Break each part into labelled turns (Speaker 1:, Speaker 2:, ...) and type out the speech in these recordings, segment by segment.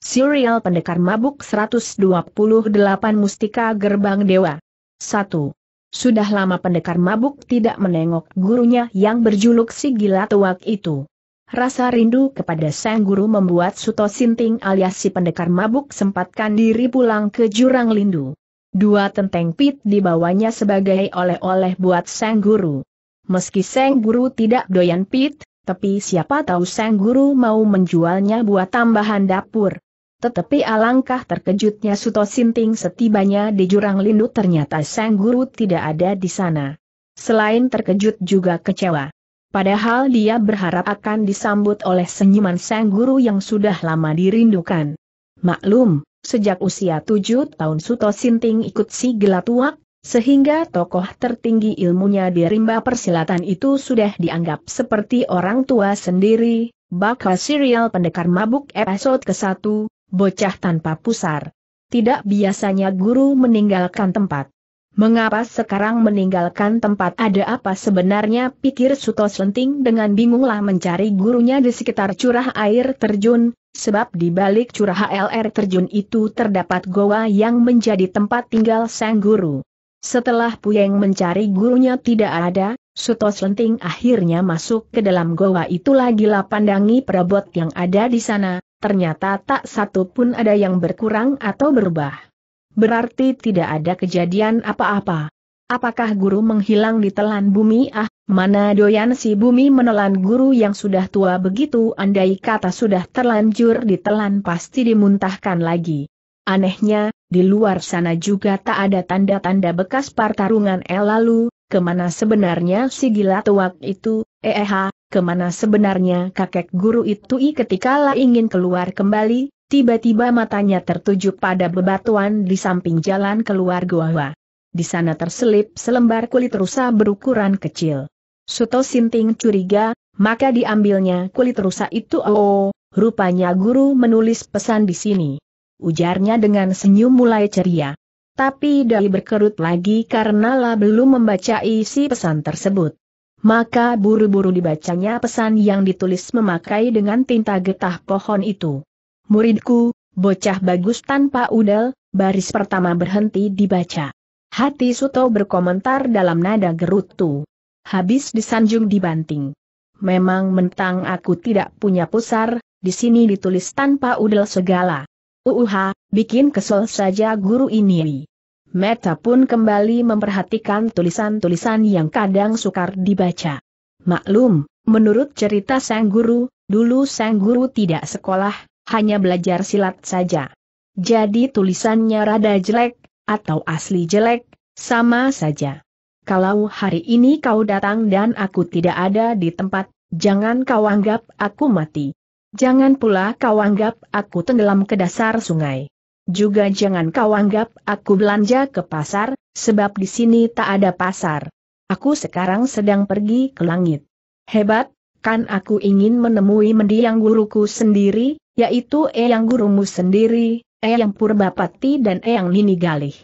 Speaker 1: Serial Pendekar Mabuk 128 Mustika Gerbang Dewa 1. Sudah lama pendekar mabuk tidak menengok gurunya yang berjuluk si gila tuak itu. Rasa rindu kepada sang guru membuat Suto Sinting alias si pendekar mabuk sempatkan diri pulang ke jurang lindu. Dua tenteng pit dibawanya sebagai oleh-oleh buat sang guru. Meski sang guru tidak doyan pit, tapi siapa tahu sang guru mau menjualnya buat tambahan dapur. Tetapi alangkah terkejutnya Suto Sinting setibanya di jurang lindu ternyata sang guru tidak ada di sana. Selain terkejut juga kecewa. Padahal dia berharap akan disambut oleh senyuman sang guru yang sudah lama dirindukan. Maklum, sejak usia tujuh tahun Suto Sinting ikut si gelatuak, sehingga tokoh tertinggi ilmunya di rimba persilatan itu sudah dianggap seperti orang tua sendiri, bakal serial pendekar mabuk episode ke-1, bocah tanpa pusar. Tidak biasanya guru meninggalkan tempat. Mengapa sekarang meninggalkan tempat ada apa sebenarnya pikir Suto Slenting dengan bingunglah mencari gurunya di sekitar curah air terjun, sebab di balik curah LR terjun itu terdapat goa yang menjadi tempat tinggal sang guru. Setelah Puyeng mencari gurunya tidak ada, Suto Slenting akhirnya masuk ke dalam goa itulah gila pandangi perabot yang ada di sana, ternyata tak satu pun ada yang berkurang atau berubah. Berarti tidak ada kejadian apa-apa. Apakah guru menghilang di telan bumi ah, mana doyan si bumi menelan guru yang sudah tua begitu andai kata sudah terlanjur ditelan pasti dimuntahkan lagi. Anehnya, di luar sana juga tak ada tanda-tanda bekas pertarungan el eh, lalu, kemana sebenarnya si gila tuak itu, eh, eh kemana sebenarnya kakek guru itu i ketika ingin keluar kembali, tiba-tiba matanya tertuju pada bebatuan di samping jalan keluar gua. Di sana terselip selembar kulit rusa berukuran kecil. Suto Sinting curiga, maka diambilnya kulit rusa itu oh, rupanya guru menulis pesan di sini. Ujarnya dengan senyum mulai ceria. Tapi Dai berkerut lagi karena lah belum membaca isi pesan tersebut maka buru-buru dibacanya pesan yang ditulis memakai dengan tinta getah pohon itu. Muridku, bocah bagus tanpa udal, baris pertama berhenti dibaca. Hati Suto berkomentar dalam nada gerutu. Habis disanjung dibanting. Memang mentang aku tidak punya pusar, di sini ditulis tanpa udal segala. Uuha, bikin kesel saja guru ini. Meta pun kembali memperhatikan tulisan-tulisan yang kadang sukar dibaca. Maklum, menurut cerita sang guru, dulu sang guru tidak sekolah, hanya belajar silat saja. Jadi tulisannya rada jelek, atau asli jelek, sama saja. Kalau hari ini kau datang dan aku tidak ada di tempat, jangan kau anggap aku mati. Jangan pula kau anggap aku tenggelam ke dasar sungai. Juga jangan kau anggap aku belanja ke pasar, sebab di sini tak ada pasar. Aku sekarang sedang pergi ke langit. Hebat, kan aku ingin menemui mendiang guruku sendiri, yaitu Eyang gurumu sendiri, Eyang Purbapati dan Eyang Nini Galih.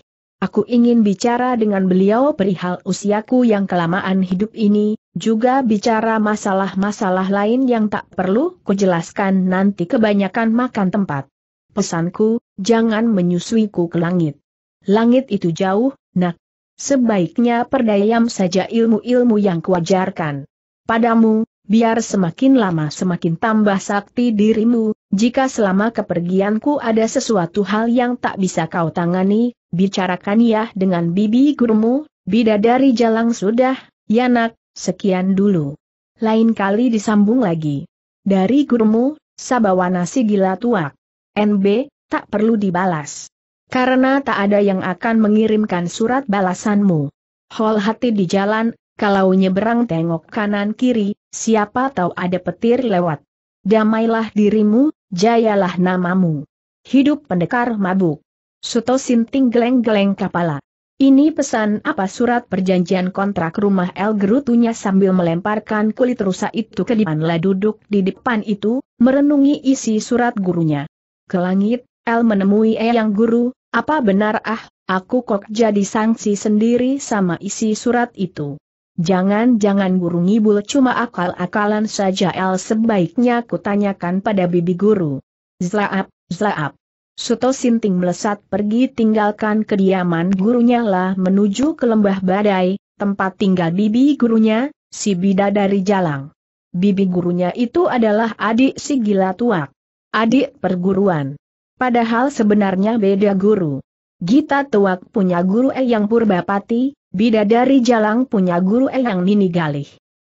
Speaker 1: Aku ingin bicara dengan beliau perihal usiaku yang kelamaan hidup ini, juga bicara masalah-masalah lain yang tak perlu kujelaskan nanti kebanyakan makan tempat pesanku, jangan menyusuiku ke langit. Langit itu jauh, nak. Sebaiknya perdayam saja ilmu-ilmu yang kuajarkan. Padamu, biar semakin lama semakin tambah sakti dirimu, jika selama kepergianku ada sesuatu hal yang tak bisa kau tangani, bicarakan ya dengan bibi gurumu, bidadari jalang sudah, ya nak, sekian dulu. Lain kali disambung lagi. Dari gurumu, si gila tuak. NB, tak perlu dibalas. Karena tak ada yang akan mengirimkan surat balasanmu. Hol hati di jalan, kalau nyeberang tengok kanan kiri, siapa tahu ada petir lewat. Damailah dirimu, jayalah namamu. Hidup pendekar mabuk. Suto Sinting geleng-geleng kepala. Ini pesan apa surat perjanjian kontrak rumah El Gerutunya sambil melemparkan kulit rusa itu ke depan lah duduk di depan itu, merenungi isi surat gurunya ke langit, El menemui Eyang Guru, apa benar ah, aku kok jadi sanksi sendiri sama isi surat itu. Jangan-jangan guru ngibul cuma akal-akalan saja El sebaiknya kutanyakan pada bibi guru. Zlaap, zlaap. Suto Sinting melesat pergi tinggalkan kediaman gurunya lah menuju ke lembah badai, tempat tinggal bibi gurunya, si bidadari jalang. Bibi gurunya itu adalah adik si gila tuak. Adik perguruan. Padahal sebenarnya beda guru. Gita Tuak punya guru Eyang Purbapati, Bidadari Jalang punya guru Eyang Nini Galih.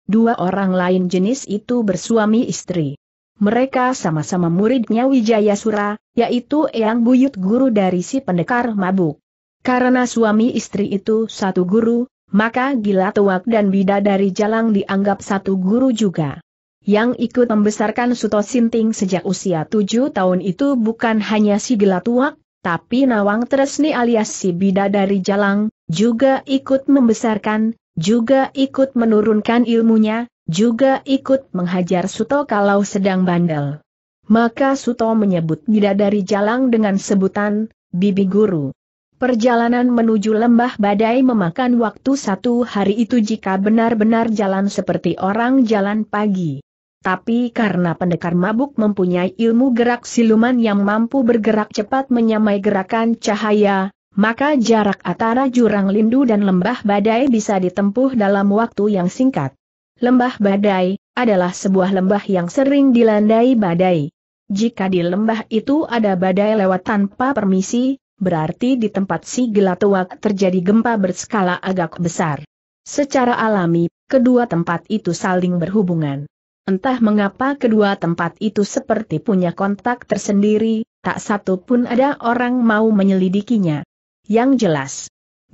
Speaker 1: Dua orang lain jenis itu bersuami istri. Mereka sama-sama muridnya Wijayasura, yaitu Eyang Buyut guru dari si pendekar mabuk. Karena suami istri itu satu guru, maka Gila Tuak dan Bidadari Jalang dianggap satu guru juga yang ikut membesarkan Suto Sinting sejak usia tujuh tahun itu bukan hanya si gelatua, tapi Nawang Tresni alias si Bidadari Jalang, juga ikut membesarkan, juga ikut menurunkan ilmunya, juga ikut menghajar Suto kalau sedang bandel. Maka Suto menyebut Bidadari Jalang dengan sebutan, Bibi Guru. Perjalanan menuju lembah badai memakan waktu satu hari itu jika benar-benar jalan seperti orang jalan pagi. Tapi karena pendekar mabuk mempunyai ilmu gerak siluman yang mampu bergerak cepat menyamai gerakan cahaya, maka jarak antara jurang lindu dan lembah badai bisa ditempuh dalam waktu yang singkat. Lembah badai adalah sebuah lembah yang sering dilandai badai. Jika di lembah itu ada badai lewat tanpa permisi, berarti di tempat si gelatuak terjadi gempa berskala agak besar. Secara alami, kedua tempat itu saling berhubungan. Entah mengapa kedua tempat itu seperti punya kontak tersendiri, tak satu pun ada orang mau menyelidikinya. Yang jelas,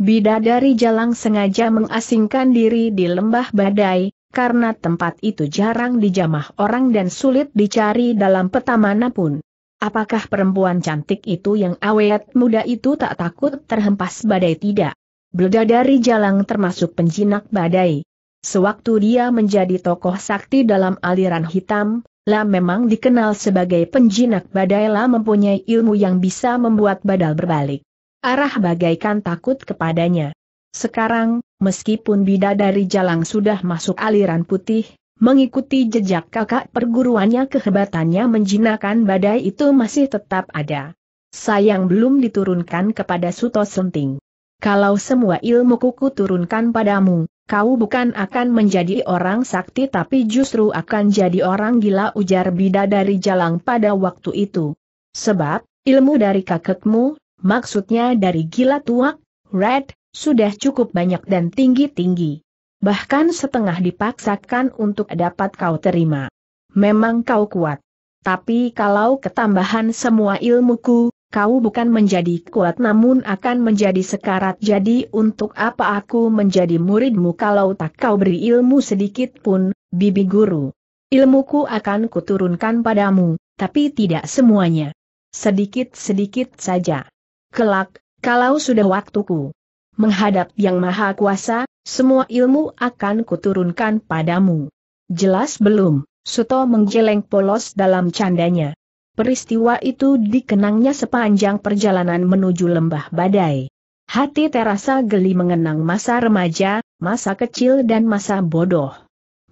Speaker 1: Bidadari Jalang sengaja mengasingkan diri di lembah badai, karena tempat itu jarang dijamah orang dan sulit dicari dalam peta manapun. Apakah perempuan cantik itu yang awet muda itu tak takut terhempas badai tidak? Bidadari Jalang termasuk penjinak badai. Sewaktu dia menjadi tokoh sakti dalam aliran hitam, La memang dikenal sebagai penjinak badai La mempunyai ilmu yang bisa membuat badal berbalik. Arah bagaikan takut kepadanya. Sekarang, meskipun bidadari jalang sudah masuk aliran putih, mengikuti jejak kakak perguruannya kehebatannya menjinakkan badai itu masih tetap ada. Sayang belum diturunkan kepada Suto Senting. Kalau semua ilmu kuku turunkan padamu, Kau bukan akan menjadi orang sakti tapi justru akan jadi orang gila ujar bida dari jalang pada waktu itu. Sebab, ilmu dari kakekmu, maksudnya dari gila tua, red, sudah cukup banyak dan tinggi-tinggi. Bahkan setengah dipaksakan untuk dapat kau terima. Memang kau kuat. Tapi kalau ketambahan semua ilmuku, kau bukan menjadi kuat namun akan menjadi sekarat jadi untuk apa aku menjadi muridmu kalau tak kau beri ilmu sedikit pun, bibi guru. Ilmuku akan kuturunkan padamu, tapi tidak semuanya. Sedikit-sedikit saja. Kelak, kalau sudah waktuku menghadap yang maha kuasa, semua ilmu akan kuturunkan padamu. Jelas belum, Suto menggeleng polos dalam candanya. Peristiwa itu dikenangnya sepanjang perjalanan menuju lembah badai. Hati terasa geli mengenang masa remaja, masa kecil dan masa bodoh.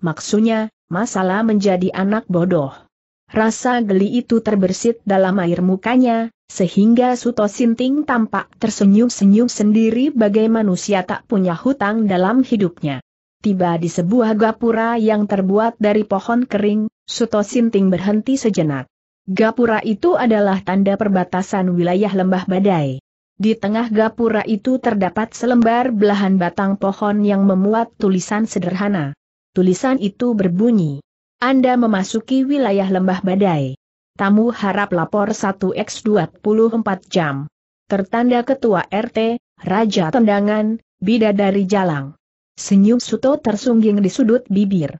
Speaker 1: Maksudnya, masalah menjadi anak bodoh. Rasa geli itu terbersit dalam air mukanya, sehingga Suto Sinting tampak tersenyum-senyum sendiri bagai manusia tak punya hutang dalam hidupnya. Tiba di sebuah gapura yang terbuat dari pohon kering, Suto Sinting berhenti sejenak. Gapura itu adalah tanda perbatasan wilayah lembah badai. Di tengah gapura itu terdapat selembar belahan batang pohon yang memuat tulisan sederhana. Tulisan itu berbunyi, Anda memasuki wilayah lembah badai. Tamu harap lapor 1x24 jam. Tertanda Ketua RT, Raja Tendangan, Bidadari Jalang. Senyum Suto tersungging di sudut bibir.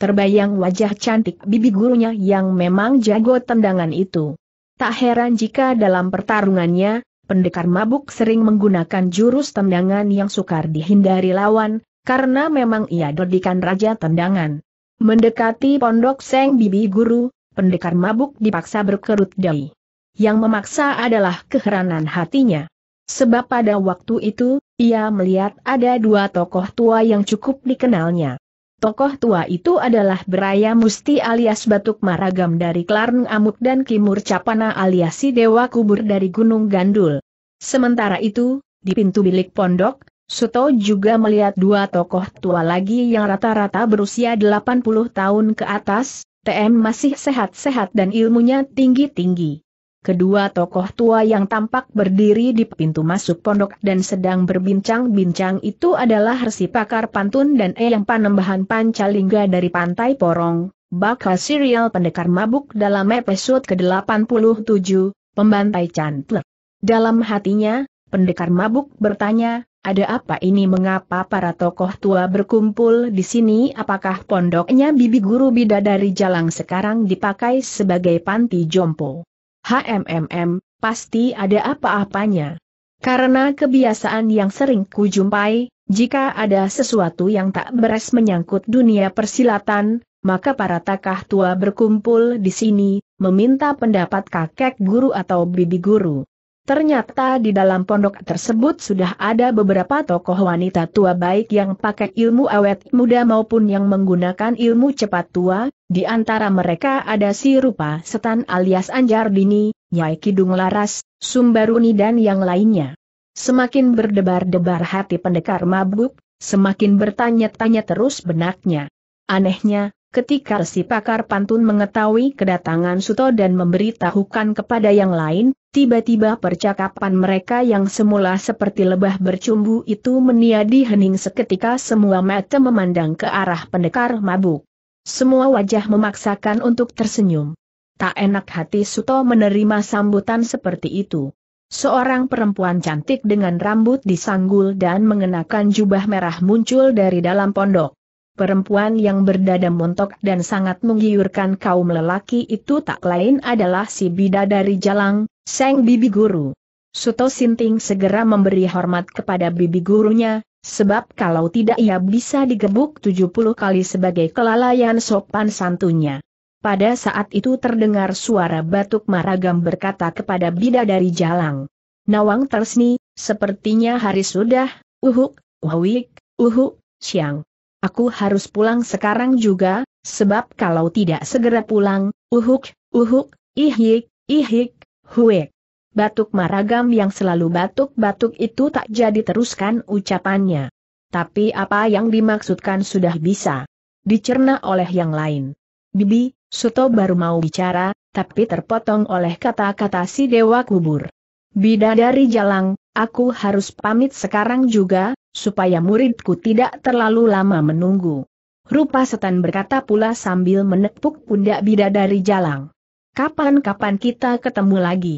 Speaker 1: Terbayang wajah cantik bibi gurunya yang memang jago tendangan itu. Tak heran jika dalam pertarungannya, pendekar mabuk sering menggunakan jurus tendangan yang sukar dihindari lawan, karena memang ia dodikan raja tendangan. Mendekati pondok Seng Bibi Guru, pendekar mabuk dipaksa berkerut dahi. Yang memaksa adalah keheranan hatinya. Sebab pada waktu itu, ia melihat ada dua tokoh tua yang cukup dikenalnya. Tokoh tua itu adalah Beraya Musti alias Batuk Maragam dari Klarn Amuk dan Kimur Capana alias si Dewa Kubur dari Gunung Gandul. Sementara itu, di pintu bilik pondok, Suto juga melihat dua tokoh tua lagi yang rata-rata berusia 80 tahun ke atas, TM masih sehat-sehat dan ilmunya tinggi-tinggi. Kedua tokoh tua yang tampak berdiri di pintu masuk pondok dan sedang berbincang-bincang itu adalah Resi Pakar Pantun dan Eyang Panembahan Pancalingga dari Pantai Porong, bakal serial pendekar mabuk dalam episode ke-87, Pembantai Cantlek. Dalam hatinya, pendekar mabuk bertanya, ada apa ini mengapa para tokoh tua berkumpul di sini apakah pondoknya bibi guru bidadari jalang sekarang dipakai sebagai panti jompo? HMMM, pasti ada apa-apanya. Karena kebiasaan yang sering kujumpai, jika ada sesuatu yang tak beres menyangkut dunia persilatan, maka para takah tua berkumpul di sini, meminta pendapat kakek guru atau bibi guru. Ternyata di dalam pondok tersebut sudah ada beberapa tokoh wanita tua baik yang pakai ilmu awet muda maupun yang menggunakan ilmu cepat tua, di antara mereka ada si Rupa Setan alias Anjar Dini, Nyai Kidung Laras, Sumbaruni dan yang lainnya. Semakin berdebar-debar hati pendekar mabuk, semakin bertanya-tanya terus benaknya. Anehnya, Ketika si pakar pantun mengetahui kedatangan Suto dan memberitahukan kepada yang lain, tiba-tiba percakapan mereka yang semula seperti lebah bercumbu itu meniadi hening seketika semua mata memandang ke arah pendekar mabuk. Semua wajah memaksakan untuk tersenyum. Tak enak hati Suto menerima sambutan seperti itu. Seorang perempuan cantik dengan rambut disanggul dan mengenakan jubah merah muncul dari dalam pondok perempuan yang berdada montok dan sangat menggiurkan kaum lelaki itu tak lain adalah si bida dari jalang, Seng Bibi Guru. Suto Sinting segera memberi hormat kepada bibi gurunya, sebab kalau tidak ia bisa digebuk 70 kali sebagai kelalaian sopan santunya. Pada saat itu terdengar suara batuk Maragam berkata kepada bida dari Jalang. Nawang Tersni, sepertinya hari sudah, uhuk, wawik, uhuk, siang. Aku harus pulang sekarang juga, sebab kalau tidak segera pulang, uhuk, uhuk, ihik, ihik, huik. Batuk maragam yang selalu batuk-batuk itu tak jadi teruskan ucapannya. Tapi apa yang dimaksudkan sudah bisa dicerna oleh yang lain. Bibi, Suto baru mau bicara, tapi terpotong oleh kata-kata si dewa kubur. Bidadari jalang, aku harus pamit sekarang juga, supaya muridku tidak terlalu lama menunggu. Rupa setan berkata pula sambil menepuk pundak bidadari jalang. Kapan-kapan kita ketemu lagi.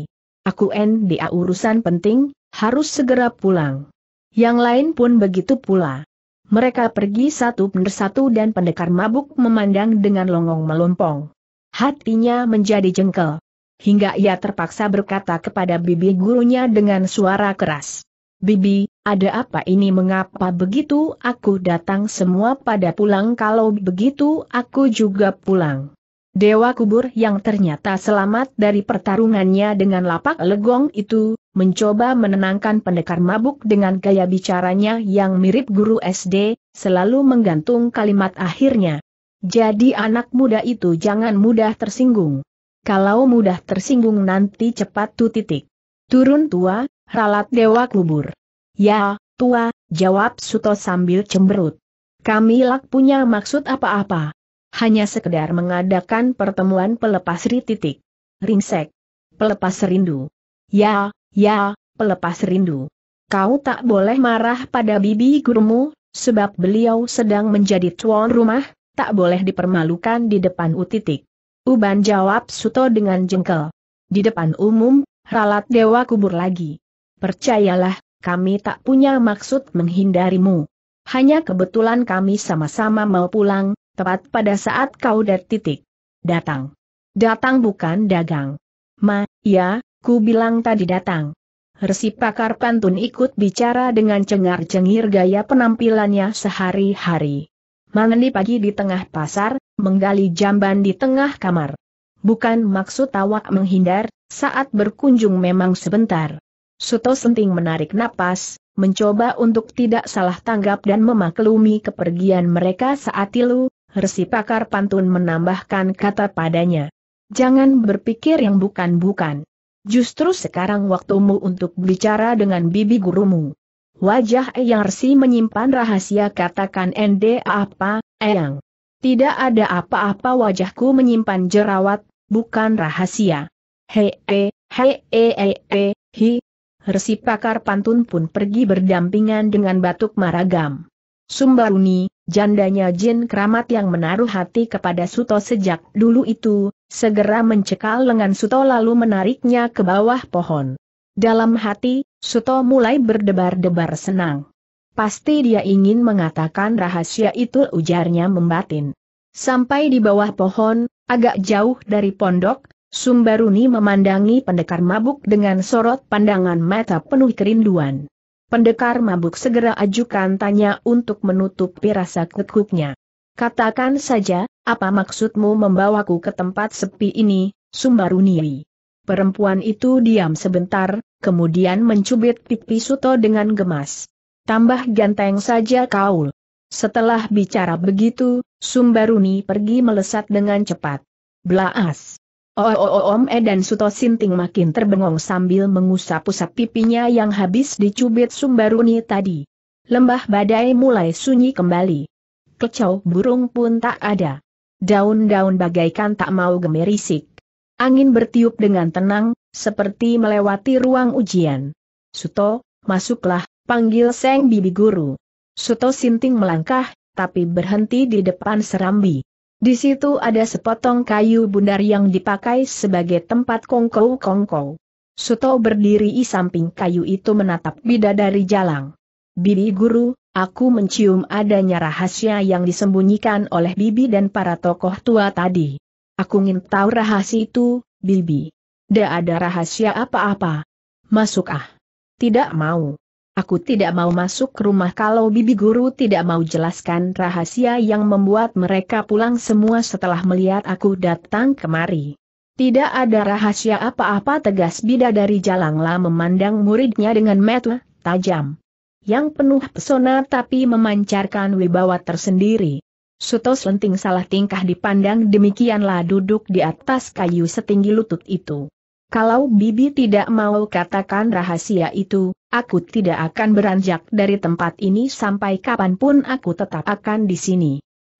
Speaker 1: Aku NDA urusan penting, harus segera pulang. Yang lain pun begitu pula. Mereka pergi satu persatu dan pendekar mabuk memandang dengan longong melompong. Hatinya menjadi jengkel. Hingga ia terpaksa berkata kepada bibi gurunya dengan suara keras. Bibi, ada apa ini mengapa begitu aku datang semua pada pulang kalau begitu aku juga pulang. Dewa kubur yang ternyata selamat dari pertarungannya dengan lapak legong itu, mencoba menenangkan pendekar mabuk dengan gaya bicaranya yang mirip guru SD, selalu menggantung kalimat akhirnya. Jadi anak muda itu jangan mudah tersinggung. Kalau mudah tersinggung nanti cepat tu titik. Turun tua, ralat dewa kubur. Ya, tua, jawab Suto sambil cemberut. Kami lak punya maksud apa-apa. Hanya sekedar mengadakan pertemuan pelepas ri titik. Ringsek. Pelepas rindu. Ya, ya, pelepas rindu. Kau tak boleh marah pada bibi gurumu, sebab beliau sedang menjadi tuan rumah, tak boleh dipermalukan di depan U titik. Uban jawab Suto dengan jengkel. Di depan umum, ralat dewa kubur lagi. Percayalah, kami tak punya maksud menghindarimu. Hanya kebetulan kami sama-sama mau pulang, tepat pada saat kau dat titik. Datang. Datang bukan dagang. Ma, ya, ku bilang tadi datang. Resi pakar pantun ikut bicara dengan cengar-cengir gaya penampilannya sehari-hari. Mangeni pagi di tengah pasar, menggali jamban di tengah kamar. Bukan maksud awak menghindar, saat berkunjung memang sebentar. Suto Senting menarik napas, mencoba untuk tidak salah tanggap dan memaklumi kepergian mereka saat itu, Resi Pakar Pantun menambahkan kata padanya. Jangan berpikir yang bukan-bukan. Justru sekarang waktumu untuk bicara dengan bibi gurumu. Wajah Eyang Resi menyimpan rahasia katakan ND apa, Eyang. Tidak ada apa-apa wajahku menyimpan jerawat, bukan rahasia. Hei, hei, hei, hei, hei, hi, Resi pakar pantun pun pergi berdampingan dengan Batuk Maragam. Sumbaruni, jandanya Jin Keramat yang menaruh hati kepada Suto sejak dulu itu, segera mencekal lengan Suto lalu menariknya ke bawah pohon. Dalam hati, Suto mulai berdebar-debar senang. Pasti dia ingin mengatakan rahasia itu ujarnya membatin. Sampai di bawah pohon, agak jauh dari pondok, Sumbaruni memandangi pendekar mabuk dengan sorot pandangan mata penuh kerinduan. Pendekar mabuk segera ajukan tanya untuk menutupi rasa kekuknya. Katakan saja, apa maksudmu membawaku ke tempat sepi ini, Sumbaruni? Perempuan itu diam sebentar, kemudian mencubit pipi Suto dengan gemas. Tambah ganteng saja kaul. Setelah bicara begitu, Sumbaruni pergi melesat dengan cepat. Blaas! Oh, oh, oh, Om Edan Suto Sinting makin terbengong sambil mengusap-usap pipinya yang habis dicubit Sumbaruni tadi. Lembah badai mulai sunyi kembali. Kecau burung pun tak ada. Daun-daun bagaikan tak mau gemerisik. Angin bertiup dengan tenang, seperti melewati ruang ujian. Suto, masuklah, panggil Seng Bibi Guru. Suto Sinting melangkah, tapi berhenti di depan serambi. Di situ ada sepotong kayu bundar yang dipakai sebagai tempat kongkow-kongkow. Suto berdiri di samping kayu itu menatap bidadari jalang. Bibi guru, aku mencium adanya rahasia yang disembunyikan oleh Bibi dan para tokoh tua tadi. Aku ingin tahu rahasia itu, Bibi. Tidak ada rahasia apa-apa. Masuk ah. Tidak mau. Aku tidak mau masuk rumah kalau bibi guru tidak mau jelaskan rahasia yang membuat mereka pulang semua setelah melihat aku datang kemari. Tidak ada rahasia apa-apa tegas bida dari Jalangla memandang muridnya dengan mata tajam. Yang penuh pesona tapi memancarkan wibawa tersendiri. Suto Selenting salah tingkah dipandang demikianlah duduk di atas kayu setinggi lutut itu. Kalau Bibi tidak mau katakan rahasia itu, aku tidak akan beranjak dari tempat ini sampai kapanpun aku tetap akan di sini.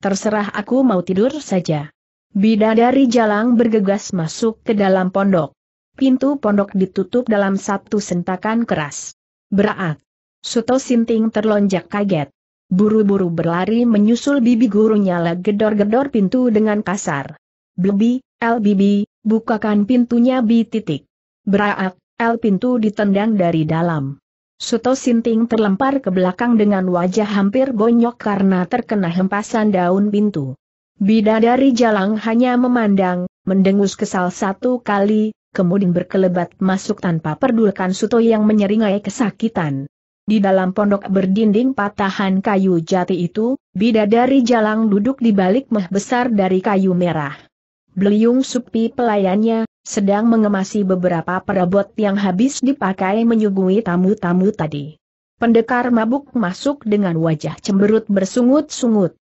Speaker 1: Terserah aku mau tidur saja. Bidadari Jalang bergegas masuk ke dalam pondok. Pintu pondok ditutup dalam satu sentakan keras. Beraat. Suto Sinting terlonjak kaget. Buru-buru berlari menyusul bibi gurunya legedor-gedor pintu dengan kasar. Bibi, El Bibi, Bukakan pintunya bi titik. Beraak, l pintu ditendang dari dalam. Suto Sinting terlempar ke belakang dengan wajah hampir bonyok karena terkena hempasan daun pintu. Bidadari Jalang hanya memandang, mendengus kesal satu kali, kemudian berkelebat masuk tanpa perdulikan Suto yang menyeringai kesakitan. Di dalam pondok berdinding patahan kayu jati itu, Bidadari Jalang duduk di balik meh besar dari kayu merah. Beliung Supi pelayannya, sedang mengemasi beberapa perabot yang habis dipakai menyuguhi tamu-tamu tadi. Pendekar mabuk masuk dengan wajah cemberut bersungut-sungut.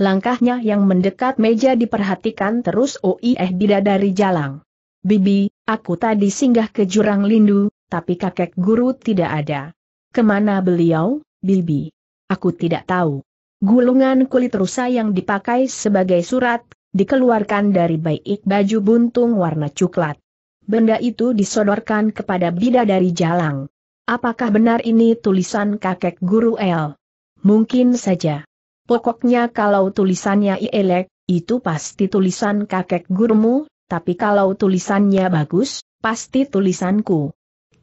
Speaker 1: Langkahnya yang mendekat meja diperhatikan terus oih eh bidadari jalang. Bibi, aku tadi singgah ke jurang lindu, tapi kakek guru tidak ada. Kemana beliau, Bibi? Aku tidak tahu. Gulungan kulit rusa yang dipakai sebagai surat dikeluarkan dari baik baju buntung warna coklat. Benda itu disodorkan kepada bidadari jalang. Apakah benar ini tulisan kakek guru El? Mungkin saja. Pokoknya kalau tulisannya ielek, itu pasti tulisan kakek gurumu, tapi kalau tulisannya bagus, pasti tulisanku.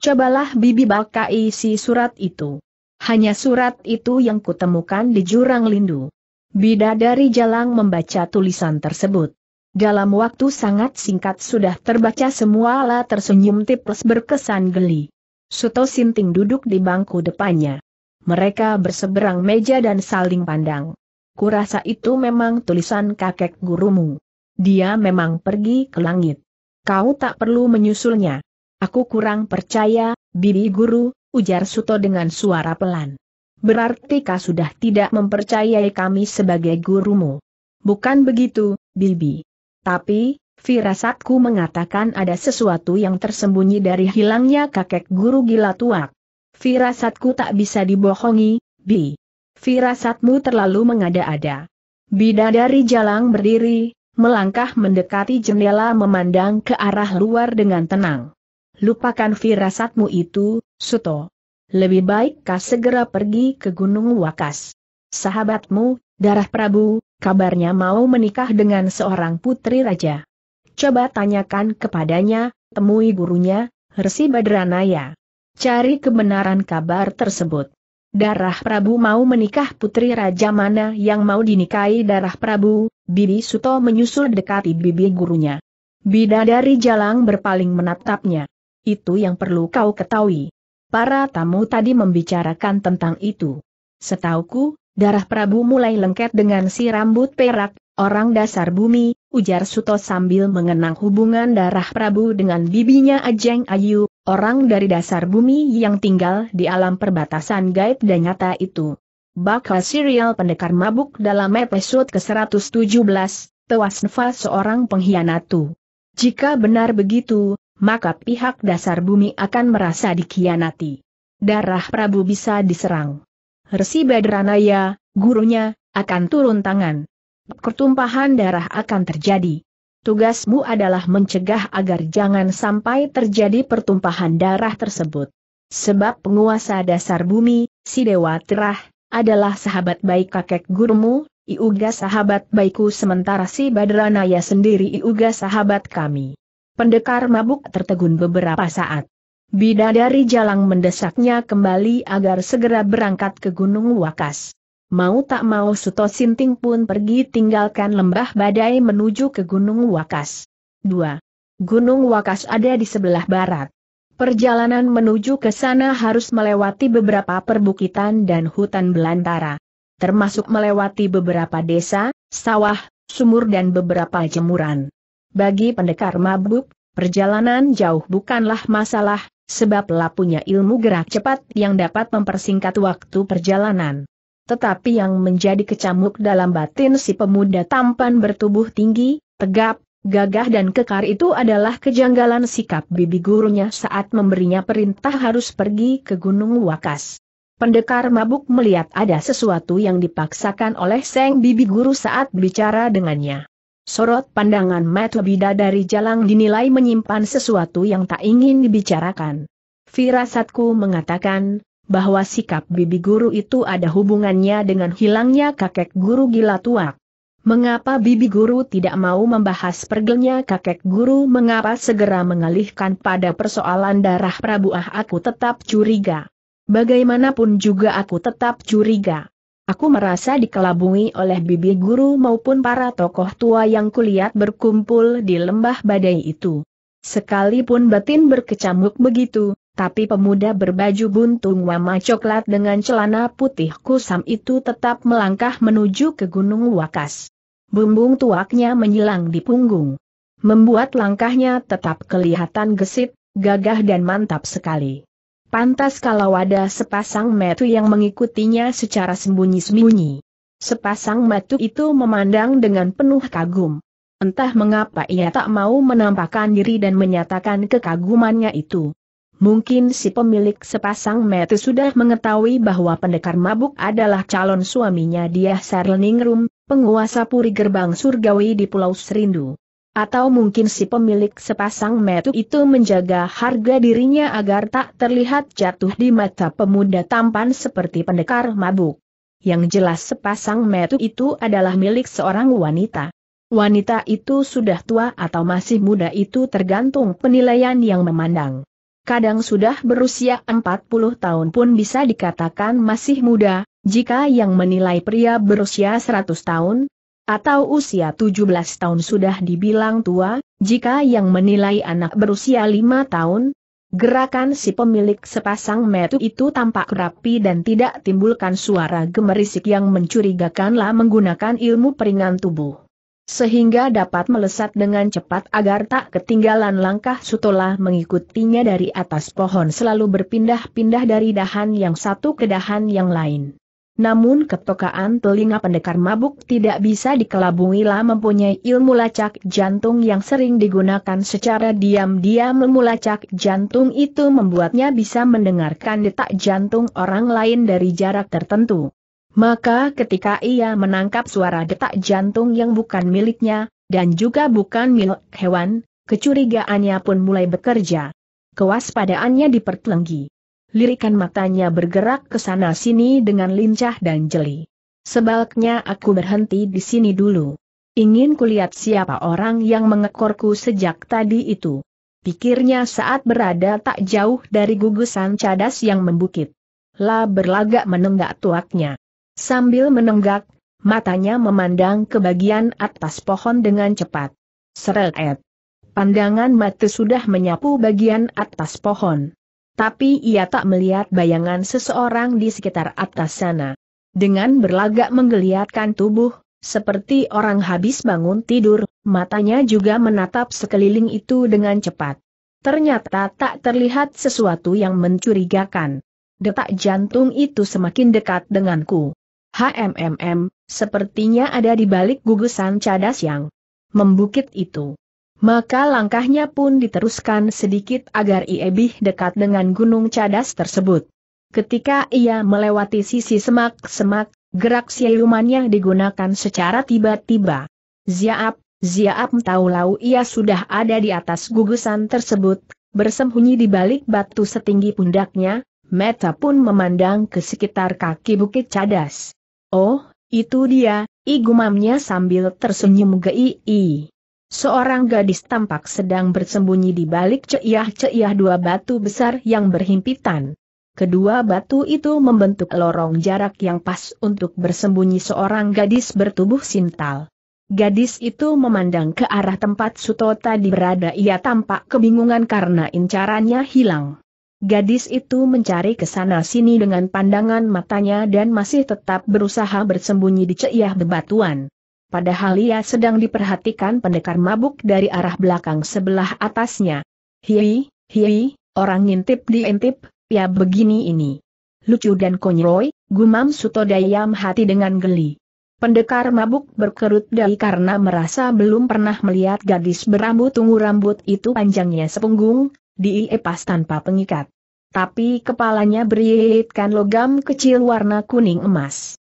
Speaker 1: Cobalah bibi bakai isi surat itu. Hanya surat itu yang kutemukan di jurang lindu. Bidadari Jalang membaca tulisan tersebut. Dalam waktu sangat singkat sudah terbaca semua ala tersenyum tiples berkesan geli. Suto Sinting duduk di bangku depannya. Mereka berseberang meja dan saling pandang. Kurasa itu memang tulisan kakek gurumu. Dia memang pergi ke langit. Kau tak perlu menyusulnya. Aku kurang percaya, bibi guru, ujar Suto dengan suara pelan. Berarti kau sudah tidak mempercayai kami sebagai gurumu. Bukan begitu, Bibi. Tapi, firasatku mengatakan ada sesuatu yang tersembunyi dari hilangnya kakek guru gila tua. Firasatku tak bisa dibohongi, Bi. Firasatmu terlalu mengada-ada. Bidadari jalang berdiri, melangkah mendekati jendela memandang ke arah luar dengan tenang. Lupakan firasatmu itu, Suto lebih baik kau segera pergi ke Gunung Wakas. Sahabatmu, Darah Prabu, kabarnya mau menikah dengan seorang putri raja. Coba tanyakan kepadanya, temui gurunya, Resi Badranaya. Cari kebenaran kabar tersebut. Darah Prabu mau menikah putri raja mana yang mau dinikahi Darah Prabu, Bibi Suto menyusul dekati bibi gurunya. Bidadari Jalang berpaling menatapnya. Itu yang perlu kau ketahui. Para tamu tadi membicarakan tentang itu. Setauku, darah Prabu mulai lengket dengan si rambut perak, orang dasar bumi, ujar Suto sambil mengenang hubungan darah Prabu dengan bibinya Ajeng Ayu, orang dari dasar bumi yang tinggal di alam perbatasan gaib dan nyata itu. Bakal serial pendekar mabuk dalam episode ke-117, tewas nefas seorang tuh. Jika benar begitu, maka pihak dasar bumi akan merasa dikhianati. Darah Prabu bisa diserang. Resi Badranaya, gurunya, akan turun tangan. Pertumpahan darah akan terjadi. Tugasmu adalah mencegah agar jangan sampai terjadi pertumpahan darah tersebut. Sebab penguasa dasar bumi, si Dewa Terah, adalah sahabat baik kakek gurumu, Iuga sahabat baikku sementara si Badranaya sendiri Iuga sahabat kami. Pendekar mabuk tertegun beberapa saat. Bidadari Jalang mendesaknya kembali agar segera berangkat ke Gunung Wakas. Mau tak mau Suto Sinting pun pergi tinggalkan lembah badai menuju ke Gunung Wakas. 2. Gunung Wakas ada di sebelah barat. Perjalanan menuju ke sana harus melewati beberapa perbukitan dan hutan belantara. Termasuk melewati beberapa desa, sawah, sumur dan beberapa jemuran. Bagi pendekar mabuk, perjalanan jauh bukanlah masalah, sebab lapunya ilmu gerak cepat yang dapat mempersingkat waktu perjalanan. Tetapi yang menjadi kecamuk dalam batin si pemuda tampan bertubuh tinggi, tegap, gagah dan kekar itu adalah kejanggalan sikap bibi gurunya saat memberinya perintah harus pergi ke Gunung Wakas. Pendekar mabuk melihat ada sesuatu yang dipaksakan oleh Seng Bibi Guru saat bicara dengannya. Sorot pandangan Matt dari Jalang dinilai menyimpan sesuatu yang tak ingin dibicarakan. Firasatku mengatakan, bahwa sikap bibi guru itu ada hubungannya dengan hilangnya kakek guru gila tua. Mengapa bibi guru tidak mau membahas pergelnya kakek guru mengapa segera mengalihkan pada persoalan darah Prabu Ah aku tetap curiga. Bagaimanapun juga aku tetap curiga. Aku merasa dikelabui oleh bibi guru maupun para tokoh tua yang kulihat berkumpul di lembah badai itu. Sekalipun batin berkecamuk begitu, tapi pemuda berbaju buntung wama coklat dengan celana putih kusam itu tetap melangkah menuju ke Gunung Wakas. Bumbung tuaknya menyilang di punggung. Membuat langkahnya tetap kelihatan gesit, gagah dan mantap sekali. Pantas kalau ada sepasang metu yang mengikutinya secara sembunyi-sembunyi. Sepasang metu itu memandang dengan penuh kagum. Entah mengapa ia tak mau menampakkan diri dan menyatakan kekagumannya itu. Mungkin si pemilik sepasang metu sudah mengetahui bahwa pendekar mabuk adalah calon suaminya dia Sarleningrum, penguasa puri gerbang surgawi di Pulau Serindu. Atau mungkin si pemilik sepasang metu itu menjaga harga dirinya agar tak terlihat jatuh di mata pemuda tampan seperti pendekar mabuk. Yang jelas sepasang metu itu adalah milik seorang wanita. Wanita itu sudah tua atau masih muda itu tergantung penilaian yang memandang. Kadang sudah berusia 40 tahun pun bisa dikatakan masih muda, jika yang menilai pria berusia 100 tahun, atau usia 17 tahun sudah dibilang tua, jika yang menilai anak berusia 5 tahun, gerakan si pemilik sepasang metu itu tampak rapi dan tidak timbulkan suara gemerisik yang mencurigakanlah menggunakan ilmu peringan tubuh. Sehingga dapat melesat dengan cepat agar tak ketinggalan langkah Sutolah mengikutinya dari atas pohon selalu berpindah-pindah dari dahan yang satu ke dahan yang lain. Namun ketokaan telinga pendekar mabuk tidak bisa lah mempunyai ilmu lacak jantung yang sering digunakan secara diam-diam memulacak jantung itu membuatnya bisa mendengarkan detak jantung orang lain dari jarak tertentu. Maka ketika ia menangkap suara detak jantung yang bukan miliknya, dan juga bukan milik hewan, kecurigaannya pun mulai bekerja. Kewaspadaannya dipertelenggi lirikan matanya bergerak ke sana-sini dengan lincah dan jeli. Sebaliknya aku berhenti di sini dulu. Ingin kulihat siapa orang yang mengekorku sejak tadi itu. Pikirnya saat berada tak jauh dari gugusan cadas yang membukit. La berlagak menenggak tuaknya. Sambil menenggak, matanya memandang ke bagian atas pohon dengan cepat. Seret. Pandangan mata sudah menyapu bagian atas pohon tapi ia tak melihat bayangan seseorang di sekitar atas sana. Dengan berlagak menggeliatkan tubuh, seperti orang habis bangun tidur, matanya juga menatap sekeliling itu dengan cepat. Ternyata tak terlihat sesuatu yang mencurigakan. Detak jantung itu semakin dekat denganku. HMMM, sepertinya ada di balik gugusan cadas yang membukit itu. Maka langkahnya pun diteruskan sedikit agar ia lebih dekat dengan gunung cadas tersebut. Ketika ia melewati sisi semak-semak, gerak silumannya digunakan secara tiba-tiba. Ziaap, ziaap tahu lau ia sudah ada di atas gugusan tersebut, bersembunyi di balik batu setinggi pundaknya, Meta pun memandang ke sekitar kaki bukit cadas. Oh, itu dia, igumamnya sambil tersenyum gei. Seorang gadis tampak sedang bersembunyi di balik ceiah-ceiah dua batu besar yang berhimpitan. Kedua batu itu membentuk lorong jarak yang pas untuk bersembunyi seorang gadis bertubuh sintal. Gadis itu memandang ke arah tempat Suto tadi berada ia tampak kebingungan karena incarannya hilang. Gadis itu mencari ke sana sini dengan pandangan matanya dan masih tetap berusaha bersembunyi di ceiah bebatuan. Padahal ia sedang diperhatikan pendekar mabuk dari arah belakang sebelah atasnya. Hihi, hihi, orang ngintip diintip, ya begini ini. Lucu dan konyol, gumam Suto Dayam hati dengan geli. Pendekar mabuk berkerut dahi karena merasa belum pernah melihat gadis berambut ungu rambut itu panjangnya sepunggung, diiepas tanpa pengikat. Tapi kepalanya beriitkan logam kecil warna kuning emas.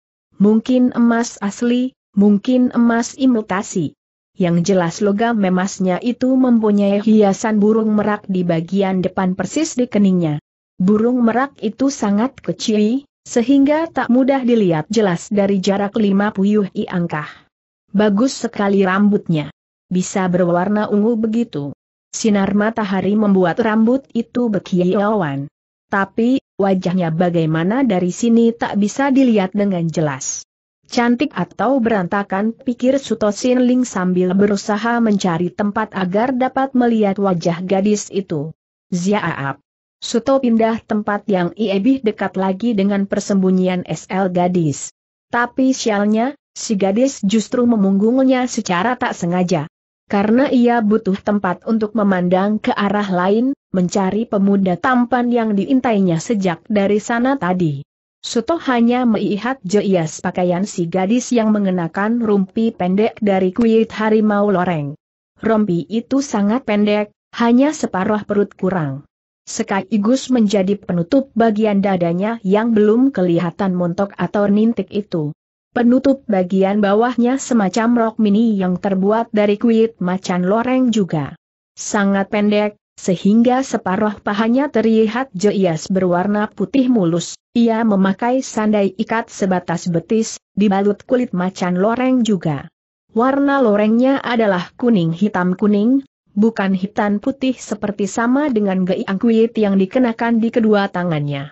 Speaker 1: Mungkin emas asli, Mungkin emas imitasi. Yang jelas logam emasnya itu mempunyai hiasan burung merak di bagian depan persis di keningnya. Burung merak itu sangat kecil, sehingga tak mudah dilihat jelas dari jarak lima puyuh i angkah. Bagus sekali rambutnya. Bisa berwarna ungu begitu. Sinar matahari membuat rambut itu berkilauan. Tapi, wajahnya bagaimana dari sini tak bisa dilihat dengan jelas. Cantik atau berantakan pikir Suto Sin Ling sambil berusaha mencari tempat agar dapat melihat wajah gadis itu. Ziaap. Suto pindah tempat yang lebih dekat lagi dengan persembunyian SL gadis. Tapi sialnya, si gadis justru memunggungnya secara tak sengaja. Karena ia butuh tempat untuk memandang ke arah lain, mencari pemuda tampan yang diintainya sejak dari sana tadi. Suto hanya melihat jeias pakaian si gadis yang mengenakan rompi pendek dari kulit harimau loreng. Rompi itu sangat pendek, hanya separuh perut kurang. Sekaligus menjadi penutup bagian dadanya yang belum kelihatan montok atau nintik itu. Penutup bagian bawahnya semacam rok mini yang terbuat dari kulit macan loreng juga. Sangat pendek, sehingga separuh pahanya terlihat jeias berwarna putih mulus. Ia memakai sandai ikat sebatas betis, dibalut kulit macan loreng juga. Warna lorengnya adalah kuning-hitam-kuning, bukan hitam putih seperti sama dengan geiang angkuit yang dikenakan di kedua tangannya.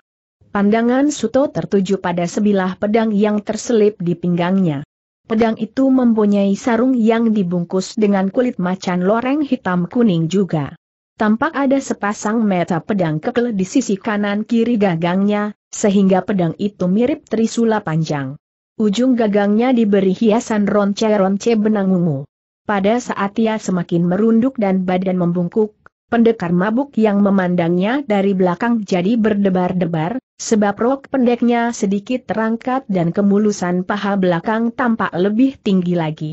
Speaker 1: Pandangan Suto tertuju pada sebilah pedang yang terselip di pinggangnya. Pedang itu mempunyai sarung yang dibungkus dengan kulit macan loreng hitam kuning juga. Tampak ada sepasang mata pedang kekel di sisi kanan kiri gagangnya, sehingga pedang itu mirip trisula panjang. Ujung gagangnya diberi hiasan ronce-ronce benang ungu. Pada saat ia semakin merunduk dan badan membungkuk, pendekar mabuk yang memandangnya dari belakang jadi berdebar-debar, sebab rok pendeknya sedikit terangkat dan kemulusan paha belakang tampak lebih tinggi lagi.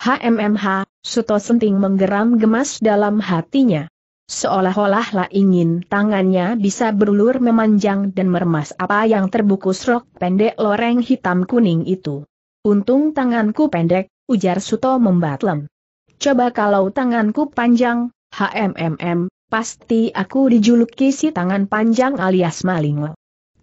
Speaker 1: HMMH, Suto Senting menggeram gemas dalam hatinya. Seolah-olah lah ingin tangannya bisa berulur memanjang dan meremas apa yang terbukus rok pendek loreng hitam kuning itu. Untung tanganku pendek, ujar Suto membatlem. Coba kalau tanganku panjang, HMMM, pasti aku dijuluki si tangan panjang alias maling.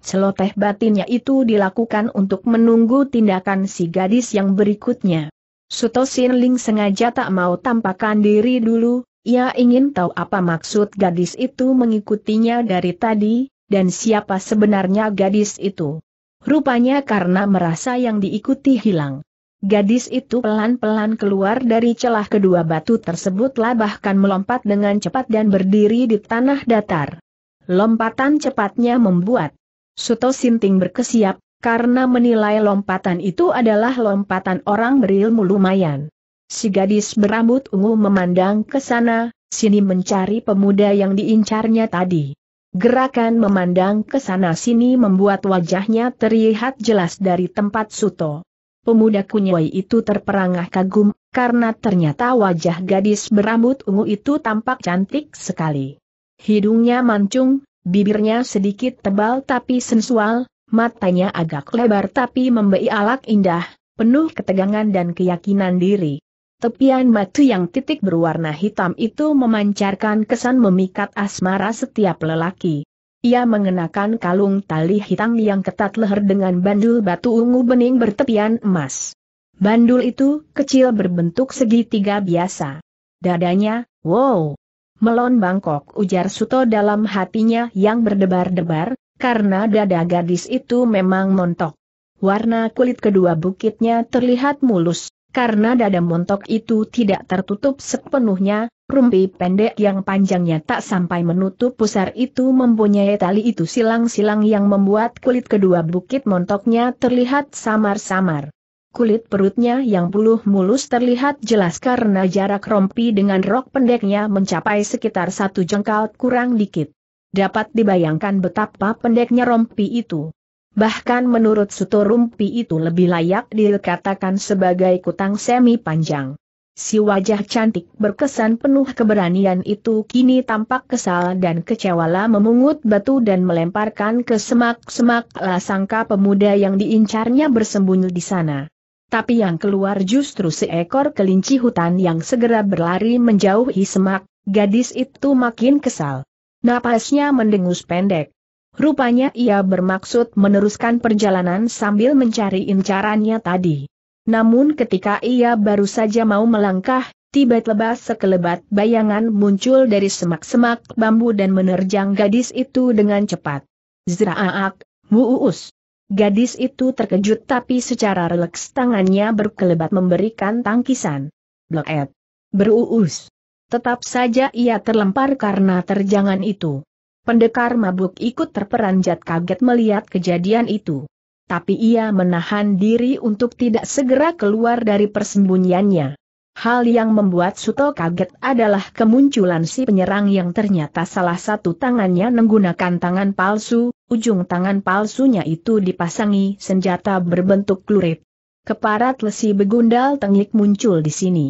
Speaker 1: Celoteh batinnya itu dilakukan untuk menunggu tindakan si gadis yang berikutnya. Suto Sinling sengaja tak mau tampakkan diri dulu, ia ingin tahu apa maksud gadis itu mengikutinya dari tadi, dan siapa sebenarnya gadis itu. Rupanya karena merasa yang diikuti hilang. Gadis itu pelan-pelan keluar dari celah kedua batu tersebut, tersebutlah bahkan melompat dengan cepat dan berdiri di tanah datar. Lompatan cepatnya membuat Suto Sinting berkesiap, karena menilai lompatan itu adalah lompatan orang berilmu lumayan. Si gadis berambut ungu memandang ke sana, sini mencari pemuda yang diincarnya tadi. Gerakan memandang ke sana sini membuat wajahnya terlihat jelas dari tempat Suto. Pemuda kunyai itu terperangah kagum, karena ternyata wajah gadis berambut ungu itu tampak cantik sekali. Hidungnya mancung, bibirnya sedikit tebal tapi sensual, matanya agak lebar tapi membei alak indah, penuh ketegangan dan keyakinan diri. Tepian batu yang titik berwarna hitam itu memancarkan kesan memikat asmara setiap lelaki. Ia mengenakan kalung tali hitam yang ketat leher dengan bandul batu ungu bening bertepian emas. Bandul itu kecil berbentuk segitiga biasa. Dadanya, wow! Melon bangkok ujar Suto dalam hatinya yang berdebar-debar, karena dada gadis itu memang montok. Warna kulit kedua bukitnya terlihat mulus, karena dada montok itu tidak tertutup sepenuhnya, rumpi pendek yang panjangnya tak sampai menutup pusar itu mempunyai tali itu silang-silang yang membuat kulit kedua bukit montoknya terlihat samar-samar. Kulit perutnya yang puluh mulus terlihat jelas karena jarak rompi dengan rok pendeknya mencapai sekitar satu jengkal kurang dikit. Dapat dibayangkan betapa pendeknya rompi itu. Bahkan menurut Rumpi itu lebih layak dikatakan sebagai kutang semi panjang. Si wajah cantik berkesan penuh keberanian itu kini tampak kesal dan kecewalah memungut batu dan melemparkan ke semak-semak lasangka pemuda yang diincarnya bersembunyi di sana. Tapi yang keluar justru seekor kelinci hutan yang segera berlari menjauhi semak, gadis itu makin kesal. Napasnya mendengus pendek. Rupanya ia bermaksud meneruskan perjalanan sambil mencari incarannya tadi. Namun ketika ia baru saja mau melangkah, tiba tiba sekelebat bayangan muncul dari semak-semak bambu dan menerjang gadis itu dengan cepat. Zraak, muus. Gadis itu terkejut tapi secara relaks tangannya berkelebat memberikan tangkisan. Bleket. Beruus. Tetap saja ia terlempar karena terjangan itu. Pendekar mabuk ikut terperanjat kaget melihat kejadian itu. Tapi ia menahan diri untuk tidak segera keluar dari persembunyiannya. Hal yang membuat Suto kaget adalah kemunculan si penyerang yang ternyata salah satu tangannya menggunakan tangan palsu, ujung tangan palsunya itu dipasangi senjata berbentuk klurit. Keparat lesi begundal tengik muncul di sini.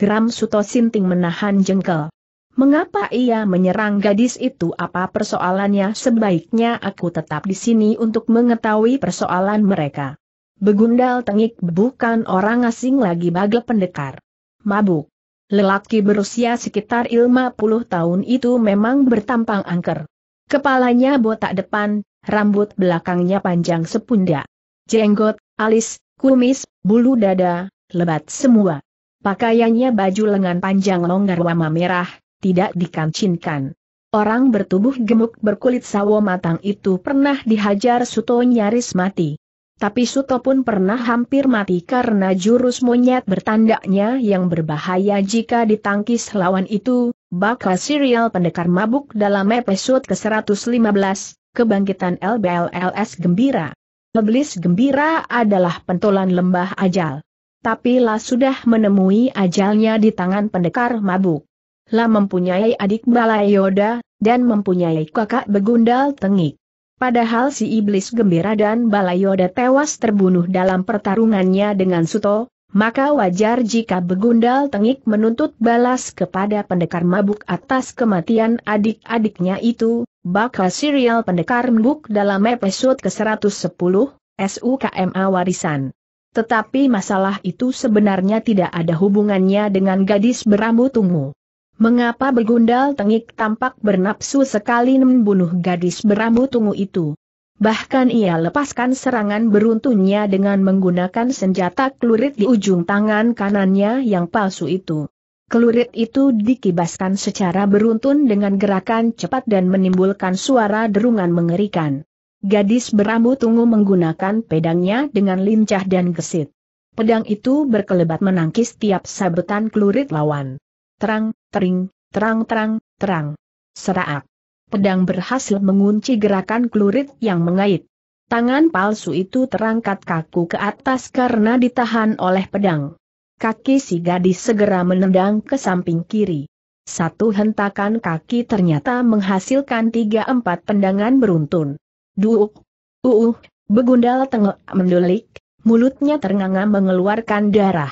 Speaker 1: Geram Suto Sinting menahan jengkel. Mengapa ia menyerang gadis itu apa persoalannya sebaiknya aku tetap di sini untuk mengetahui persoalan mereka. Begundal Tengik bukan orang asing lagi bagi pendekar. Mabuk. Lelaki berusia sekitar 50 tahun itu memang bertampang angker. Kepalanya botak depan, rambut belakangnya panjang sepunda. Jenggot, alis, kumis, bulu dada, lebat semua. Pakaiannya baju lengan panjang longgar warna merah, tidak dikancinkan. Orang bertubuh gemuk berkulit sawo matang itu pernah dihajar Suto nyaris mati. Tapi Suto pun pernah hampir mati karena jurus monyet bertandaknya yang berbahaya jika ditangkis lawan itu, bakal serial pendekar mabuk dalam episode ke-115, Kebangkitan LBLLS Gembira. Leblis Gembira adalah pentolan lembah ajal. Tapi lah sudah menemui ajalnya di tangan pendekar mabuk. La mempunyai adik Balayoda, dan mempunyai kakak begundal tengik. Padahal si iblis gembira dan Balayoda tewas terbunuh dalam pertarungannya dengan Suto, maka wajar jika begundal tengik menuntut balas kepada pendekar mabuk atas kematian adik-adiknya itu, bakal serial pendekar mabuk dalam episode ke-110, SUKMA Warisan. Tetapi masalah itu sebenarnya tidak ada hubungannya dengan gadis berambut ungu. Mengapa begundal tengik tampak bernapsu sekali membunuh gadis berambut ungu itu? Bahkan ia lepaskan serangan beruntunnya dengan menggunakan senjata kelurit di ujung tangan kanannya yang palsu itu. Kelurit itu dikibaskan secara beruntun dengan gerakan cepat dan menimbulkan suara derungan mengerikan. Gadis berambut ungu menggunakan pedangnya dengan lincah dan gesit. Pedang itu berkelebat menangkis tiap sabetan kelurit lawan. Terang, tering, terang-terang, terang. Seraak. Pedang berhasil mengunci gerakan klurit yang mengait. Tangan palsu itu terangkat kaku ke atas karena ditahan oleh pedang. Kaki si gadis segera menendang ke samping kiri. Satu hentakan kaki ternyata menghasilkan tiga empat tendangan beruntun. Duuk, uuh, begundal tengok mendulik, mulutnya ternganga mengeluarkan darah.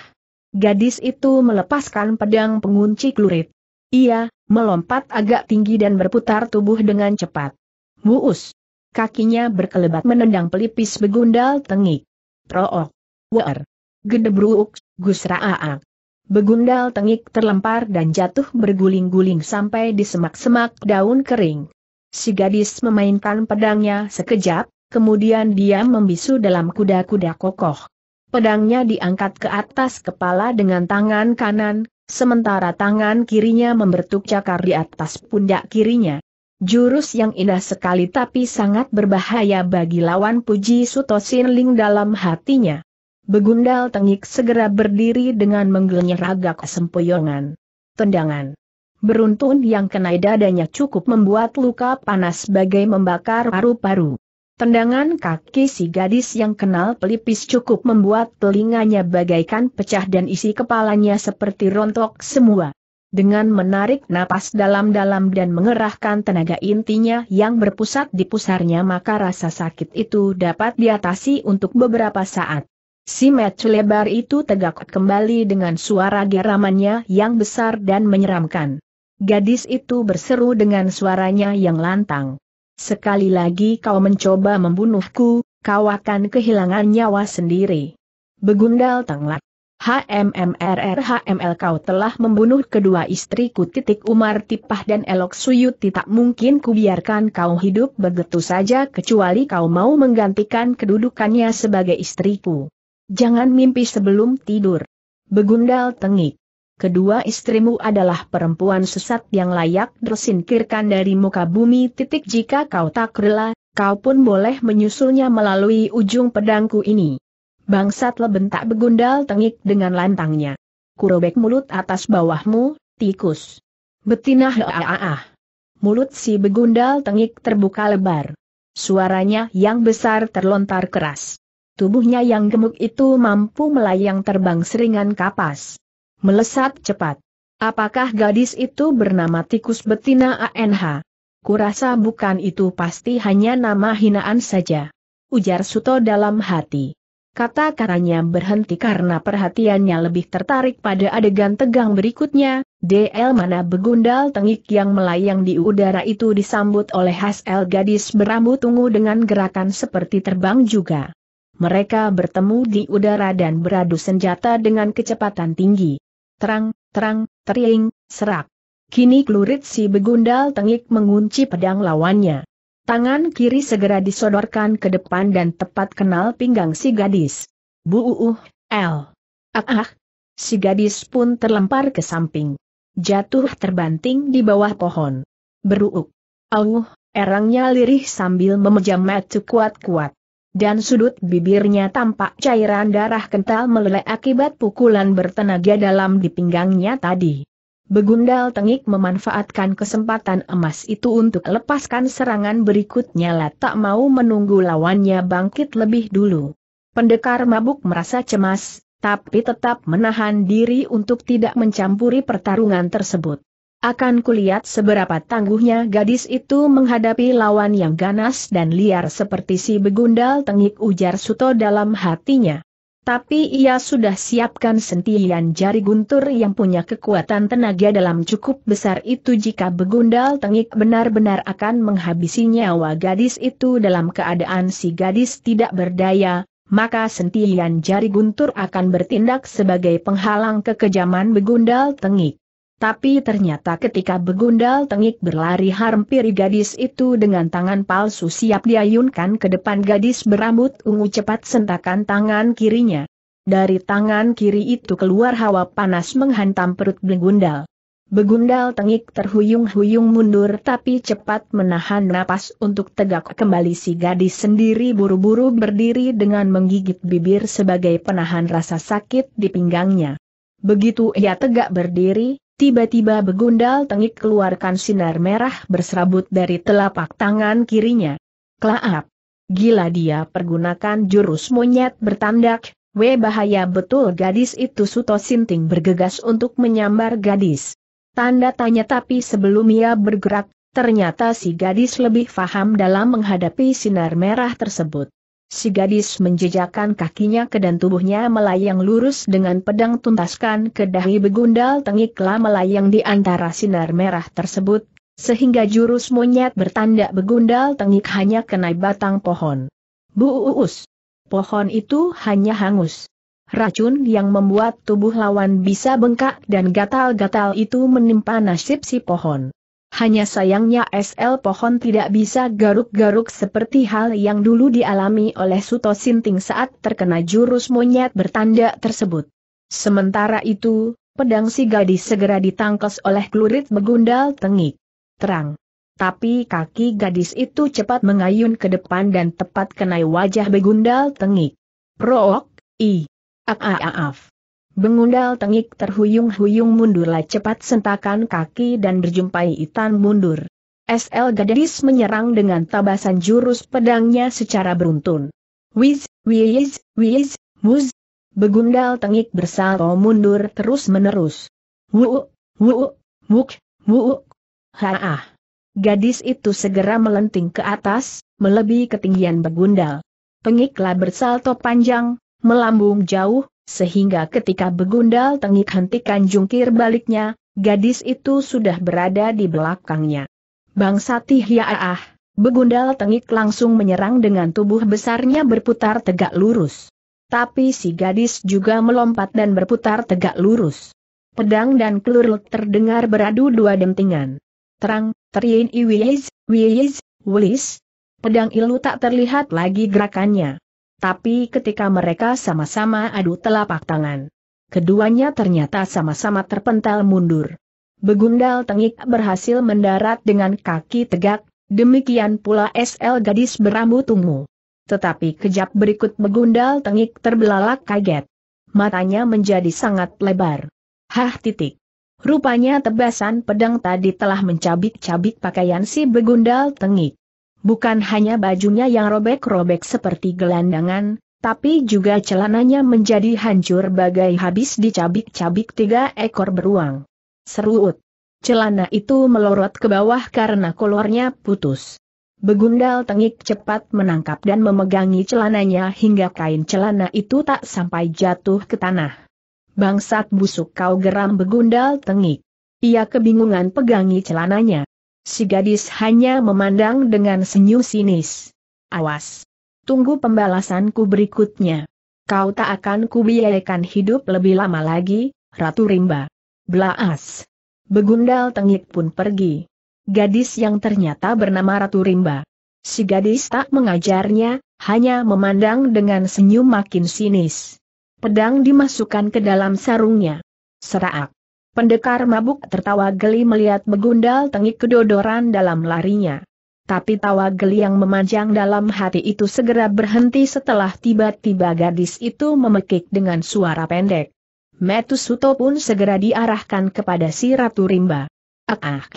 Speaker 1: Gadis itu melepaskan pedang pengunci klurit. Ia, melompat agak tinggi dan berputar tubuh dengan cepat. Muus. Kakinya berkelebat menendang pelipis begundal tengik. Prook. Wer. Gedebruuk, gusraaak. Begundal tengik terlempar dan jatuh berguling-guling sampai di semak-semak daun kering. Si gadis memainkan pedangnya sekejap, kemudian dia membisu dalam kuda-kuda kokoh. Pedangnya diangkat ke atas kepala dengan tangan kanan, sementara tangan kirinya membertuk cakar di atas pundak kirinya. Jurus yang indah sekali tapi sangat berbahaya bagi lawan Puji Sutosin Ling dalam hatinya. Begundal Tengik segera berdiri dengan menggelengir agak sempoyongan. Tendangan. Beruntun yang kena dadanya cukup membuat luka panas bagai membakar paru-paru. Tendangan kaki si gadis yang kenal pelipis cukup membuat telinganya bagaikan pecah dan isi kepalanya seperti rontok semua. Dengan menarik napas dalam-dalam dan mengerahkan tenaga intinya yang berpusat di pusarnya maka rasa sakit itu dapat diatasi untuk beberapa saat. Si match lebar itu tegak kembali dengan suara geramannya yang besar dan menyeramkan. Gadis itu berseru dengan suaranya yang lantang. Sekali lagi kau mencoba membunuhku, kau akan kehilangan nyawa sendiri. Begundal Tanglak. HMMRR HML kau telah membunuh kedua istriku titik Umar Tipah dan Elok Suyuti tidak mungkin kubiarkan kau hidup begitu saja kecuali kau mau menggantikan kedudukannya sebagai istriku. Jangan mimpi sebelum tidur. Begundal tengik kedua istrimu adalah perempuan sesat yang layak tersingkirkan dari muka bumi titik jika kau tak rela, kau pun boleh menyusulnya melalui ujung pedangku ini. Bangsat lebentak begundal tengik dengan lantangnya. Kurobek mulut atas bawahmu, tikus. Betina ah. Mulut si begundal tengik terbuka lebar. Suaranya yang besar terlontar keras. Tubuhnya yang gemuk itu mampu melayang terbang seringan kapas. Melesat cepat. Apakah gadis itu bernama tikus betina ANH? Kurasa bukan itu pasti hanya nama hinaan saja. Ujar Suto dalam hati. Kata-katanya berhenti karena perhatiannya lebih tertarik pada adegan tegang berikutnya, DL mana begundal tengik yang melayang di udara itu disambut oleh HSL gadis berambut ungu dengan gerakan seperti terbang juga. Mereka bertemu di udara dan beradu senjata dengan kecepatan tinggi terang, terang, tering, serak. Kini kelurit si begundal tengik mengunci pedang lawannya. Tangan kiri segera disodorkan ke depan dan tepat kenal pinggang si gadis. Buuuh, el. Ah, ah. Si gadis pun terlempar ke samping. Jatuh terbanting di bawah pohon. Beruuk. Auh, erangnya lirih sambil memejam mata kuat-kuat dan sudut bibirnya tampak cairan darah kental meleleh akibat pukulan bertenaga dalam di pinggangnya tadi. Begundal Tengik memanfaatkan kesempatan emas itu untuk lepaskan serangan berikutnya lah tak mau menunggu lawannya bangkit lebih dulu. Pendekar mabuk merasa cemas, tapi tetap menahan diri untuk tidak mencampuri pertarungan tersebut. Akan kulihat seberapa tangguhnya gadis itu menghadapi lawan yang ganas dan liar seperti si begundal tengik ujar Suto dalam hatinya. Tapi ia sudah siapkan sentian jari guntur yang punya kekuatan tenaga dalam cukup besar itu jika begundal tengik benar-benar akan menghabisi nyawa gadis itu dalam keadaan si gadis tidak berdaya, maka sentian jari guntur akan bertindak sebagai penghalang kekejaman begundal tengik. Tapi ternyata ketika begundal tengik berlari hampiri gadis itu dengan tangan palsu siap diayunkan ke depan gadis berambut ungu cepat sentakan tangan kirinya. Dari tangan kiri itu keluar hawa panas menghantam perut begundal. Begundal tengik terhuyung-huyung mundur tapi cepat menahan napas untuk tegak kembali si gadis sendiri buru-buru berdiri dengan menggigit bibir sebagai penahan rasa sakit di pinggangnya. Begitu ia tegak berdiri, tiba-tiba begundal tengik keluarkan sinar merah berserabut dari telapak tangan kirinya. Klaap! Gila dia pergunakan jurus monyet bertandak, we bahaya betul gadis itu Suto Sinting bergegas untuk menyambar gadis. Tanda tanya tapi sebelum ia bergerak, ternyata si gadis lebih faham dalam menghadapi sinar merah tersebut. Si gadis menjejakkan kakinya ke dan tubuhnya melayang lurus dengan pedang tuntaskan ke dahi begundal tengiklah melayang di antara sinar merah tersebut, sehingga jurus monyet bertanda begundal tengik hanya kena batang pohon. Bu Uus, Pohon itu hanya hangus. Racun yang membuat tubuh lawan bisa bengkak dan gatal-gatal itu menimpa nasib si pohon. Hanya sayangnya SL Pohon tidak bisa garuk-garuk seperti hal yang dulu dialami oleh Suto Sinting saat terkena jurus monyet bertanda tersebut. Sementara itu, pedang si gadis segera ditangkas oleh klurit begundal tengik. Terang. Tapi kaki gadis itu cepat mengayun ke depan dan tepat kenai wajah begundal tengik. Prook, i. ak a af Bengundal tengik terhuyung-huyung mundurlah cepat sentakan kaki dan berjumpai Itan mundur. SL Gadis menyerang dengan tabasan jurus pedangnya secara beruntun. Wiz, wiz, wiz, muz. Begundal tengik bersalto mundur terus-menerus. Wu, wu, muk, wu, haah. Gadis itu segera melenting ke atas, melebihi ketinggian begundal. Tengiklah bersalto panjang, melambung jauh, sehingga ketika begundal tengik hentikan jungkir baliknya, gadis itu sudah berada di belakangnya. Bangsati ah, begundal tengik langsung menyerang dengan tubuh besarnya berputar tegak lurus. Tapi si gadis juga melompat dan berputar tegak lurus. Pedang dan kelurut terdengar beradu dua dentingan. Terang, teriain iwiz, wiz, wulis. Pedang ilu tak terlihat lagi gerakannya. Tapi ketika mereka sama-sama adu telapak tangan, keduanya ternyata sama-sama terpental mundur. Begundal Tengik berhasil mendarat dengan kaki tegak, demikian pula SL gadis berambut ungu. Tetapi kejap berikut Begundal Tengik terbelalak kaget. Matanya menjadi sangat lebar. Hah titik. Rupanya tebasan pedang tadi telah mencabik-cabik pakaian si Begundal Tengik. Bukan hanya bajunya yang robek-robek seperti gelandangan, tapi juga celananya menjadi hancur bagai habis dicabik-cabik tiga ekor beruang. Seruut. Celana itu melorot ke bawah karena kolornya putus. Begundal tengik cepat menangkap dan memegangi celananya hingga kain celana itu tak sampai jatuh ke tanah. Bangsat busuk kau geram begundal tengik. Ia kebingungan pegangi celananya si gadis hanya memandang dengan senyum sinis. Awas! Tunggu pembalasanku berikutnya. Kau tak akan kubiayakan hidup lebih lama lagi, Ratu Rimba. Blaas! Begundal tengik pun pergi. Gadis yang ternyata bernama Ratu Rimba. Si gadis tak mengajarnya, hanya memandang dengan senyum makin sinis. Pedang dimasukkan ke dalam sarungnya. Serak. Pendekar mabuk tertawa geli melihat begundal tengik kedodoran dalam larinya. Tapi tawa geli yang memanjang dalam hati itu segera berhenti setelah tiba-tiba gadis itu memekik dengan suara pendek. Metus Suto pun segera diarahkan kepada si Ratu Rimba. Ak, ak.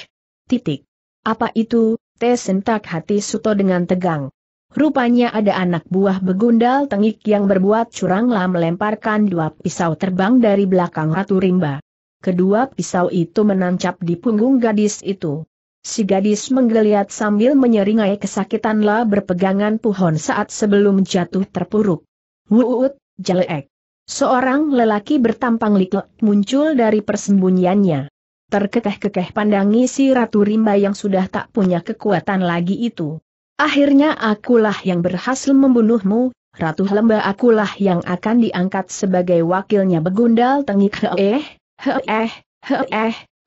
Speaker 1: Titik. Apa itu? Tes hati Suto dengan tegang. Rupanya ada anak buah begundal tengik yang berbuat curanglah melemparkan dua pisau terbang dari belakang Ratu Rimba. Kedua pisau itu menancap di punggung gadis itu. Si gadis menggeliat sambil menyeringai kesakitanlah berpegangan pohon saat sebelum jatuh terpuruk. Wuut, jelek. Seorang lelaki bertampang liklek muncul dari persembunyiannya. Terkekeh-kekeh pandangi si Ratu Rimba yang sudah tak punya kekuatan lagi itu. Akhirnya akulah yang berhasil membunuhmu, Ratu Lembah akulah yang akan diangkat sebagai wakilnya Begundal Tengik Eh, He-eh,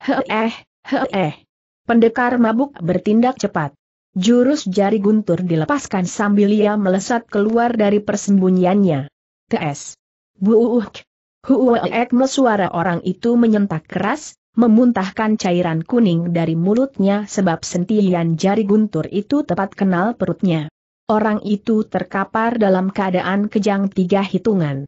Speaker 1: he-eh, Pendekar mabuk bertindak cepat. Jurus jari guntur dilepaskan sambil ia melesat keluar dari persembunyiannya. TS. Buuuk. Huuek suara orang itu menyentak keras, memuntahkan cairan kuning dari mulutnya sebab sentilan jari guntur itu tepat kenal perutnya. Orang itu terkapar dalam keadaan kejang tiga hitungan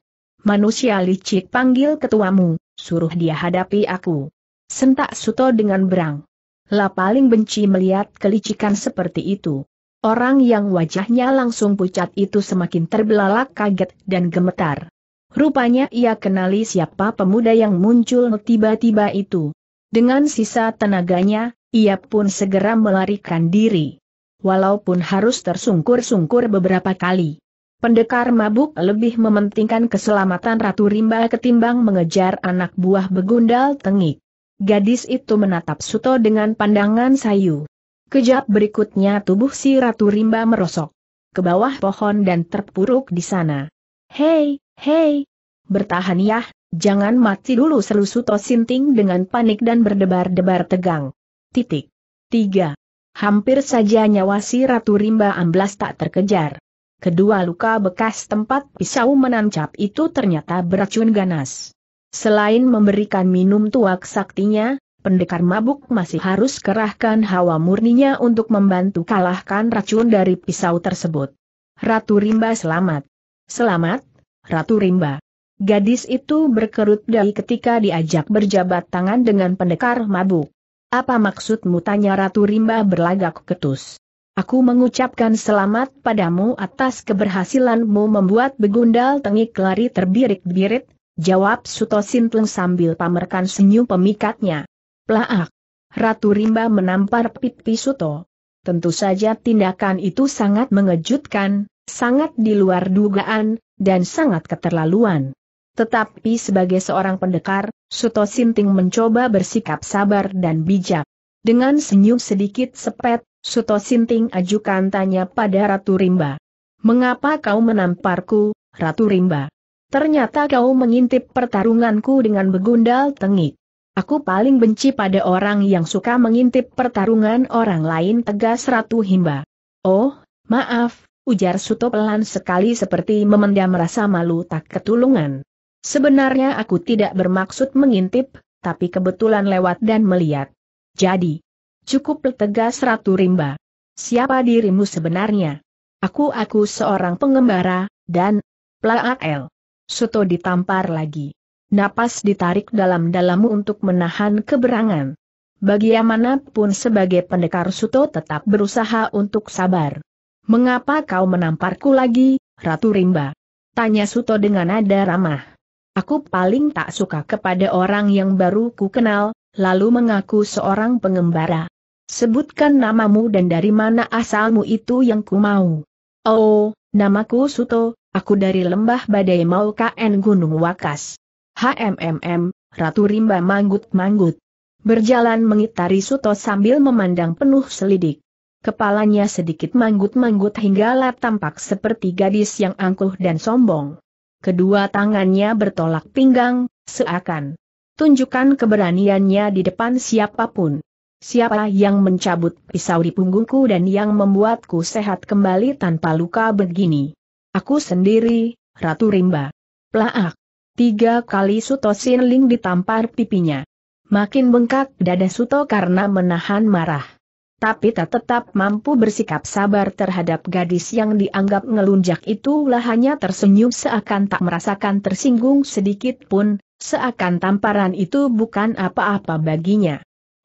Speaker 1: manusia licik panggil ketuamu, suruh dia hadapi aku. Sentak Suto dengan berang. La paling benci melihat kelicikan seperti itu. Orang yang wajahnya langsung pucat itu semakin terbelalak kaget dan gemetar. Rupanya ia kenali siapa pemuda yang muncul tiba-tiba itu. Dengan sisa tenaganya, ia pun segera melarikan diri. Walaupun harus tersungkur-sungkur beberapa kali. Pendekar mabuk lebih mementingkan keselamatan Ratu Rimba ketimbang mengejar anak buah begundal tengik. Gadis itu menatap Suto dengan pandangan sayu. Kejap berikutnya tubuh si Ratu Rimba merosok ke bawah pohon dan terpuruk di sana. Hei, hei, bertahan ya, jangan mati dulu seru Suto Sinting dengan panik dan berdebar-debar tegang. Titik. 3. Hampir saja nyawa si Ratu Rimba amblas tak terkejar. Kedua luka bekas tempat pisau menancap itu ternyata beracun ganas. Selain memberikan minum tuak saktinya, pendekar mabuk masih harus kerahkan hawa murninya untuk membantu kalahkan racun dari pisau tersebut. Ratu Rimba selamat. Selamat, Ratu Rimba. Gadis itu berkerut dahi ketika diajak berjabat tangan dengan pendekar mabuk. Apa maksudmu tanya Ratu Rimba berlagak ketus? Aku mengucapkan selamat padamu atas keberhasilanmu membuat begundal tengik lari terbirit-birit, jawab Suto Sintleng sambil pamerkan senyum pemikatnya. Plaak! Ratu Rimba menampar pipi Suto. Tentu saja tindakan itu sangat mengejutkan, sangat di luar dugaan, dan sangat keterlaluan. Tetapi sebagai seorang pendekar, Suto Sinting mencoba bersikap sabar dan bijak. Dengan senyum sedikit sepet, Suto Sinting ajukan tanya pada Ratu Rimba. Mengapa kau menamparku, Ratu Rimba? Ternyata kau mengintip pertarunganku dengan begundal tengik. Aku paling benci pada orang yang suka mengintip pertarungan orang lain tegas Ratu Himba. Oh, maaf, ujar Suto pelan sekali seperti memendam rasa malu tak ketulungan. Sebenarnya aku tidak bermaksud mengintip, tapi kebetulan lewat dan melihat. Jadi, Cukup tegas Ratu Rimba. Siapa dirimu sebenarnya? Aku-aku seorang pengembara, dan... Plaal. Suto ditampar lagi. Napas ditarik dalam-dalam untuk menahan keberangan. Bagaimanapun sebagai pendekar Suto tetap berusaha untuk sabar. Mengapa kau menamparku lagi, Ratu Rimba? Tanya Suto dengan nada ramah. Aku paling tak suka kepada orang yang baru ku kenal, lalu mengaku seorang pengembara. Sebutkan namamu dan dari mana asalmu itu yang ku mau. Oh, namaku Suto, aku dari lembah badai mau KN Gunung Wakas. HMMM, Ratu Rimba manggut-manggut. Berjalan mengitari Suto sambil memandang penuh selidik. Kepalanya sedikit manggut-manggut hingga hinggalah tampak seperti gadis yang angkuh dan sombong. Kedua tangannya bertolak pinggang, seakan. Tunjukkan keberaniannya di depan siapapun. Siapa yang mencabut pisau di punggungku dan yang membuatku sehat kembali tanpa luka begini? Aku sendiri, Ratu Rimba. Plaak. Tiga kali Suto Sinling ditampar pipinya. Makin bengkak dada Suto karena menahan marah. Tapi tak tetap mampu bersikap sabar terhadap gadis yang dianggap ngelunjak itu hanya tersenyum seakan tak merasakan tersinggung sedikit pun, seakan tamparan itu bukan apa-apa baginya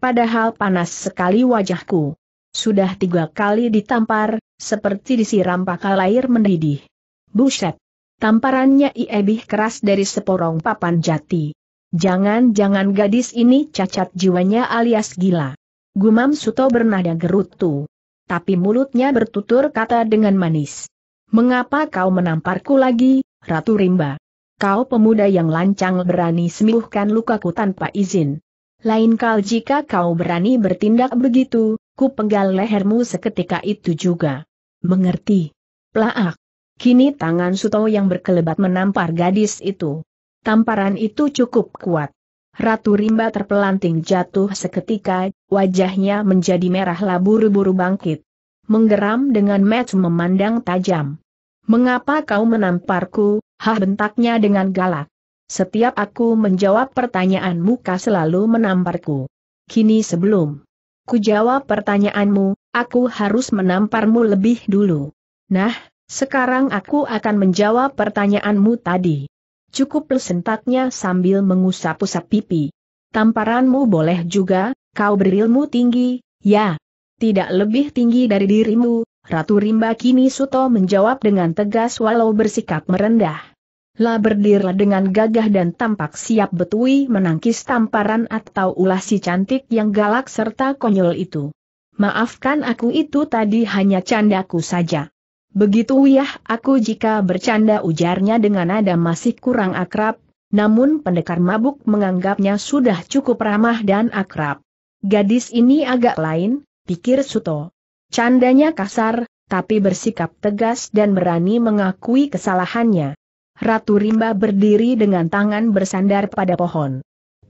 Speaker 1: padahal panas sekali wajahku. Sudah tiga kali ditampar, seperti disiram pakal air mendidih. Buset! Tamparannya iebih keras dari seporong papan jati. Jangan-jangan gadis ini cacat jiwanya alias gila. Gumam Suto bernada gerutu. Tapi mulutnya bertutur kata dengan manis. Mengapa kau menamparku lagi, Ratu Rimba? Kau pemuda yang lancang berani sembuhkan lukaku tanpa izin. Lain kal jika kau berani bertindak begitu, ku penggal lehermu seketika itu juga. Mengerti. Plaak. Kini tangan Suto yang berkelebat menampar gadis itu. Tamparan itu cukup kuat. Ratu Rimba terpelanting jatuh seketika, wajahnya menjadi merah labu buru-buru bangkit. Menggeram dengan match memandang tajam. Mengapa kau menamparku, hah bentaknya dengan galak. Setiap aku menjawab pertanyaanmu kau selalu menamparku. Kini sebelum ku jawab pertanyaanmu, aku harus menamparmu lebih dulu. Nah, sekarang aku akan menjawab pertanyaanmu tadi. Cukup sentaknya sambil mengusap-usap pipi. Tamparanmu boleh juga, kau berilmu tinggi, ya. Tidak lebih tinggi dari dirimu, Ratu Rimba kini Suto menjawab dengan tegas walau bersikap merendah. La berdiri dengan gagah dan tampak siap betui menangkis tamparan atau ulah si cantik yang galak serta konyol itu. Maafkan aku itu tadi hanya candaku saja. Begitu wiyah aku jika bercanda ujarnya dengan nada masih kurang akrab, namun pendekar mabuk menganggapnya sudah cukup ramah dan akrab. Gadis ini agak lain, pikir Suto. Candanya kasar, tapi bersikap tegas dan berani mengakui kesalahannya. Ratu Rimba berdiri dengan tangan bersandar pada pohon.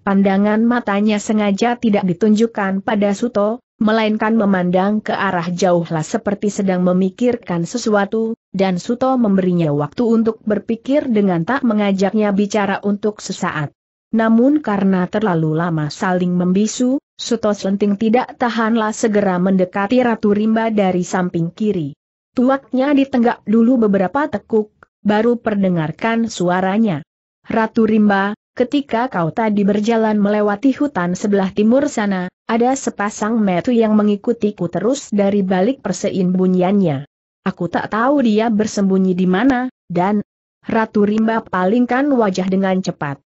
Speaker 1: Pandangan matanya sengaja tidak ditunjukkan pada Suto, melainkan memandang ke arah jauhlah seperti sedang memikirkan sesuatu, dan Suto memberinya waktu untuk berpikir dengan tak mengajaknya bicara untuk sesaat. Namun karena terlalu lama saling membisu, Suto slenting tidak tahanlah segera mendekati Ratu Rimba dari samping kiri. Tuaknya ditenggak dulu beberapa tekuk, baru perdengarkan suaranya. Ratu Rimba, ketika kau tadi berjalan melewati hutan sebelah timur sana, ada sepasang metu yang mengikutiku terus dari balik persein bunyiannya. Aku tak tahu dia bersembunyi di mana, dan Ratu Rimba palingkan wajah dengan cepat.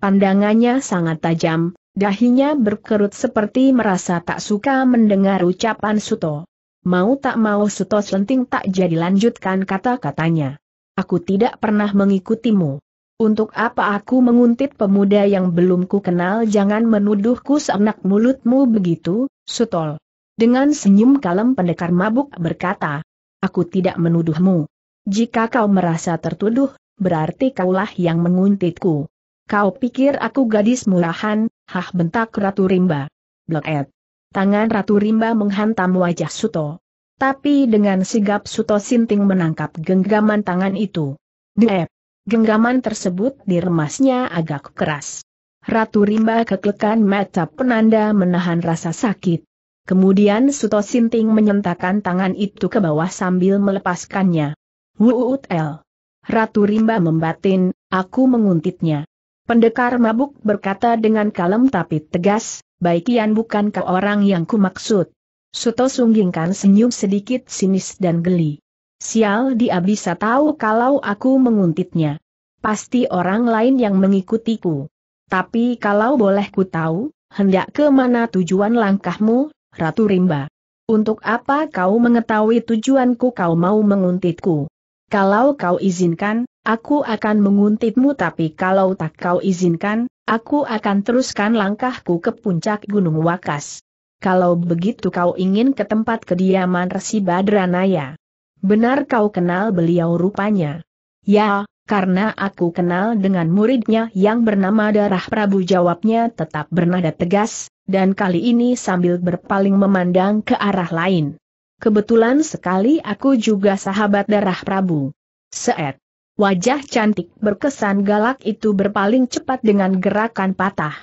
Speaker 1: Pandangannya sangat tajam, dahinya berkerut seperti merasa tak suka mendengar ucapan Suto. Mau tak mau Suto selenting tak jadi lanjutkan kata-katanya. Aku tidak pernah mengikutimu. Untuk apa aku menguntit pemuda yang belum ku kenal jangan menuduhku seenak mulutmu begitu, Sutol. Dengan senyum kalem pendekar mabuk berkata, Aku tidak menuduhmu. Jika kau merasa tertuduh, berarti kaulah yang menguntitku. Kau pikir aku gadis murahan, hah bentak Ratu Rimba. Bleket. Tangan Ratu Rimba menghantam wajah Sutol. Tapi dengan sigap Suto Sinting menangkap genggaman tangan itu. Deep. Genggaman tersebut diremasnya agak keras. Ratu Rimba keklekan mata penanda menahan rasa sakit. Kemudian Suto Sinting menyentakan tangan itu ke bawah sambil melepaskannya. Wuut el. Ratu Rimba membatin, aku menguntitnya. Pendekar mabuk berkata dengan kalem tapi tegas, Baikian bukan ke orang yang kumaksud. Suto sunggingkan senyum sedikit sinis dan geli. Sial dia bisa tahu kalau aku menguntitnya. Pasti orang lain yang mengikutiku. Tapi kalau boleh ku tahu, hendak ke mana tujuan langkahmu, Ratu Rimba? Untuk apa kau mengetahui tujuanku kau mau menguntitku? Kalau kau izinkan, aku akan menguntitmu tapi kalau tak kau izinkan, aku akan teruskan langkahku ke puncak Gunung Wakas kalau begitu kau ingin ke tempat kediaman Resi Badranaya. Benar kau kenal beliau rupanya. Ya, karena aku kenal dengan muridnya yang bernama Darah Prabu jawabnya tetap bernada tegas, dan kali ini sambil berpaling memandang ke arah lain. Kebetulan sekali aku juga sahabat Darah Prabu. Seet. Wajah cantik berkesan galak itu berpaling cepat dengan gerakan patah.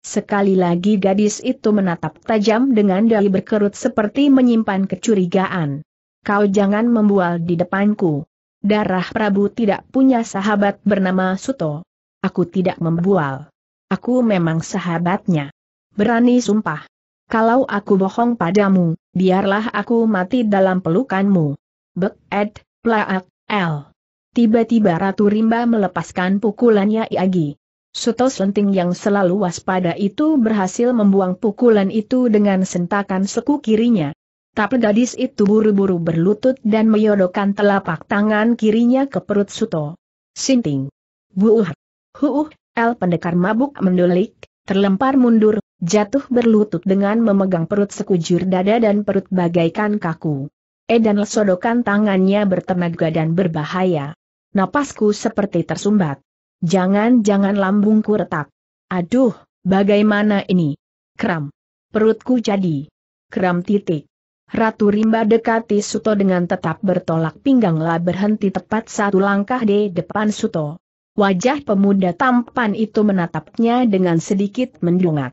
Speaker 1: Sekali lagi gadis itu menatap tajam dengan dahi berkerut seperti menyimpan kecurigaan. Kau jangan membual di depanku. Darah Prabu tidak punya sahabat bernama Suto. Aku tidak membual. Aku memang sahabatnya. Berani sumpah. Kalau aku bohong padamu, biarlah aku mati dalam pelukanmu. Bek ed, plaak, el. Tiba-tiba Ratu Rimba melepaskan pukulannya Iagi. Suto Slenting yang selalu waspada itu berhasil membuang pukulan itu dengan sentakan seku kirinya. Tapi gadis itu buru-buru berlutut dan meyodokan telapak tangan kirinya ke perut Suto. Sinting. Buuh. Huuh, el pendekar mabuk mendulik, terlempar mundur, jatuh berlutut dengan memegang perut sekujur dada dan perut bagaikan kaku. Edan lesodokan tangannya bertenaga dan berbahaya. Napasku seperti tersumbat. Jangan-jangan lambungku retak. Aduh, bagaimana ini? Kram. Perutku jadi. Kram titik. Ratu Rimba dekati Suto dengan tetap bertolak pingganglah berhenti tepat satu langkah di depan Suto. Wajah pemuda tampan itu menatapnya dengan sedikit Canda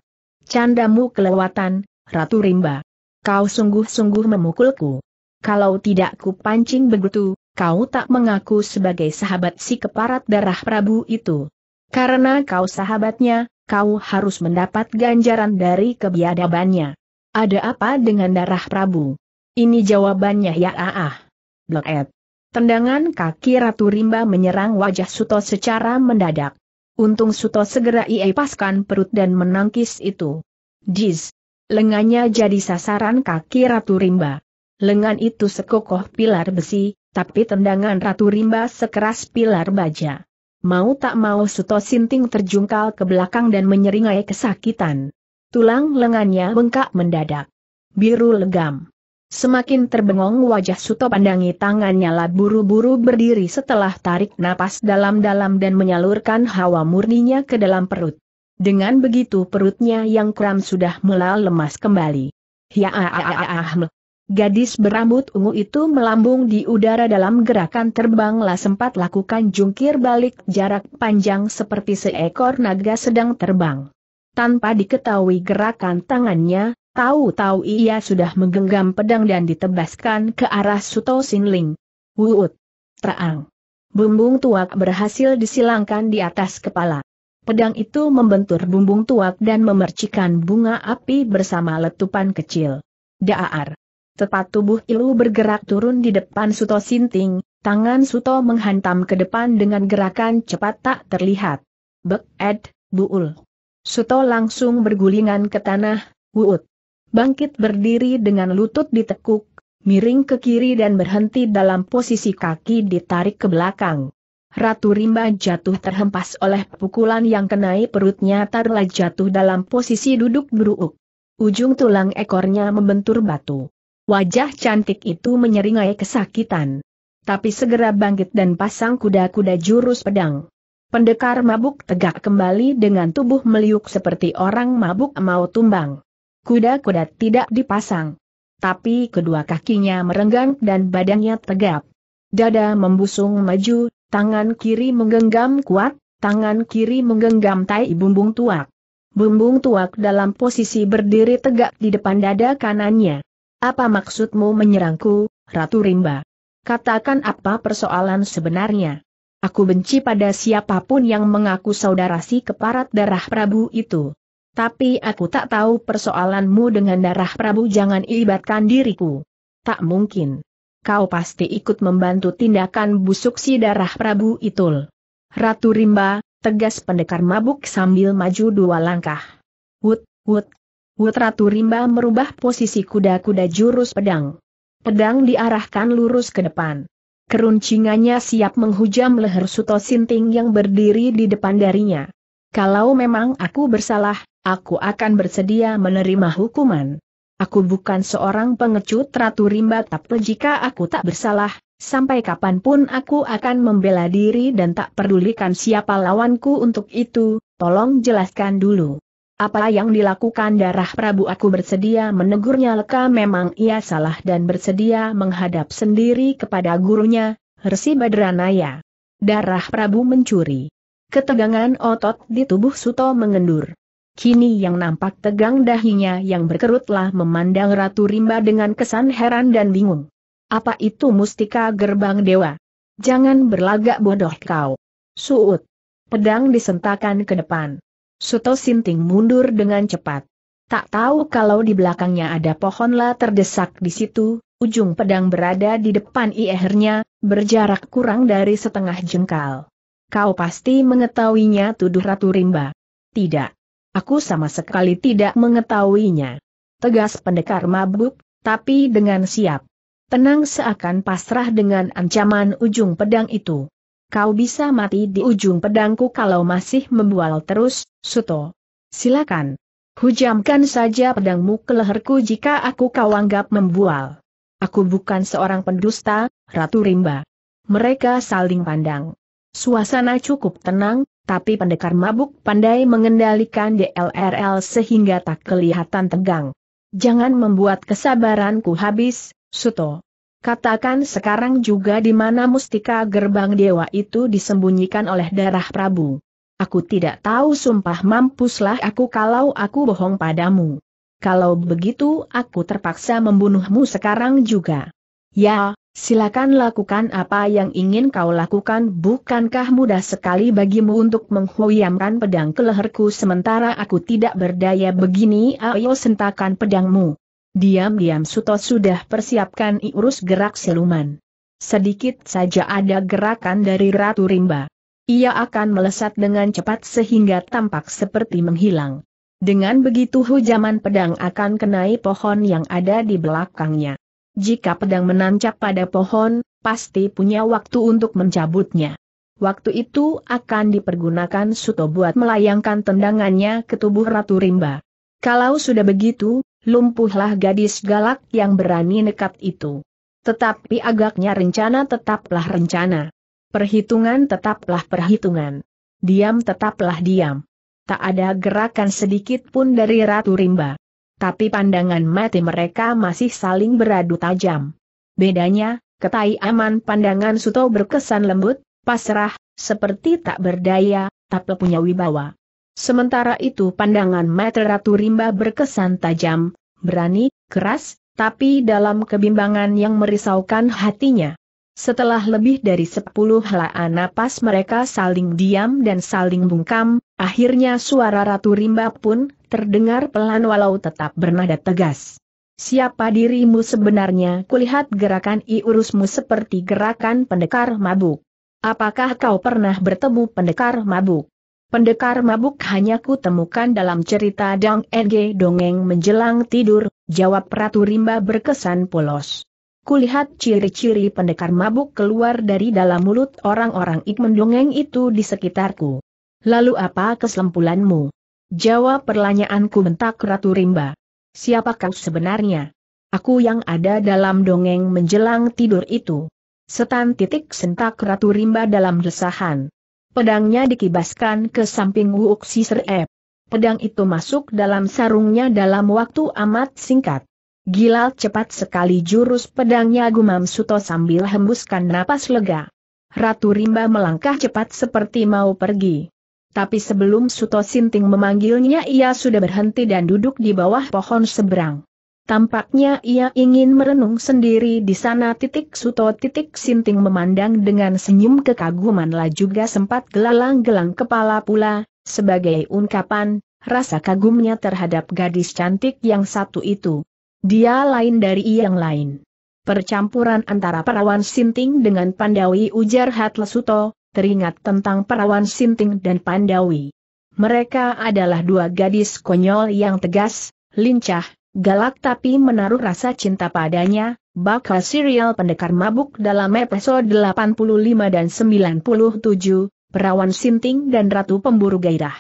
Speaker 1: Candamu kelewatan, Ratu Rimba. Kau sungguh-sungguh memukulku. Kalau tidak ku pancing begitu, kau tak mengaku sebagai sahabat si keparat darah Prabu itu. Karena kau sahabatnya, kau harus mendapat ganjaran dari kebiadabannya. Ada apa dengan darah Prabu? Ini jawabannya ya ah. ah. Bleket. Tendangan kaki Ratu Rimba menyerang wajah Suto secara mendadak. Untung Suto segera iepaskan perut dan menangkis itu. Jis. Lengannya jadi sasaran kaki Ratu Rimba. Lengan itu sekokoh pilar besi, tapi tendangan Ratu Rimba sekeras pilar baja. Mau tak mau Suto Sinting terjungkal ke belakang dan menyeringai kesakitan. Tulang lengannya bengkak mendadak. Biru legam. Semakin terbengong wajah Suto pandangi tangannya lah buru-buru berdiri setelah tarik napas dalam-dalam dan menyalurkan hawa murninya ke dalam perut. Dengan begitu perutnya yang kram sudah mulai lemas kembali. Ya ah ah ah ah, ah, ah Gadis berambut ungu itu melambung di udara dalam gerakan terbang lah sempat lakukan jungkir balik jarak panjang seperti seekor naga sedang terbang. Tanpa diketahui gerakan tangannya, tahu-tahu ia sudah menggenggam pedang dan ditebaskan ke arah Suto Sinling. Wuut! Terang! Bumbung tuak berhasil disilangkan di atas kepala. Pedang itu membentur bumbung tuak dan memercikan bunga api bersama letupan kecil. Daar! tepat tubuh Ilu bergerak turun di depan Suto Sinting, tangan Suto menghantam ke depan dengan gerakan cepat tak terlihat. Bek Ed, Buul. Suto langsung bergulingan ke tanah, Wuut. Bangkit berdiri dengan lutut ditekuk, miring ke kiri dan berhenti dalam posisi kaki ditarik ke belakang. Ratu Rimba jatuh terhempas oleh pukulan yang kenai perutnya tarla jatuh dalam posisi duduk beruk. Ujung tulang ekornya membentur batu. Wajah cantik itu menyeringai kesakitan. Tapi segera bangkit dan pasang kuda-kuda jurus pedang. Pendekar mabuk tegak kembali dengan tubuh meliuk seperti orang mabuk mau tumbang. Kuda-kuda tidak dipasang. Tapi kedua kakinya merenggang dan badannya tegap. Dada membusung maju, tangan kiri menggenggam kuat, tangan kiri menggenggam tai bumbung tuak. Bumbung tuak dalam posisi berdiri tegak di depan dada kanannya. Apa maksudmu menyerangku, Ratu Rimba? Katakan apa persoalan sebenarnya. Aku benci pada siapapun yang mengaku saudara si keparat darah Prabu itu. Tapi aku tak tahu persoalanmu dengan darah Prabu jangan ibatkan diriku. Tak mungkin. Kau pasti ikut membantu tindakan busuk si darah Prabu itul. Ratu Rimba, tegas pendekar mabuk sambil maju dua langkah. Wut, wut, Ratu Rimba merubah posisi kuda-kuda jurus pedang. Pedang diarahkan lurus ke depan. Keruncingannya siap menghujam leher Suto Sinting yang berdiri di depan darinya. Kalau memang aku bersalah, aku akan bersedia menerima hukuman. Aku bukan seorang pengecut Ratu Rimba tapi jika aku tak bersalah, Sampai kapanpun aku akan membela diri dan tak pedulikan siapa lawanku untuk itu, tolong jelaskan dulu. Apa yang dilakukan darah Prabu aku bersedia menegurnya leka memang ia salah dan bersedia menghadap sendiri kepada gurunya, Resi Badranaya. Darah Prabu mencuri. Ketegangan otot di tubuh Suto mengendur. Kini yang nampak tegang dahinya yang berkerutlah memandang Ratu Rimba dengan kesan heran dan bingung. Apa itu mustika gerbang dewa? Jangan berlagak bodoh kau. Suut. Pedang disentakan ke depan. Suto Sinting mundur dengan cepat. Tak tahu kalau di belakangnya ada pohonlah terdesak di situ, ujung pedang berada di depan iehernya, berjarak kurang dari setengah jengkal. Kau pasti mengetahuinya tuduh Ratu Rimba. Tidak. Aku sama sekali tidak mengetahuinya. Tegas pendekar mabuk, tapi dengan siap. Tenang seakan pasrah dengan ancaman ujung pedang itu. Kau bisa mati di ujung pedangku kalau masih membual terus, Suto. Silakan. Hujamkan saja pedangmu ke leherku jika aku kau anggap membual. Aku bukan seorang pendusta, Ratu Rimba. Mereka saling pandang. Suasana cukup tenang, tapi pendekar mabuk pandai mengendalikan DLRL sehingga tak kelihatan tegang. Jangan membuat kesabaranku habis, Suto. Katakan sekarang juga di mana mustika gerbang dewa itu disembunyikan oleh darah Prabu. Aku tidak tahu sumpah mampuslah aku kalau aku bohong padamu. Kalau begitu aku terpaksa membunuhmu sekarang juga. Ya, silakan lakukan apa yang ingin kau lakukan bukankah mudah sekali bagimu untuk menghuyamkan pedang ke leherku sementara aku tidak berdaya begini ayo sentakan pedangmu. Diam-diam Suto sudah persiapkan iurus gerak siluman. Sedikit saja ada gerakan dari Ratu Rimba. Ia akan melesat dengan cepat sehingga tampak seperti menghilang. Dengan begitu hujaman pedang akan kenai pohon yang ada di belakangnya. Jika pedang menancap pada pohon, pasti punya waktu untuk mencabutnya. Waktu itu akan dipergunakan Suto buat melayangkan tendangannya ke tubuh Ratu Rimba. Kalau sudah begitu, lumpuhlah gadis galak yang berani nekat itu. Tetapi agaknya rencana tetaplah rencana. Perhitungan tetaplah perhitungan. Diam tetaplah diam. Tak ada gerakan sedikit pun dari Ratu Rimba. Tapi pandangan mati mereka masih saling beradu tajam. Bedanya, ketai aman pandangan Suto berkesan lembut, pasrah, seperti tak berdaya, tak punya wibawa. Sementara itu pandangan ratu Rimba berkesan tajam, berani, keras, tapi dalam kebimbangan yang merisaukan hatinya. Setelah lebih dari sepuluh helaan napas mereka saling diam dan saling bungkam, akhirnya suara Ratu Rimba pun terdengar pelan walau tetap bernada tegas. Siapa dirimu sebenarnya? Kulihat gerakan iurusmu seperti gerakan pendekar mabuk. Apakah kau pernah bertemu pendekar mabuk? Pendekar mabuk hanya ku temukan dalam cerita Dang Enge dongeng menjelang tidur, jawab Ratu Rimba berkesan polos. Kulihat ciri-ciri pendekar mabuk keluar dari dalam mulut orang-orang ikmen dongeng itu di sekitarku. Lalu apa kesimpulanmu? Jawab pertanyaanku bentak Ratu Rimba. Siapa kau sebenarnya? Aku yang ada dalam dongeng menjelang tidur itu. Setan titik sentak Ratu Rimba dalam desahan. Pedangnya dikibaskan ke samping si Serep. Pedang itu masuk dalam sarungnya dalam waktu amat singkat. Gilal cepat sekali jurus pedangnya gumam Suto sambil hembuskan napas lega. Ratu Rimba melangkah cepat seperti mau pergi. Tapi sebelum Suto Sinting memanggilnya ia sudah berhenti dan duduk di bawah pohon seberang. Tampaknya ia ingin merenung sendiri di sana titik suto titik sinting memandang dengan senyum kekaguman lah juga sempat gelalang-gelang kepala pula, sebagai ungkapan, rasa kagumnya terhadap gadis cantik yang satu itu. Dia lain dari yang lain. Percampuran antara perawan sinting dengan Pandawi ujar Suto. teringat tentang perawan sinting dan Pandawi. Mereka adalah dua gadis konyol yang tegas, lincah, galak tapi menaruh rasa cinta padanya, bakal serial pendekar mabuk dalam episode 85 dan 97, Perawan Sinting dan Ratu Pemburu Gairah.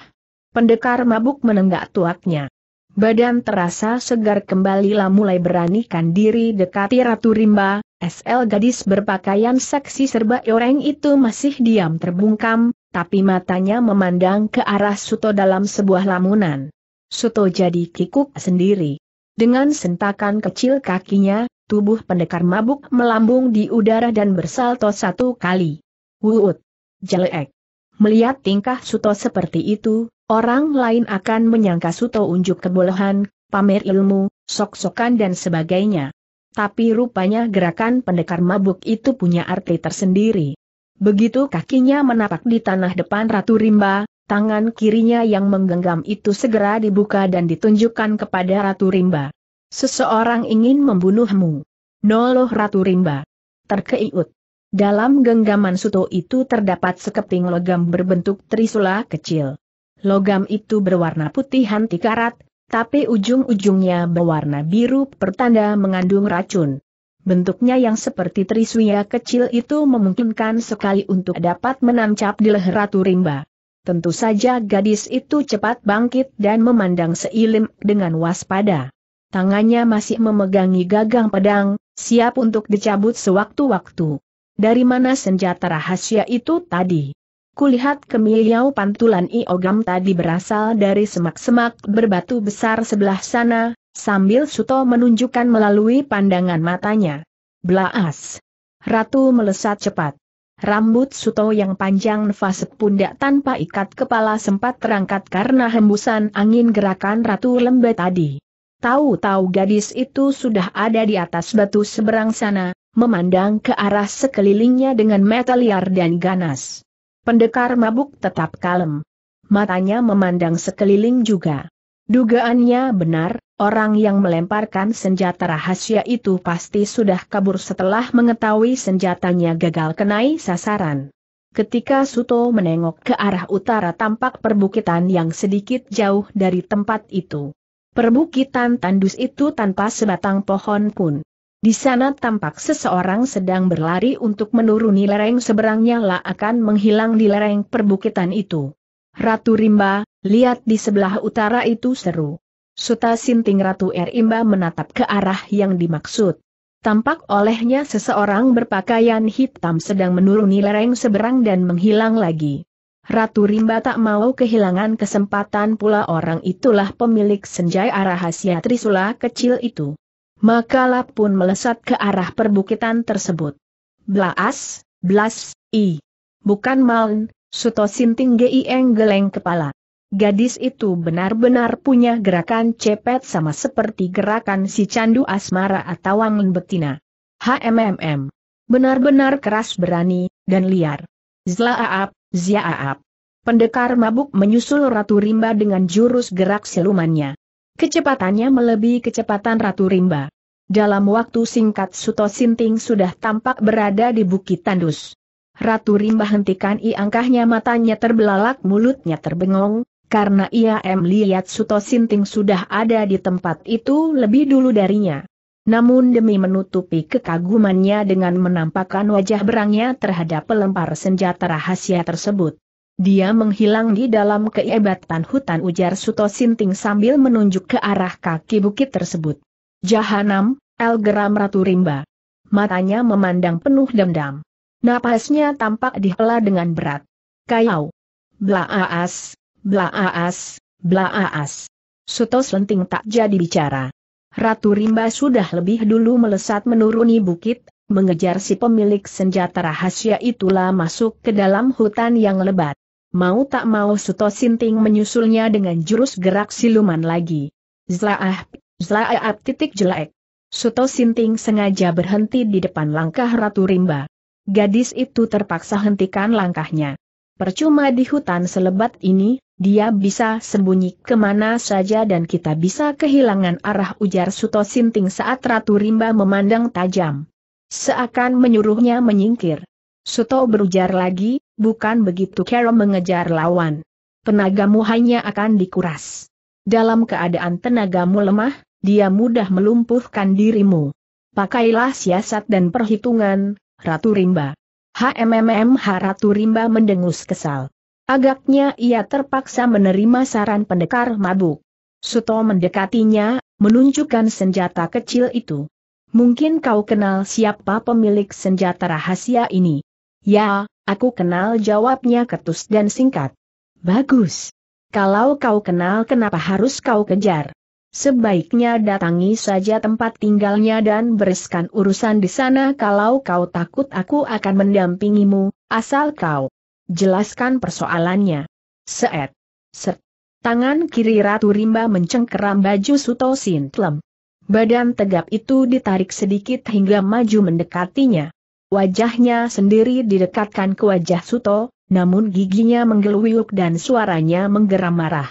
Speaker 1: Pendekar mabuk menenggak tuaknya. Badan terasa segar kembali lah mulai beranikan diri dekati Ratu Rimba, SL gadis berpakaian seksi serba oreng itu masih diam terbungkam, tapi matanya memandang ke arah Suto dalam sebuah lamunan. Suto jadi kikuk sendiri. Dengan sentakan kecil kakinya, tubuh pendekar mabuk melambung di udara dan bersalto satu kali. Wuut! Jelek! Melihat tingkah Suto seperti itu, orang lain akan menyangka Suto unjuk kebolehan, pamer ilmu, sok-sokan dan sebagainya. Tapi rupanya gerakan pendekar mabuk itu punya arti tersendiri. Begitu kakinya menapak di tanah depan Ratu Rimba, tangan kirinya yang menggenggam itu segera dibuka dan ditunjukkan kepada Ratu Rimba. Seseorang ingin membunuhmu. Noloh Ratu Rimba. Terkeiut. Dalam genggaman Suto itu terdapat sekeping logam berbentuk trisula kecil. Logam itu berwarna putih hanti karat, tapi ujung-ujungnya berwarna biru pertanda mengandung racun. Bentuknya yang seperti trisuya kecil itu memungkinkan sekali untuk dapat menancap di leher Ratu Rimba. Tentu saja gadis itu cepat bangkit dan memandang seilim dengan waspada. Tangannya masih memegangi gagang pedang, siap untuk dicabut sewaktu-waktu. Dari mana senjata rahasia itu tadi? Kulihat kemiliau pantulan Iogam tadi berasal dari semak-semak berbatu besar sebelah sana, sambil Suto menunjukkan melalui pandangan matanya. Blaas! Ratu melesat cepat. Rambut Suto yang panjang nefas pundak tanpa ikat kepala sempat terangkat karena hembusan angin gerakan Ratu Lembe tadi. Tahu-tahu gadis itu sudah ada di atas batu seberang sana, memandang ke arah sekelilingnya dengan mata liar dan ganas. Pendekar mabuk tetap kalem. Matanya memandang sekeliling juga. Dugaannya benar, Orang yang melemparkan senjata rahasia itu pasti sudah kabur setelah mengetahui senjatanya gagal kenai sasaran. Ketika Suto menengok ke arah utara tampak perbukitan yang sedikit jauh dari tempat itu. Perbukitan tandus itu tanpa sebatang pohon pun. Di sana tampak seseorang sedang berlari untuk menuruni lereng seberangnya lah akan menghilang di lereng perbukitan itu. Ratu Rimba, lihat di sebelah utara itu seru. Suta Sinting Ratu Erimba menatap ke arah yang dimaksud. Tampak olehnya seseorang berpakaian hitam sedang menuruni lereng seberang dan menghilang lagi. Ratu Rimba tak mau kehilangan kesempatan pula orang itulah pemilik senjai rahasia Trisula kecil itu. Maka lap pun melesat ke arah perbukitan tersebut. Blas, blas, i. Bukan Maln, Suto Sinting Gieng geleng kepala. Gadis itu benar-benar punya gerakan cepet sama seperti gerakan si candu asmara atau wang betina. HMMM. Benar-benar keras berani, dan liar. Zlaaap, ziaaap. Pendekar mabuk menyusul Ratu Rimba dengan jurus gerak silumannya. Kecepatannya melebihi kecepatan Ratu Rimba. Dalam waktu singkat Suto Sinting sudah tampak berada di Bukit Tandus. Ratu Rimba hentikan i angkanya matanya terbelalak mulutnya terbengong, karena ia melihat Suto Sinting sudah ada di tempat itu lebih dulu darinya. Namun demi menutupi kekagumannya dengan menampakkan wajah berangnya terhadap pelempar senjata rahasia tersebut. Dia menghilang di dalam keebatan hutan ujar Suto Sinting sambil menunjuk ke arah kaki bukit tersebut. Jahanam, El Geram Ratu Rimba. Matanya memandang penuh dendam. Napasnya tampak dihela dengan berat. Kayau. Blaaas, Blaaas, blaaas. Suto Selenting tak jadi bicara. Ratu Rimba sudah lebih dulu melesat menuruni bukit, mengejar si pemilik senjata rahasia itulah masuk ke dalam hutan yang lebat. Mau tak mau Suto Sinting menyusulnya dengan jurus gerak siluman lagi. Zlaah, zlaah titik jelek. Suto Sinting sengaja berhenti di depan langkah Ratu Rimba. Gadis itu terpaksa hentikan langkahnya. Percuma di hutan selebat ini, dia bisa sembunyi kemana saja dan kita bisa kehilangan arah ujar Suto Sinting saat Ratu Rimba memandang tajam. Seakan menyuruhnya menyingkir. Suto berujar lagi, bukan begitu Kero mengejar lawan. Tenagamu hanya akan dikuras. Dalam keadaan tenagamu lemah, dia mudah melumpuhkan dirimu. Pakailah siasat dan perhitungan, Ratu Rimba. HMMMH Ratu Rimba mendengus kesal. Agaknya ia terpaksa menerima saran pendekar mabuk. Suto mendekatinya, menunjukkan senjata kecil itu. Mungkin kau kenal siapa pemilik senjata rahasia ini? Ya, aku kenal jawabnya ketus dan singkat. Bagus. Kalau kau kenal kenapa harus kau kejar? Sebaiknya datangi saja tempat tinggalnya dan bereskan urusan di sana kalau kau takut aku akan mendampingimu, asal kau Jelaskan persoalannya. Seet. Set. Tangan kiri Ratu Rimba mencengkeram baju Suto Sintlem. Badan tegap itu ditarik sedikit hingga maju mendekatinya. Wajahnya sendiri didekatkan ke wajah Suto, namun giginya menggeluyuk dan suaranya menggeram marah.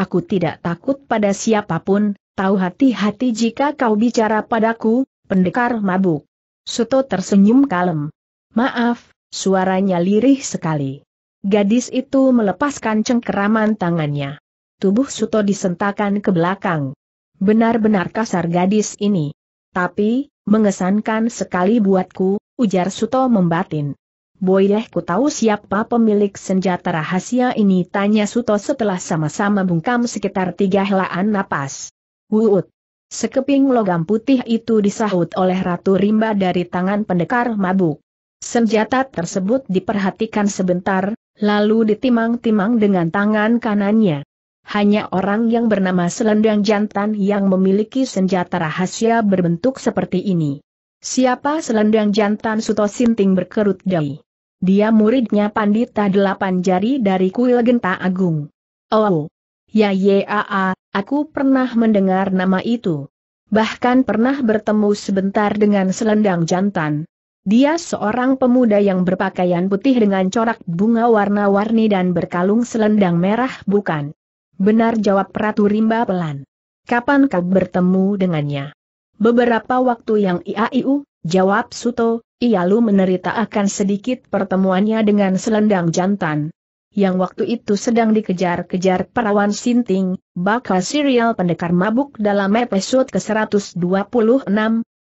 Speaker 1: Aku tidak takut pada siapapun, tahu hati-hati jika kau bicara padaku, pendekar mabuk. Suto tersenyum kalem. Maaf, Suaranya lirih sekali. Gadis itu melepaskan cengkeraman tangannya. Tubuh Suto disentakan ke belakang. Benar-benar kasar gadis ini. Tapi, mengesankan sekali buatku, ujar Suto membatin. Boleh ku tahu siapa pemilik senjata rahasia ini tanya Suto setelah sama-sama bungkam sekitar tiga helaan napas. Wuut. Sekeping logam putih itu disahut oleh Ratu Rimba dari tangan pendekar mabuk. Senjata tersebut diperhatikan sebentar, lalu ditimang-timang dengan tangan kanannya. Hanya orang yang bernama Selendang Jantan yang memiliki senjata rahasia berbentuk seperti ini. Siapa Selendang Jantan Suto Sinting berkerut dahi? Dia muridnya Pandita Delapan Jari dari Kuil Genta Agung. Oh, ya yaa, aku pernah mendengar nama itu. Bahkan pernah bertemu sebentar dengan Selendang Jantan dia seorang pemuda yang berpakaian putih dengan corak bunga warna-warni dan berkalung selendang merah bukan? Benar jawab Ratu Rimba pelan. Kapan kau bertemu dengannya? Beberapa waktu yang IAIU, jawab Suto, lu menerita akan sedikit pertemuannya dengan selendang jantan. Yang waktu itu sedang dikejar-kejar perawan sinting, bakal serial pendekar mabuk dalam episode ke-126,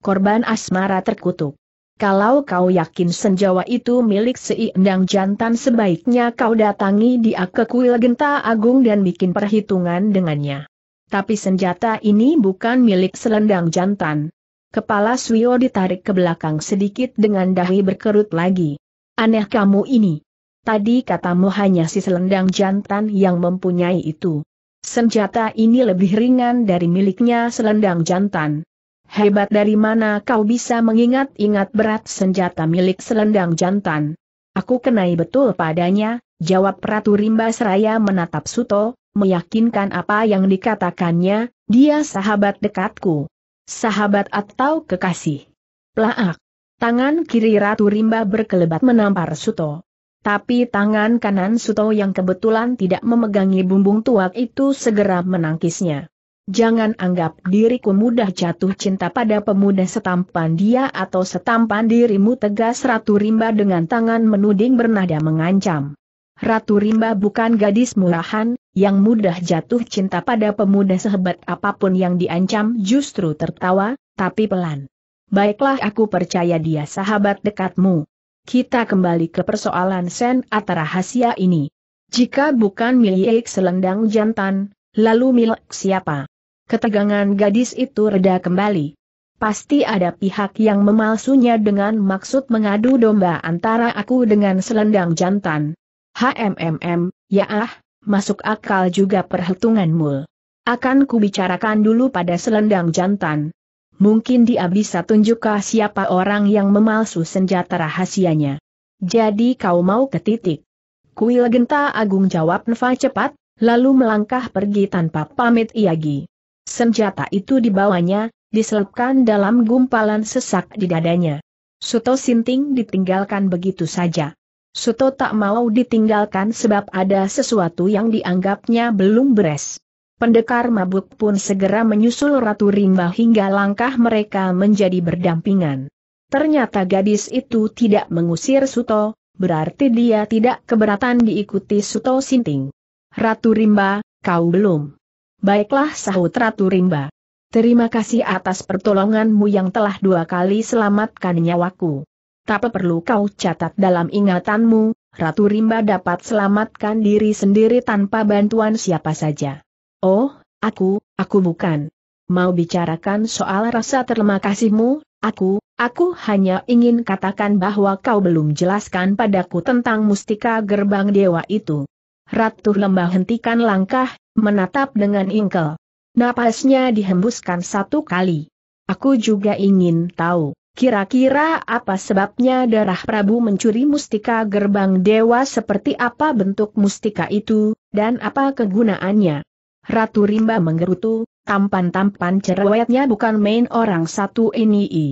Speaker 1: korban asmara terkutuk. Kalau kau yakin senjawa itu milik seindang jantan sebaiknya kau datangi dia ke kuil genta agung dan bikin perhitungan dengannya. Tapi senjata ini bukan milik selendang jantan. Kepala Suyo ditarik ke belakang sedikit dengan dahi berkerut lagi. Aneh kamu ini. Tadi katamu hanya si selendang jantan yang mempunyai itu. Senjata ini lebih ringan dari miliknya selendang jantan hebat dari mana kau bisa mengingat-ingat berat senjata milik selendang jantan. Aku kenai betul padanya, jawab Ratu Rimba Seraya menatap Suto, meyakinkan apa yang dikatakannya, dia sahabat dekatku. Sahabat atau kekasih. Plaak. Tangan kiri Ratu Rimba berkelebat menampar Suto. Tapi tangan kanan Suto yang kebetulan tidak memegangi bumbung tuak itu segera menangkisnya. Jangan anggap diriku mudah jatuh cinta pada pemuda setampan dia atau setampan dirimu tegas Ratu Rimba dengan tangan menuding bernada mengancam. Ratu Rimba bukan gadis murahan, yang mudah jatuh cinta pada pemuda sehebat apapun yang diancam justru tertawa, tapi pelan. Baiklah aku percaya dia sahabat dekatmu. Kita kembali ke persoalan sen atau rahasia ini. Jika bukan milik selendang jantan, lalu milik siapa? ketegangan gadis itu reda kembali. Pasti ada pihak yang memalsunya dengan maksud mengadu domba antara aku dengan selendang jantan. HMMM, ya ah, masuk akal juga perhitunganmu. Akan kubicarakan dulu pada selendang jantan. Mungkin dia bisa tunjukkah siapa orang yang memalsu senjata rahasianya. Jadi kau mau ke titik. Kuil Genta Agung jawab Neva cepat, lalu melangkah pergi tanpa pamit Iagi. Senjata itu dibawanya, diselipkan dalam gumpalan sesak di dadanya. Suto Sinting ditinggalkan begitu saja. Suto tak mau ditinggalkan sebab ada sesuatu yang dianggapnya belum beres. Pendekar mabuk pun segera menyusul Ratu Rimba hingga langkah mereka menjadi berdampingan. Ternyata gadis itu tidak mengusir Suto, berarti dia tidak keberatan diikuti Suto Sinting. Ratu Rimba, kau belum. Baiklah sahut Ratu Rimba. Terima kasih atas pertolonganmu yang telah dua kali selamatkan nyawaku. Tak perlu kau catat dalam ingatanmu, Ratu Rimba dapat selamatkan diri sendiri tanpa bantuan siapa saja. Oh, aku, aku bukan. Mau bicarakan soal rasa terima kasihmu, aku, aku hanya ingin katakan bahwa kau belum jelaskan padaku tentang mustika gerbang dewa itu. Ratu Lembah hentikan langkah, menatap dengan ingkel. Napasnya dihembuskan satu kali. Aku juga ingin tahu, kira-kira apa sebabnya darah Prabu mencuri mustika gerbang dewa seperti apa bentuk mustika itu, dan apa kegunaannya. Ratu Rimba menggerutu, tampan-tampan cerewetnya bukan main orang satu ini i.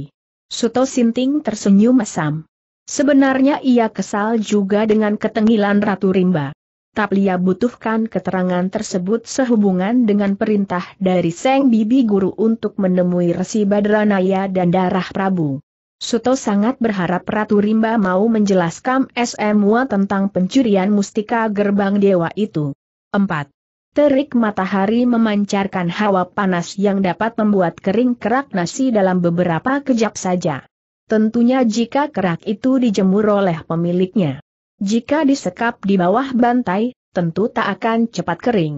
Speaker 1: Suto Sinting tersenyum mesam. Sebenarnya ia kesal juga dengan ketengilan Ratu Rimba. Taplia butuhkan keterangan tersebut sehubungan dengan perintah dari Seng Bibi Guru untuk menemui Resi Badranaya dan Darah Prabu. Suto sangat berharap Ratu Rimba mau menjelaskan semua tentang pencurian mustika gerbang dewa itu. 4. Terik matahari memancarkan hawa panas yang dapat membuat kering kerak nasi dalam beberapa kejap saja. Tentunya jika kerak itu dijemur oleh pemiliknya. Jika disekap di bawah bantai, tentu tak akan cepat kering.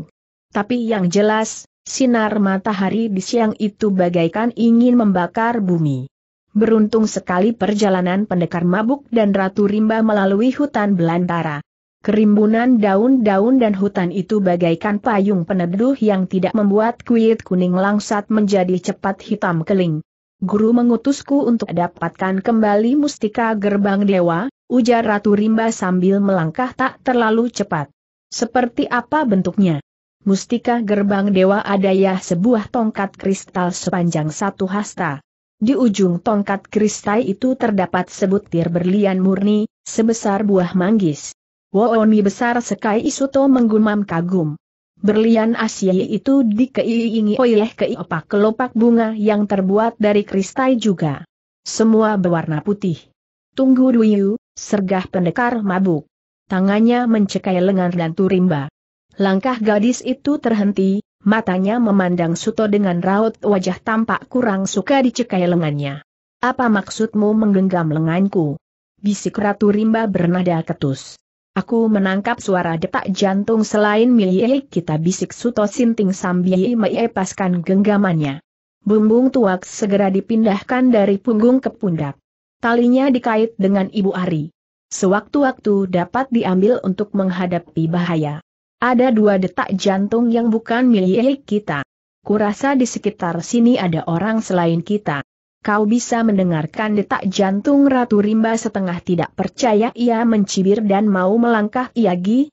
Speaker 1: Tapi yang jelas, sinar matahari di siang itu bagaikan ingin membakar bumi. Beruntung sekali perjalanan pendekar mabuk dan Ratu Rimba melalui hutan belantara. Kerimbunan daun-daun dan hutan itu bagaikan payung peneduh yang tidak membuat kuit kuning langsat menjadi cepat hitam keling. Guru mengutusku untuk dapatkan kembali mustika gerbang dewa, ujar Ratu Rimba sambil melangkah tak terlalu cepat. Seperti apa bentuknya? Mustika gerbang dewa Adayah sebuah tongkat kristal sepanjang satu hasta. Di ujung tongkat kristal itu terdapat sebutir berlian murni, sebesar buah manggis. Wooni besar sekai Isuto menggumam kagum. Berlian Asia itu dikeiingi oleh keiopak kelopak bunga yang terbuat dari kristal juga. Semua berwarna putih. Tunggu Duyu, sergah pendekar mabuk. Tangannya mencekai lengan dan turimba. Langkah gadis itu terhenti, matanya memandang Suto dengan raut wajah tampak kurang suka dicekai lengannya. Apa maksudmu menggenggam lenganku? Bisik Ratu Rimba bernada ketus. Aku menangkap suara detak jantung selain milik kita bisik Suto Sinting sambil melepaskan genggamannya. Bumbung tuak segera dipindahkan dari punggung ke pundak. Talinya dikait dengan Ibu Ari. Sewaktu-waktu dapat diambil untuk menghadapi bahaya. Ada dua detak jantung yang bukan milik kita. Kurasa di sekitar sini ada orang selain kita. Kau bisa mendengarkan detak jantung Ratu Rimba setengah tidak percaya ia mencibir dan mau melangkah Iagi,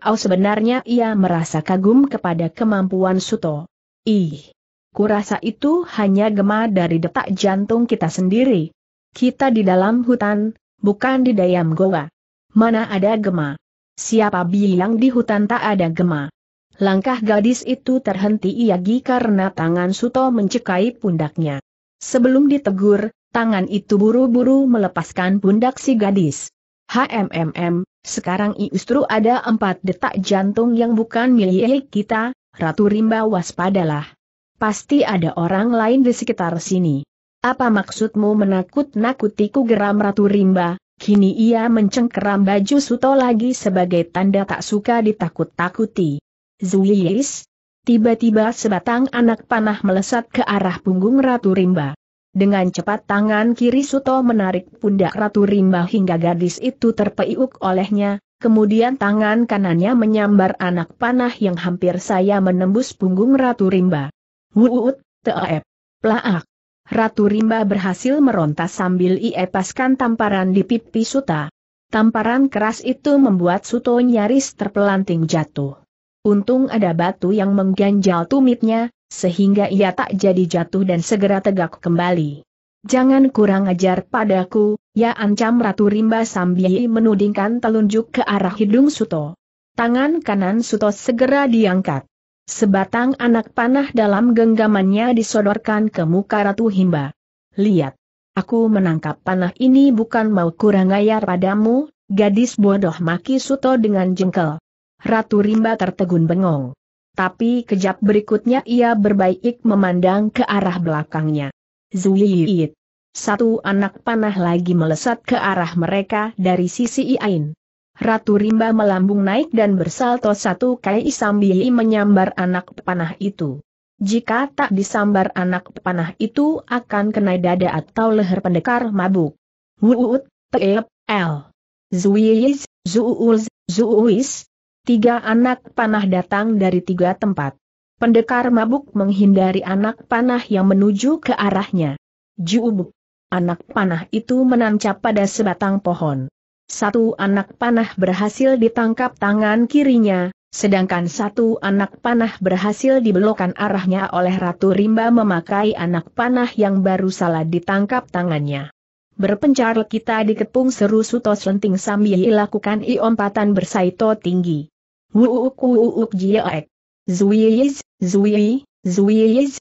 Speaker 1: Au sebenarnya ia merasa kagum kepada kemampuan Suto. Ih! Kurasa itu hanya gema dari detak jantung kita sendiri. Kita di dalam hutan, bukan di dayam goa. Mana ada gema? Siapa bilang di hutan tak ada gema? Langkah gadis itu terhenti Iyagi karena tangan Suto mencekai pundaknya. Sebelum ditegur, tangan itu buru-buru melepaskan pundak si gadis. HMMM, sekarang iustru ada empat detak jantung yang bukan milik kita, Ratu Rimba waspadalah. Pasti ada orang lain di sekitar sini. Apa maksudmu menakut-nakutiku geram Ratu Rimba? Kini ia mencengkeram baju Suto lagi sebagai tanda tak suka ditakut-takuti. Zuiis? Tiba-tiba sebatang anak panah melesat ke arah punggung Ratu Rimba. Dengan cepat tangan kiri Suto menarik pundak Ratu Rimba hingga gadis itu terpeiuk olehnya, kemudian tangan kanannya menyambar anak panah yang hampir saya menembus punggung Ratu Rimba. Wuut, teep, plaak. Ratu Rimba berhasil meronta sambil iepaskan tamparan di pipi Suta. Tamparan keras itu membuat Suto nyaris terpelanting jatuh. Untung ada batu yang mengganjal tumitnya, sehingga ia tak jadi jatuh dan segera tegak kembali. Jangan kurang ajar padaku, ya ancam Ratu Rimba sambil menudingkan telunjuk ke arah hidung Suto. Tangan kanan Suto segera diangkat. Sebatang anak panah dalam genggamannya disodorkan ke muka Ratu Himba. Lihat. Aku menangkap panah ini bukan mau kurang ayar padamu, gadis bodoh maki Suto dengan jengkel. Ratu Rimba tertegun bengong. Tapi kejap berikutnya ia berbaik memandang ke arah belakangnya. Zuiit. Satu anak panah lagi melesat ke arah mereka dari sisi Iain. Ratu Rimba melambung naik dan bersalto satu kai sambil menyambar anak panah itu. Jika tak disambar anak panah itu akan kena dada atau leher pendekar mabuk. Wuut, Teep, L. Zuiz, Zuuz, Zuuis. Tiga anak panah datang dari tiga tempat. Pendekar mabuk menghindari anak panah yang menuju ke arahnya. Juubuk. Anak panah itu menancap pada sebatang pohon. Satu anak panah berhasil ditangkap tangan kirinya, sedangkan satu anak panah berhasil dibelokkan arahnya oleh Ratu Rimba memakai anak panah yang baru salah ditangkap tangannya. Berpencar kita dikepung seru Suto Slenting sambil lakukan iompatan bersaito tinggi. Wuuk wuuk jiaek. Zuyiz, zuiiz, zuyiz,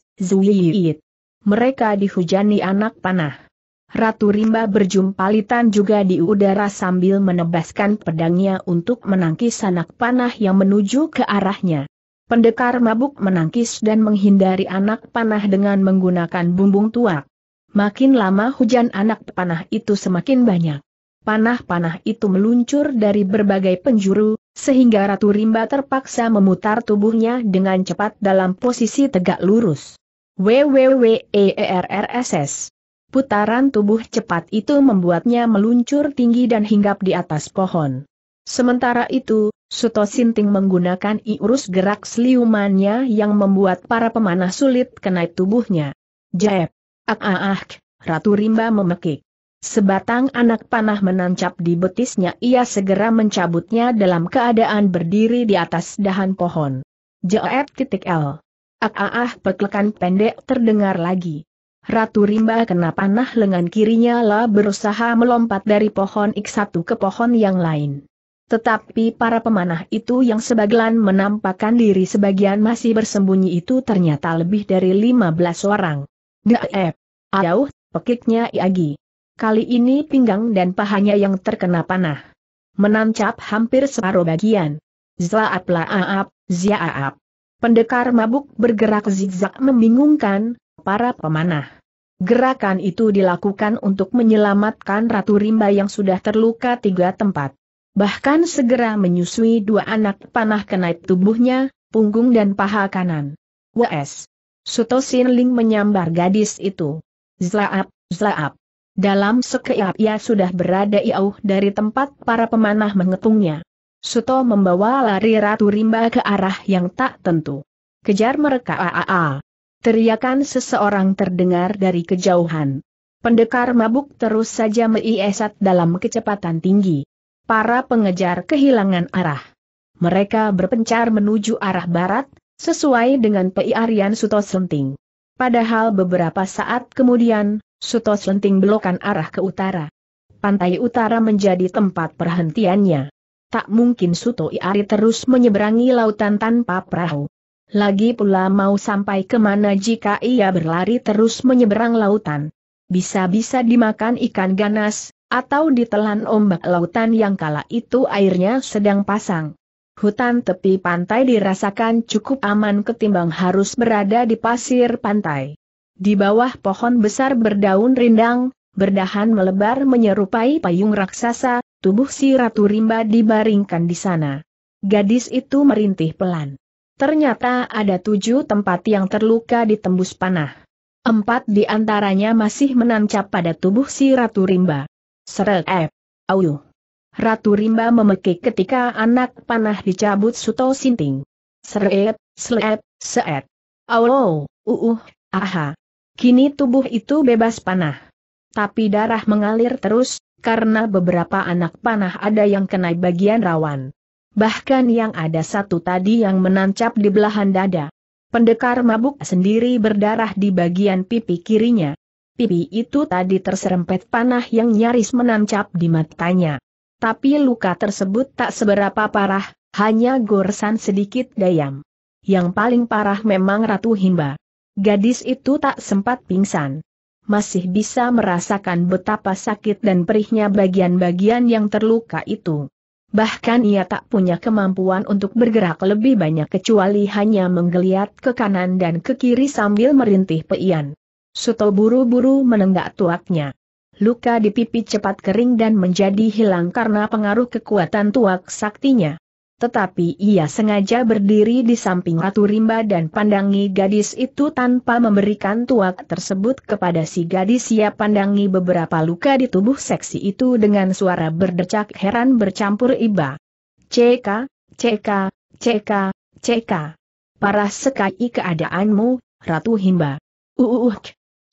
Speaker 1: Mereka dihujani anak panah. Ratu Rimba litan juga di udara sambil menebaskan pedangnya untuk menangkis anak panah yang menuju ke arahnya. Pendekar mabuk menangkis dan menghindari anak panah dengan menggunakan bumbung tuak. Makin lama hujan anak panah itu semakin banyak. Panah-panah itu meluncur dari berbagai penjuru, sehingga Ratu Rimba terpaksa memutar tubuhnya dengan cepat dalam posisi tegak lurus. WWWERRSS Putaran tubuh cepat itu membuatnya meluncur tinggi dan hinggap di atas pohon. Sementara itu, Suto Sinting menggunakan iurus gerak seliumannya yang membuat para pemanah sulit kena tubuhnya. Jaep! ak ah ah! ah Ratu Rimba memekik. Sebatang anak panah menancap di betisnya ia segera mencabutnya dalam keadaan berdiri di atas dahan pohon. Jaep titik L. ak ah ah! ah Peklekan pendek terdengar lagi. Ratu Rimba kena panah lengan kirinya lah berusaha melompat dari pohon ik satu ke pohon yang lain. Tetapi para pemanah itu yang sebagian menampakkan diri sebagian masih bersembunyi itu ternyata lebih dari 15 orang. Daep. Eh, Ayauh, pekiknya Iagi. Kali ini pinggang dan pahanya yang terkena panah. Menancap hampir separuh bagian. Zlaap zia ziaap. Pendekar mabuk bergerak zigzag membingungkan, para pemanah. Gerakan itu dilakukan untuk menyelamatkan Ratu Rimba yang sudah terluka tiga tempat. Bahkan segera menyusui dua anak panah kenait tubuhnya, punggung dan paha kanan. W.S. Suto Sinling menyambar gadis itu. Zlaap, zlaap. Dalam sekejap ia sudah berada iauh dari tempat para pemanah mengepungnya. Suto membawa lari Ratu Rimba ke arah yang tak tentu. Kejar mereka aaa. Teriakan seseorang terdengar dari kejauhan. Pendekar mabuk terus saja meiesat dalam kecepatan tinggi. Para pengejar kehilangan arah. Mereka berpencar menuju arah barat, sesuai dengan peiarian Suto Selenting. Padahal beberapa saat kemudian, Suto Selenting belokan arah ke utara. Pantai utara menjadi tempat perhentiannya. Tak mungkin Suto Iari terus menyeberangi lautan tanpa perahu. Lagi pula mau sampai kemana jika ia berlari terus menyeberang lautan. Bisa-bisa dimakan ikan ganas, atau ditelan ombak lautan yang kala itu airnya sedang pasang. Hutan tepi pantai dirasakan cukup aman ketimbang harus berada di pasir pantai. Di bawah pohon besar berdaun rindang, berdahan melebar menyerupai payung raksasa, tubuh si Ratu Rimba dibaringkan di sana. Gadis itu merintih pelan. Ternyata ada tujuh tempat yang terluka ditembus panah. Empat di antaranya masih menancap pada tubuh si Ratu Rimba. Seret. Eh, au. Ratu Rimba memekik ketika anak panah dicabut Suto Sinting. Seret, seret, seet. Au, uuh, aha. Kini tubuh itu bebas panah. Tapi darah mengalir terus, karena beberapa anak panah ada yang kena bagian rawan bahkan yang ada satu tadi yang menancap di belahan dada. Pendekar mabuk sendiri berdarah di bagian pipi kirinya. Pipi itu tadi terserempet panah yang nyaris menancap di matanya. Tapi luka tersebut tak seberapa parah, hanya goresan sedikit dayam. Yang paling parah memang Ratu Himba. Gadis itu tak sempat pingsan. Masih bisa merasakan betapa sakit dan perihnya bagian-bagian yang terluka itu. Bahkan ia tak punya kemampuan untuk bergerak lebih banyak kecuali hanya menggeliat ke kanan dan ke kiri sambil merintih peian. Suto buru-buru menenggak tuaknya. Luka di pipi cepat kering dan menjadi hilang karena pengaruh kekuatan tuak saktinya. Tetapi ia sengaja berdiri di samping Ratu Rimba dan pandangi gadis itu tanpa memberikan tuak tersebut kepada si gadis ia pandangi beberapa luka di tubuh seksi itu dengan suara berdecak heran bercampur iba. Ck, ck, ck, ck. Parah sekali keadaanmu, Ratu Himba. Uuuh.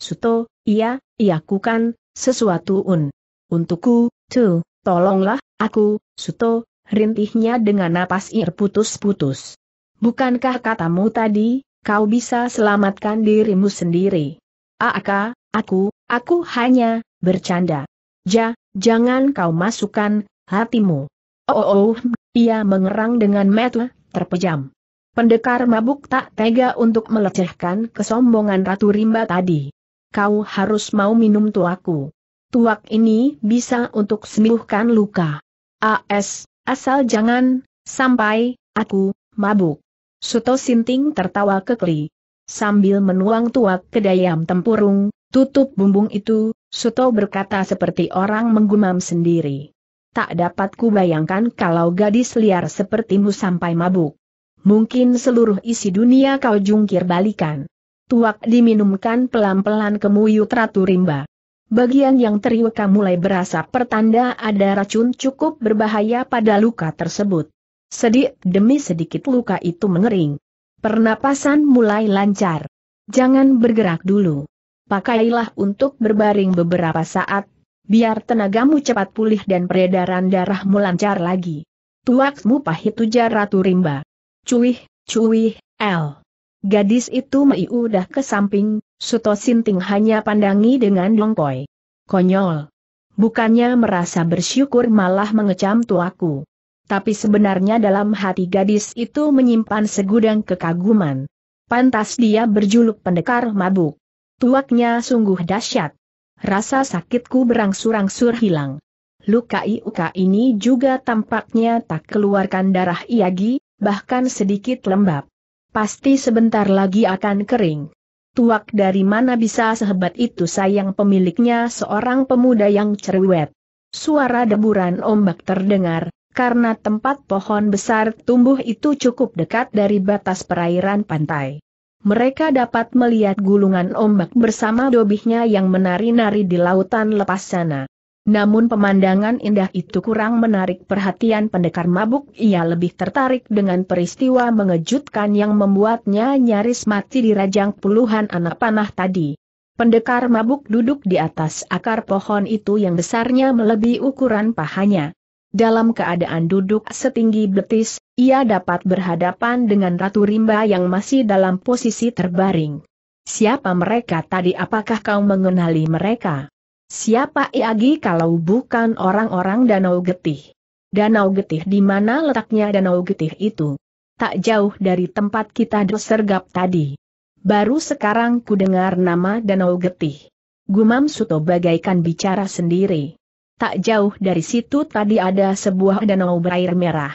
Speaker 1: Suto, iya, iya kan, sesuatu un. Untukku, tuh, tolonglah, aku, Suto, rintihnya dengan napas ir putus-putus. Bukankah katamu tadi, kau bisa selamatkan dirimu sendiri? Aaka, aku, aku hanya, bercanda. Ja, jangan kau masukkan, hatimu. Oh, oh, oh ia mengerang dengan metu, terpejam. Pendekar mabuk tak tega untuk melecehkan kesombongan Ratu Rimba tadi. Kau harus mau minum tuaku. Tuak ini bisa untuk sembuhkan luka. AS, Asal jangan, sampai, aku, mabuk. Suto Sinting tertawa kekli. Sambil menuang tuak ke dayam tempurung, tutup bumbung itu, Suto berkata seperti orang menggumam sendiri. Tak dapat kubayangkan kalau gadis liar sepertimu sampai mabuk. Mungkin seluruh isi dunia kau jungkir balikan. Tuak diminumkan pelan-pelan ke ratu rimba. Bagian yang teriweka mulai berasa pertanda ada racun cukup berbahaya pada luka tersebut. Sedikit demi sedikit luka itu mengering. Pernapasan mulai lancar. Jangan bergerak dulu. Pakailah untuk berbaring beberapa saat, biar tenagamu cepat pulih dan peredaran darahmu lancar lagi. Tuakmu pahit ujar Ratu Rimba. Cuih, cuih, El. Gadis itu meiudah ke samping, Suto Sinting hanya pandangi dengan longkoi. Konyol. Bukannya merasa bersyukur malah mengecam tuaku. Tapi sebenarnya dalam hati gadis itu menyimpan segudang kekaguman. Pantas dia berjuluk pendekar mabuk. Tuaknya sungguh dahsyat. Rasa sakitku berangsur-angsur hilang. Luka iuka ini juga tampaknya tak keluarkan darah iagi, bahkan sedikit lembab. Pasti sebentar lagi akan kering tuak dari mana bisa sehebat itu sayang pemiliknya seorang pemuda yang cerewet. Suara deburan ombak terdengar, karena tempat pohon besar tumbuh itu cukup dekat dari batas perairan pantai. Mereka dapat melihat gulungan ombak bersama dobihnya yang menari-nari di lautan lepas sana. Namun pemandangan indah itu kurang menarik perhatian pendekar mabuk. Ia lebih tertarik dengan peristiwa mengejutkan yang membuatnya nyaris mati di rajang puluhan anak panah tadi. Pendekar mabuk duduk di atas akar pohon itu yang besarnya melebihi ukuran pahanya. Dalam keadaan duduk setinggi betis, ia dapat berhadapan dengan Ratu Rimba yang masih dalam posisi terbaring. Siapa mereka tadi apakah kau mengenali mereka? Siapa Iagi kalau bukan orang-orang Danau Getih? Danau Getih di mana letaknya Danau Getih itu? Tak jauh dari tempat kita disergap tadi. Baru sekarang ku dengar nama Danau Getih. Gumam Suto bagaikan bicara sendiri. Tak jauh dari situ tadi ada sebuah danau berair merah.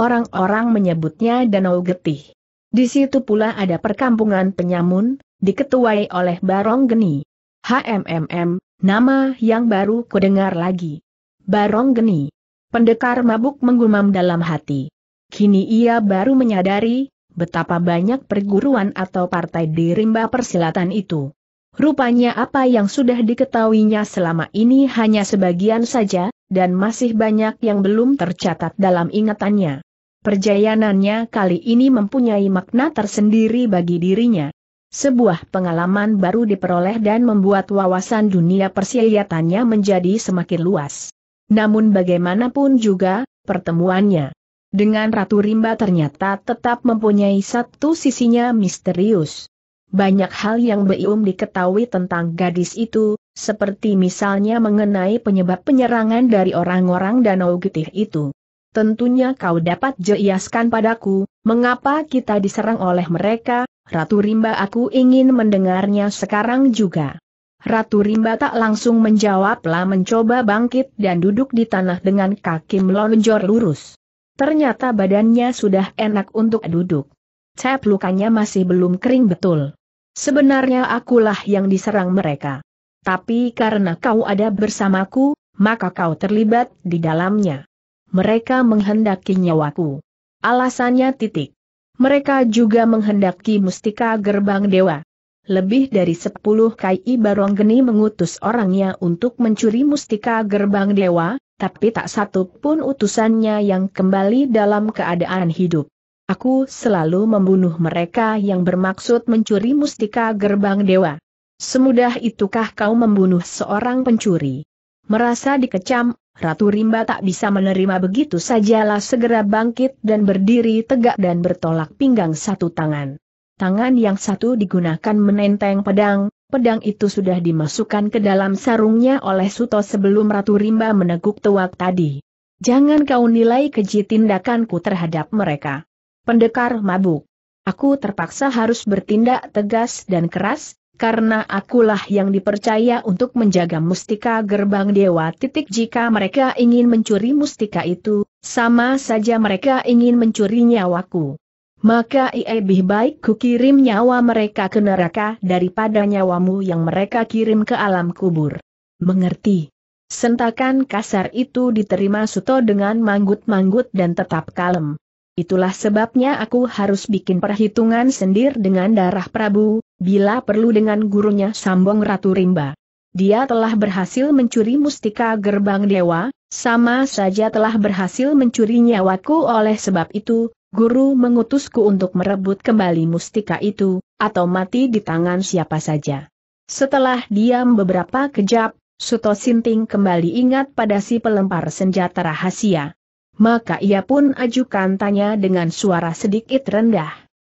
Speaker 1: Orang-orang menyebutnya Danau Getih. Di situ pula ada perkampungan penyamun, diketuai oleh Barong Geni. HMMM, Nama yang baru kudengar lagi. Barong Geni. Pendekar mabuk menggumam dalam hati. Kini ia baru menyadari, betapa banyak perguruan atau partai di rimba persilatan itu. Rupanya apa yang sudah diketahuinya selama ini hanya sebagian saja, dan masih banyak yang belum tercatat dalam ingatannya. Perjayanannya kali ini mempunyai makna tersendiri bagi dirinya. Sebuah pengalaman baru diperoleh dan membuat wawasan dunia persilyatannya menjadi semakin luas. Namun bagaimanapun juga, pertemuannya dengan Ratu Rimba ternyata tetap mempunyai satu sisinya misterius. Banyak hal yang belum diketahui tentang gadis itu, seperti misalnya mengenai penyebab penyerangan dari orang-orang Danau Getih itu tentunya kau dapat jeiaskan padaku, mengapa kita diserang oleh mereka, Ratu Rimba aku ingin mendengarnya sekarang juga. Ratu Rimba tak langsung menjawablah mencoba bangkit dan duduk di tanah dengan kaki melonjor lurus. Ternyata badannya sudah enak untuk duduk. Cep lukanya masih belum kering betul. Sebenarnya akulah yang diserang mereka. Tapi karena kau ada bersamaku, maka kau terlibat di dalamnya. Mereka menghendaki nyawaku. Alasannya titik. Mereka juga menghendaki mustika gerbang dewa. Lebih dari sepuluh Kai Geni mengutus orangnya untuk mencuri mustika gerbang dewa, tapi tak satu pun utusannya yang kembali dalam keadaan hidup. Aku selalu membunuh mereka yang bermaksud mencuri mustika gerbang dewa. Semudah itukah kau membunuh seorang pencuri? Merasa dikecam Ratu Rimba tak bisa menerima begitu sajalah segera bangkit dan berdiri tegak dan bertolak pinggang satu tangan. Tangan yang satu digunakan menenteng pedang, pedang itu sudah dimasukkan ke dalam sarungnya oleh Suto sebelum Ratu Rimba meneguk tuak tadi. Jangan kau nilai keji tindakanku terhadap mereka. Pendekar mabuk. Aku terpaksa harus bertindak tegas dan keras, karena akulah yang dipercaya untuk menjaga mustika gerbang dewa titik jika mereka ingin mencuri mustika itu, sama saja mereka ingin mencuri nyawaku. Maka ia lebih baik kukirim nyawa mereka ke neraka daripada nyawamu yang mereka kirim ke alam kubur. Mengerti? Sentakan kasar itu diterima Suto dengan manggut-manggut dan tetap kalem. Itulah sebabnya aku harus bikin perhitungan sendiri dengan darah Prabu, bila perlu dengan gurunya Sambong Ratu Rimba. Dia telah berhasil mencuri mustika gerbang dewa, sama saja telah berhasil mencuri nyawaku oleh sebab itu, guru mengutusku untuk merebut kembali mustika itu, atau mati di tangan siapa saja. Setelah diam beberapa kejap, Suto Sinting kembali ingat pada si pelempar senjata rahasia maka ia pun ajukan tanya dengan suara sedikit rendah.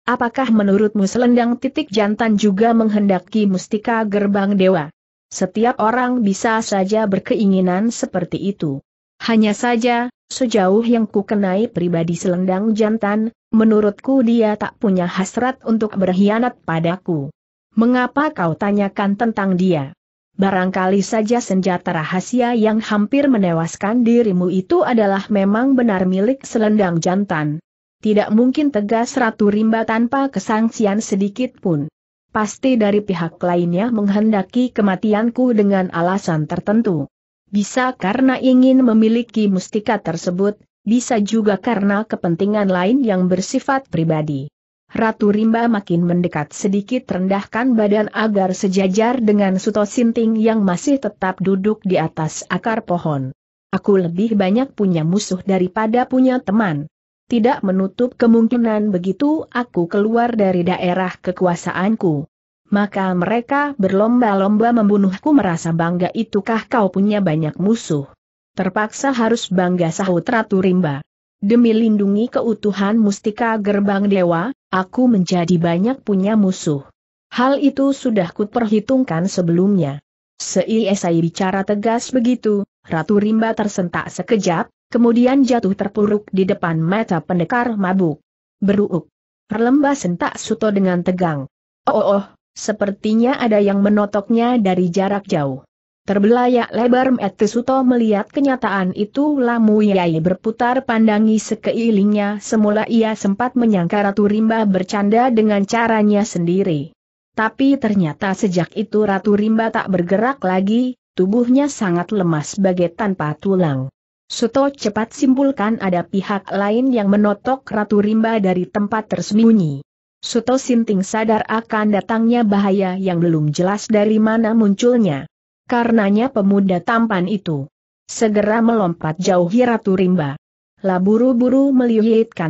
Speaker 1: Apakah menurutmu selendang titik jantan juga menghendaki mustika gerbang dewa? Setiap orang bisa saja berkeinginan seperti itu. Hanya saja, sejauh yang kukenai pribadi selendang jantan, menurutku dia tak punya hasrat untuk berkhianat padaku. Mengapa kau tanyakan tentang dia? Barangkali saja senjata rahasia yang hampir menewaskan dirimu itu adalah memang benar milik selendang jantan. Tidak mungkin tegas Ratu Rimba tanpa kesangsian sedikit pun. Pasti dari pihak lainnya menghendaki kematianku dengan alasan tertentu. Bisa karena ingin memiliki mustika tersebut, bisa juga karena kepentingan lain yang bersifat pribadi. Ratu Rimba makin mendekat sedikit rendahkan badan agar sejajar dengan Suto Sinting yang masih tetap duduk di atas akar pohon. Aku lebih banyak punya musuh daripada punya teman. Tidak menutup kemungkinan begitu aku keluar dari daerah kekuasaanku. Maka mereka berlomba-lomba membunuhku merasa bangga itukah kau punya banyak musuh. Terpaksa harus bangga sahut Ratu Rimba. Demi lindungi keutuhan mustika gerbang dewa, aku menjadi banyak punya musuh. Hal itu sudah kuperhitungkan sebelumnya. Seisai bicara tegas begitu, Ratu Rimba tersentak sekejap, kemudian jatuh terpuruk di depan mata pendekar mabuk. Beruuk. Perlemba sentak Suto dengan tegang. Oh, oh, oh, sepertinya ada yang menotoknya dari jarak jauh. Terbelayak lebar Mette Suto melihat kenyataan itu Lamu Yai berputar pandangi sekeilingnya semula ia sempat menyangka Ratu Rimba bercanda dengan caranya sendiri. Tapi ternyata sejak itu Ratu Rimba tak bergerak lagi, tubuhnya sangat lemas bagai tanpa tulang. Suto cepat simpulkan ada pihak lain yang menotok Ratu Rimba dari tempat tersembunyi. Suto Sinting sadar akan datangnya bahaya yang belum jelas dari mana munculnya. Karenanya pemuda tampan itu segera melompat jauh Ratu Rimba. La buru-buru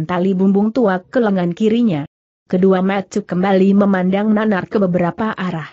Speaker 1: tali bumbung tua ke lengan kirinya. Kedua mata kembali memandang nanar ke beberapa arah.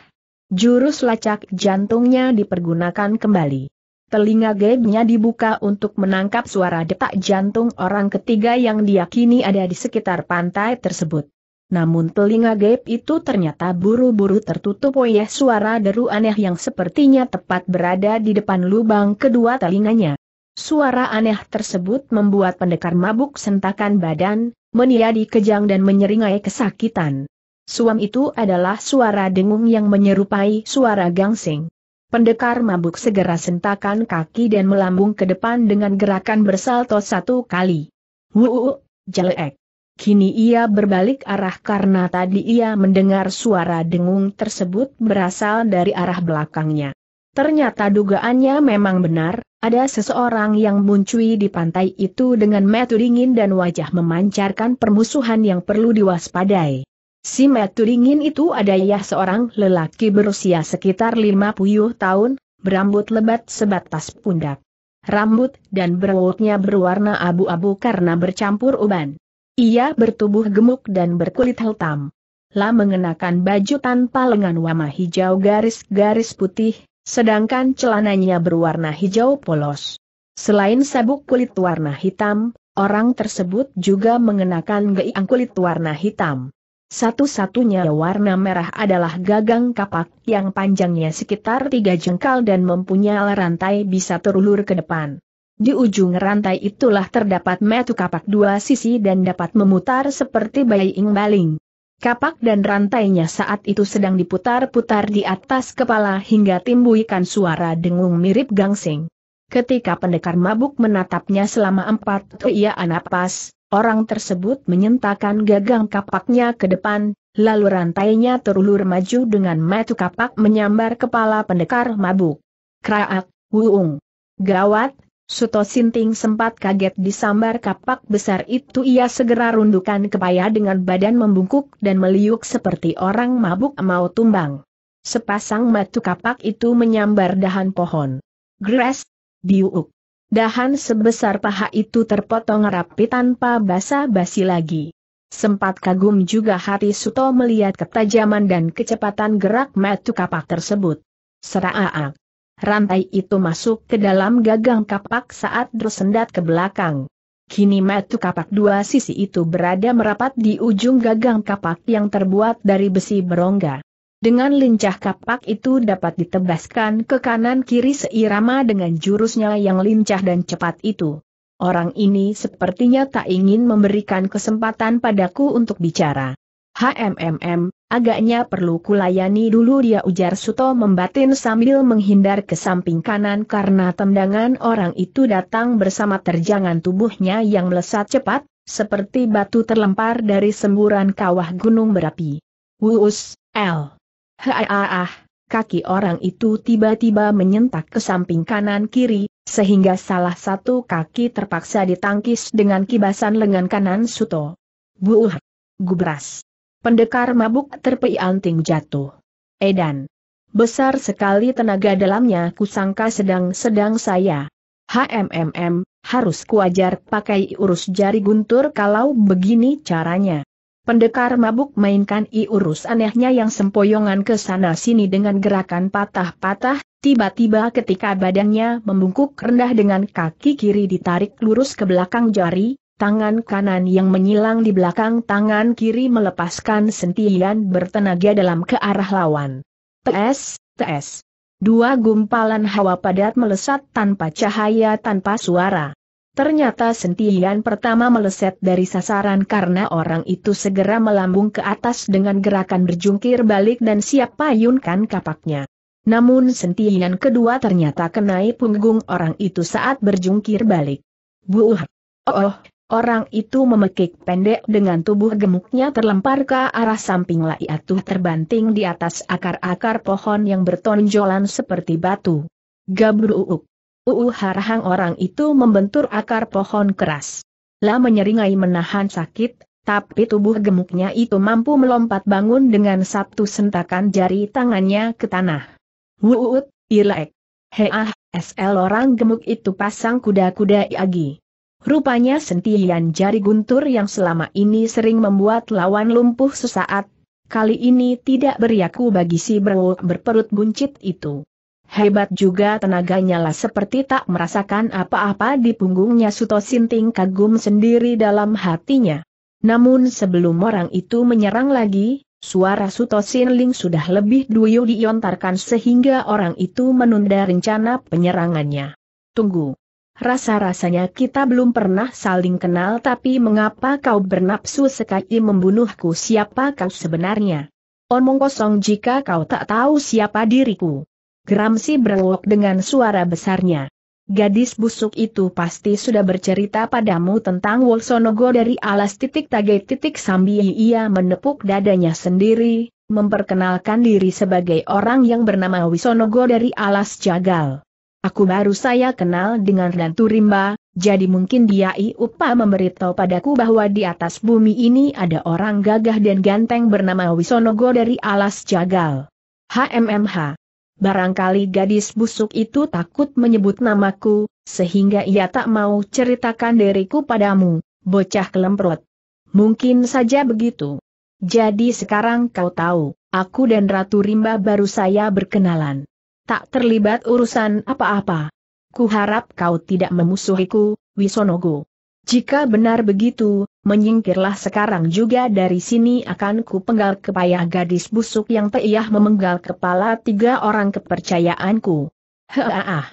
Speaker 1: Jurus lacak jantungnya dipergunakan kembali. Telinga gebnya dibuka untuk menangkap suara detak jantung orang ketiga yang diyakini ada di sekitar pantai tersebut. Namun telinga Gaib itu ternyata buru-buru tertutup oleh iya, suara deru aneh yang sepertinya tepat berada di depan lubang kedua telinganya. Suara aneh tersebut membuat pendekar mabuk sentakan badan, meniadi kejang dan menyeringai kesakitan. Suam itu adalah suara dengung yang menyerupai suara gangsing. Pendekar mabuk segera sentakan kaki dan melambung ke depan dengan gerakan bersalto satu kali. Wuuu, jelek. Kini ia berbalik arah karena tadi ia mendengar suara dengung tersebut berasal dari arah belakangnya. Ternyata dugaannya memang benar, ada seseorang yang muncul di pantai itu dengan metu dingin dan wajah memancarkan permusuhan yang perlu diwaspadai. Si metu dingin itu adalah ya seorang lelaki berusia sekitar 50 tahun, berambut lebat sebatas pundak. Rambut dan berwoknya berwarna abu-abu karena bercampur uban. Ia bertubuh gemuk dan berkulit hitam. La mengenakan baju tanpa lengan warna hijau garis-garis putih, sedangkan celananya berwarna hijau polos. Selain sabuk kulit warna hitam, orang tersebut juga mengenakan geiang kulit warna hitam. Satu-satunya warna merah adalah gagang kapak yang panjangnya sekitar tiga jengkal dan mempunyai rantai bisa terulur ke depan. Di ujung rantai itulah terdapat metu kapak dua sisi dan dapat memutar seperti bayi ing baling. Kapak dan rantainya saat itu sedang diputar-putar di atas kepala hingga timbuikan suara dengung mirip gangsing. Ketika pendekar mabuk menatapnya selama empat ia napas, orang tersebut menyentakan gagang kapaknya ke depan, lalu rantainya terulur maju dengan metu kapak menyambar kepala pendekar mabuk. Kraak, wuung. Gawat, Suto Sinting sempat kaget disambar kapak besar itu ia segera rundukan kepaya dengan badan membungkuk dan meliuk seperti orang mabuk mau tumbang. Sepasang matu kapak itu menyambar dahan pohon. Gres, diuk. Dahan sebesar paha itu terpotong rapi tanpa basa-basi lagi. Sempat kagum juga hati Suto melihat ketajaman dan kecepatan gerak matu kapak tersebut. Seraak. Rantai itu masuk ke dalam gagang kapak saat tersendat ke belakang. Kini metu kapak dua sisi itu berada merapat di ujung gagang kapak yang terbuat dari besi berongga. Dengan lincah kapak itu dapat ditebaskan ke kanan kiri seirama dengan jurusnya yang lincah dan cepat itu. Orang ini sepertinya tak ingin memberikan kesempatan padaku untuk bicara. HMMM, Agaknya perlu kulayani dulu dia ujar Suto membatin sambil menghindar ke samping kanan karena tendangan orang itu datang bersama terjangan tubuhnya yang melesat cepat, seperti batu terlempar dari semburan kawah gunung berapi. Wuus, L. Haaah, kaki orang itu tiba-tiba menyentak ke samping kanan kiri, sehingga salah satu kaki terpaksa ditangkis dengan kibasan lengan kanan Suto. Buuh, gubras. Pendekar mabuk anting jatuh. Edan. Besar sekali tenaga dalamnya kusangka sedang-sedang saya. HMMM, harus kuajar pakai urus jari guntur kalau begini caranya. Pendekar mabuk mainkan iurus anehnya yang sempoyongan ke sana sini dengan gerakan patah-patah, tiba-tiba ketika badannya membungkuk rendah dengan kaki kiri ditarik lurus ke belakang jari, tangan kanan yang menyilang di belakang tangan kiri melepaskan sentian bertenaga dalam ke arah lawan. TS, TS. Dua gumpalan hawa padat melesat tanpa cahaya tanpa suara. Ternyata sentian pertama meleset dari sasaran karena orang itu segera melambung ke atas dengan gerakan berjungkir balik dan siap payunkan kapaknya. Namun sentian kedua ternyata kenai punggung orang itu saat berjungkir balik. Buuh! oh, oh. Orang itu memekik pendek dengan tubuh gemuknya terlempar ke arah samping Laiatuh terbanting di atas akar-akar pohon yang bertonjolan seperti batu. Gabru uuk. Uu harahang orang itu membentur akar pohon keras. La menyeringai menahan sakit, tapi tubuh gemuknya itu mampu melompat bangun dengan satu sentakan jari tangannya ke tanah. Wuut, ilek. Heah, SL orang gemuk itu pasang kuda-kuda iagi. Rupanya sentian jari guntur yang selama ini sering membuat lawan lumpuh sesaat, kali ini tidak beriaku bagi si berwuk berperut buncit itu. Hebat juga tenaganya lah seperti tak merasakan apa-apa di punggungnya Suto Sinting kagum sendiri dalam hatinya. Namun sebelum orang itu menyerang lagi, suara Suto Sinling sudah lebih duyu diontarkan sehingga orang itu menunda rencana penyerangannya. Tunggu. Rasa-rasanya kita belum pernah saling kenal tapi mengapa kau bernapsu sekali membunuhku siapa kau sebenarnya? Omong kosong jika kau tak tahu siapa diriku. Gramsi berwok dengan suara besarnya. Gadis busuk itu pasti sudah bercerita padamu tentang Wolsonogo dari alas titik tage titik sambil ia menepuk dadanya sendiri, memperkenalkan diri sebagai orang yang bernama Wisonogo dari alas jagal. Aku baru saya kenal dengan Rantu Rimba, jadi mungkin dia Iupa memberitahu padaku bahwa di atas bumi ini ada orang gagah dan ganteng bernama Wisonogo dari Alas Jagal. HMMH. Barangkali gadis busuk itu takut menyebut namaku, sehingga ia tak mau ceritakan diriku padamu, bocah kelemprot. Mungkin saja begitu. Jadi sekarang kau tahu, aku dan Ratu Rimba baru saya berkenalan tak terlibat urusan apa-apa. Kuharap kau tidak memusuhiku, Wisonogo. Jika benar begitu, menyingkirlah sekarang juga dari sini akan ku penggal kepayah gadis busuk yang peyah memenggal kepala tiga orang kepercayaanku. Heaah.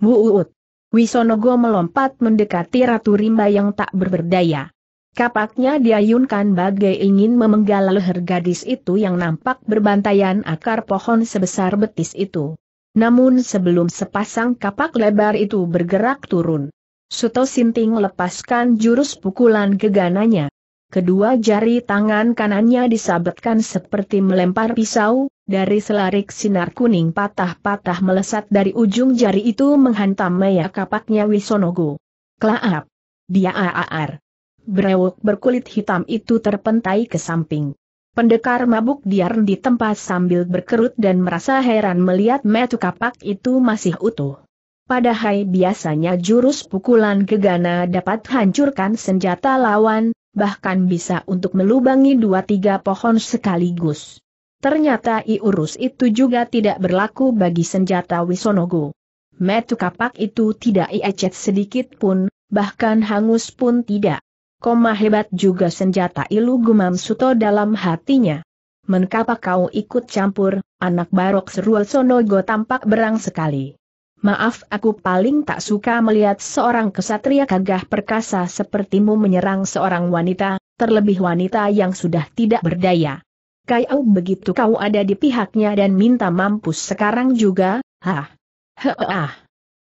Speaker 1: Muut. Wisonogo melompat mendekati Ratu Rimba yang tak berberdaya. Kapaknya diayunkan bagai ingin memenggal leher gadis itu yang nampak berbantaian akar pohon sebesar betis itu. Namun sebelum sepasang kapak lebar itu bergerak turun, Suto Sinting lepaskan jurus pukulan gegananya. Kedua jari tangan kanannya disabetkan seperti melempar pisau, dari selarik sinar kuning patah-patah melesat dari ujung jari itu menghantam maya kapaknya Wisonogo. Klaap! Dia aar! Brewok berkulit hitam itu terpentai ke samping. Pendekar mabuk diar di tempat sambil berkerut dan merasa heran melihat metu kapak itu masih utuh. Padahal biasanya jurus pukulan gegana dapat hancurkan senjata lawan, bahkan bisa untuk melubangi dua tiga pohon sekaligus. Ternyata iurus itu juga tidak berlaku bagi senjata Wisonogo. Metu kapak itu tidak iecet sedikit pun, bahkan hangus pun tidak. Koma hebat juga senjata ilu gumam Suto dalam hatinya. Menkapa kau ikut campur, anak barok serual Sonogo tampak berang sekali. Maaf aku paling tak suka melihat seorang kesatria kagah perkasa sepertimu menyerang seorang wanita, terlebih wanita yang sudah tidak berdaya. Kau begitu kau ada di pihaknya dan minta mampus sekarang juga, hah? Heeh.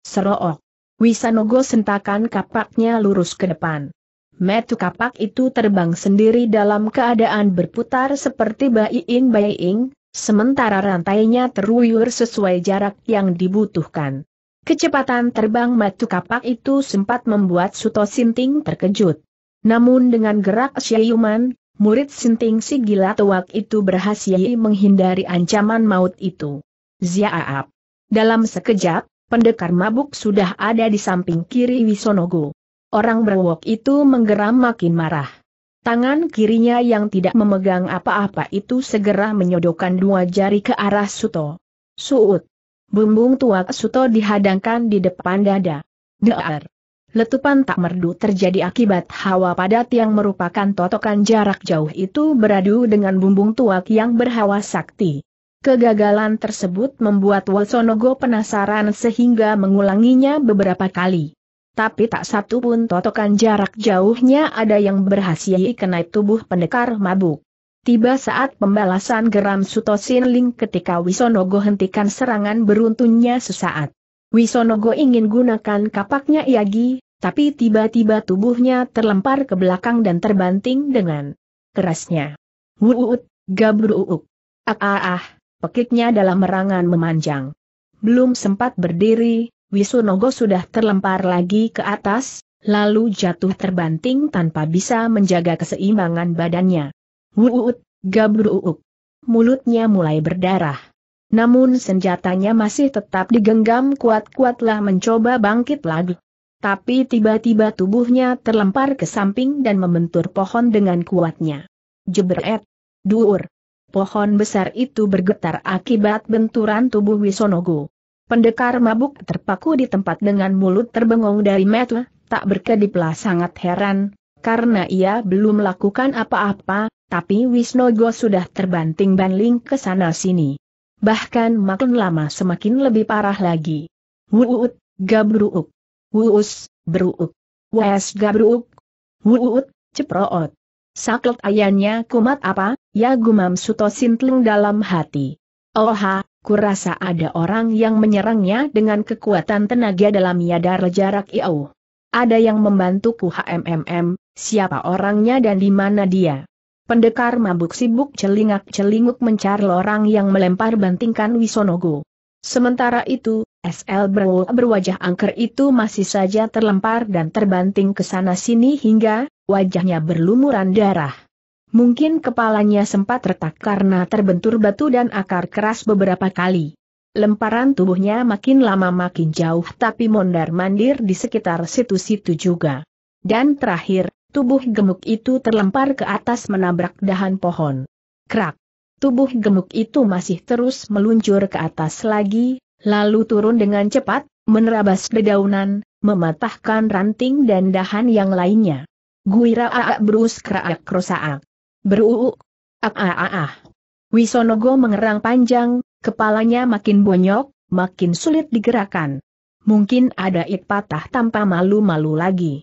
Speaker 1: Serook. Wisanogo sentakan kapaknya lurus ke depan. Metu kapak itu terbang sendiri dalam keadaan berputar seperti baiing-baiing, sementara rantainya teruyur sesuai jarak yang dibutuhkan. Kecepatan terbang metu kapak itu sempat membuat Suto Sinting terkejut. Namun dengan gerak Syayuman, murid Sinting si gila tuak itu berhasil menghindari ancaman maut itu. Ziaap. Dalam sekejap, pendekar mabuk sudah ada di samping kiri Wisonogo. Orang berwok itu menggeram makin marah. Tangan kirinya yang tidak memegang apa-apa itu segera menyodokkan dua jari ke arah Suto. Suut. Bumbung tua Suto dihadangkan di depan dada. Dear. Letupan tak merdu terjadi akibat hawa padat yang merupakan totokan jarak jauh itu beradu dengan bumbung tuak yang berhawa sakti. Kegagalan tersebut membuat Walsonogo penasaran sehingga mengulanginya beberapa kali tapi tak satu pun totokan jarak jauhnya ada yang berhasil kena tubuh pendekar mabuk. Tiba saat pembalasan geram Suto Ling ketika Wisonogo hentikan serangan beruntunnya sesaat. Wisonogo ingin gunakan kapaknya Yagi, tapi tiba-tiba tubuhnya terlempar ke belakang dan terbanting dengan kerasnya. Wuut, gabruuk. Ah ah ah, pekiknya dalam merangan memanjang. Belum sempat berdiri, Wisunogo sudah terlempar lagi ke atas, lalu jatuh terbanting tanpa bisa menjaga keseimbangan badannya. Wuut, gabruuk. Mulutnya mulai berdarah. Namun senjatanya masih tetap digenggam kuat-kuatlah mencoba bangkit lagi. Tapi tiba-tiba tubuhnya terlempar ke samping dan membentur pohon dengan kuatnya. Jebret. Duur. Pohon besar itu bergetar akibat benturan tubuh Wisonogo. Pendekar mabuk terpaku di tempat dengan mulut terbengong dari metu, tak berkediplah sangat heran, karena ia belum melakukan apa-apa, tapi Wisnogo sudah terbanting banling ke sana sini. Bahkan makin lama semakin lebih parah lagi. Wuut, gabruuk. Wuus, beruuk. Wes gabruuk. Wuut, ceproot. Saklet ayannya kumat apa, ya gumam Suto Sintlung dalam hati. Oha, kurasa ada orang yang menyerangnya dengan kekuatan tenaga dalam yadar jarak iau. Ada yang membantuku HMMM, siapa orangnya dan di mana dia. Pendekar mabuk sibuk celingak-celinguk mencari orang yang melempar bantingkan Wisonogo. Sementara itu, SL Bro berwajah angker itu masih saja terlempar dan terbanting ke sana sini hingga wajahnya berlumuran darah. Mungkin kepalanya sempat retak karena terbentur batu dan akar keras beberapa kali. Lemparan tubuhnya makin lama makin jauh tapi mondar-mandir di sekitar situ-situ juga. Dan terakhir, tubuh gemuk itu terlempar ke atas menabrak dahan pohon. Krak! Tubuh gemuk itu masih terus meluncur ke atas lagi, lalu turun dengan cepat, menerabas dedaunan, mematahkan ranting dan dahan yang lainnya. Guira aak brus kraak krosaak. Beruuk. Ah, ah ah ah Wisonogo mengerang panjang, kepalanya makin bonyok, makin sulit digerakkan. Mungkin ada ik patah tanpa malu-malu lagi.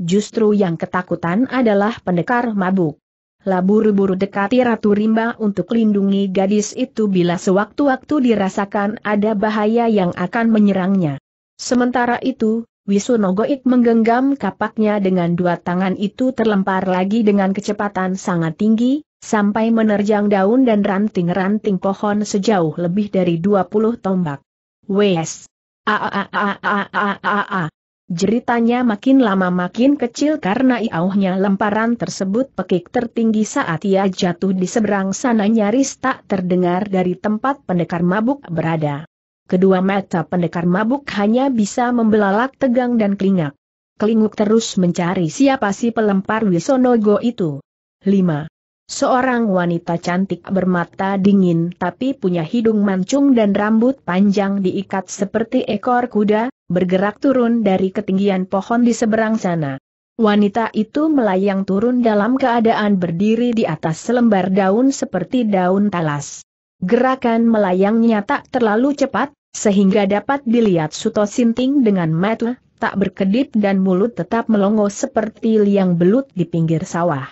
Speaker 1: Justru yang ketakutan adalah pendekar mabuk. Laburu-buru dekati Ratu Rimba untuk lindungi gadis itu bila sewaktu-waktu dirasakan ada bahaya yang akan menyerangnya. Sementara itu, Wisnu menggenggam kapaknya dengan dua tangan itu terlempar lagi dengan kecepatan sangat tinggi, sampai menerjang daun dan ranting-ranting pohon sejauh lebih dari 20 tombak. Wes. -a. Jeritanya makin lama makin kecil karena iauhnya lemparan tersebut pekik tertinggi saat ia jatuh di seberang sana nyaris tak terdengar dari tempat pendekar mabuk berada. Kedua mata pendekar mabuk hanya bisa membelalak tegang dan kelingak. Kelinguk terus mencari siapa si pelempar Wisonogo itu. 5. Seorang wanita cantik bermata dingin tapi punya hidung mancung dan rambut panjang diikat seperti ekor kuda, bergerak turun dari ketinggian pohon di seberang sana. Wanita itu melayang turun dalam keadaan berdiri di atas selembar daun seperti daun talas. Gerakan melayangnya tak terlalu cepat, sehingga dapat dilihat Suto Sinting dengan mata, tak berkedip dan mulut tetap melongo seperti liang belut di pinggir sawah.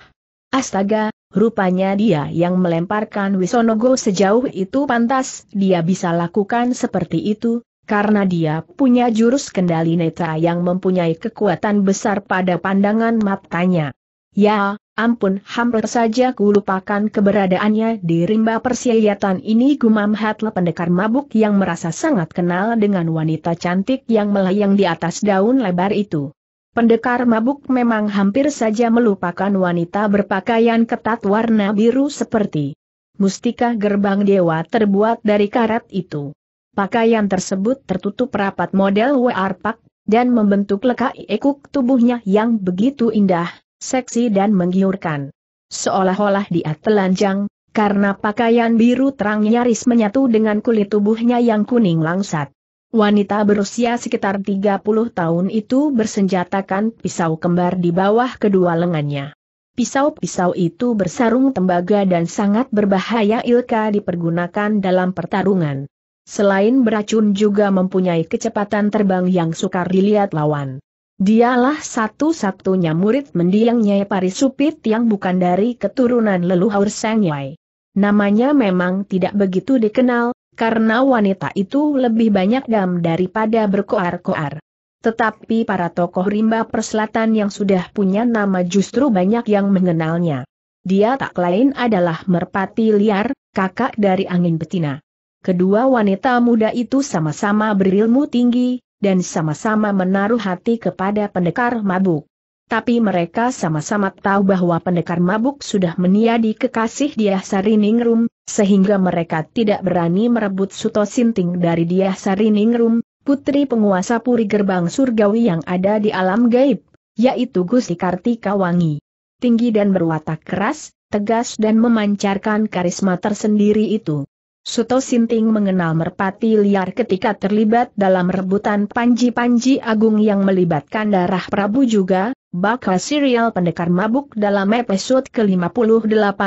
Speaker 1: Astaga, rupanya dia yang melemparkan Wisonogo sejauh itu pantas, dia bisa lakukan seperti itu, karena dia punya jurus kendali neta yang mempunyai kekuatan besar pada pandangan matanya. Ya, Ampun hampir saja ku lupakan keberadaannya di rimba persiayatan ini gumam Hatle pendekar mabuk yang merasa sangat kenal dengan wanita cantik yang melayang di atas daun lebar itu. Pendekar mabuk memang hampir saja melupakan wanita berpakaian ketat warna biru seperti mustika gerbang dewa terbuat dari karat itu. Pakaian tersebut tertutup rapat model warpak, dan membentuk lekai ekuk tubuhnya yang begitu indah, seksi dan menggiurkan. Seolah-olah dia telanjang, karena pakaian biru terang nyaris menyatu dengan kulit tubuhnya yang kuning langsat. Wanita berusia sekitar 30 tahun itu bersenjatakan pisau kembar di bawah kedua lengannya. Pisau-pisau itu bersarung tembaga dan sangat berbahaya ilka dipergunakan dalam pertarungan. Selain beracun juga mempunyai kecepatan terbang yang sukar dilihat lawan. Dialah satu-satunya murid mendiang Nyai Parisupit yang bukan dari keturunan leluhur Sang Yai. Namanya memang tidak begitu dikenal, karena wanita itu lebih banyak dam daripada berkoar-koar. Tetapi para tokoh rimba perselatan yang sudah punya nama justru banyak yang mengenalnya. Dia tak lain adalah merpati liar, kakak dari angin betina. Kedua wanita muda itu sama-sama berilmu tinggi, dan sama-sama menaruh hati kepada pendekar mabuk. Tapi mereka sama-sama tahu bahwa pendekar mabuk sudah meniadi kekasih Diah Sariningrum, sehingga mereka tidak berani merebut Suto Sinting dari Diah Sariningrum, putri penguasa puri gerbang surgawi yang ada di alam gaib, yaitu Gusti Kartika Wangi. Tinggi dan berwatak keras, tegas dan memancarkan karisma tersendiri itu. Suto Sinting mengenal merpati liar ketika terlibat dalam rebutan panji-panji agung yang melibatkan darah Prabu juga, bakal serial pendekar mabuk dalam episode ke-58,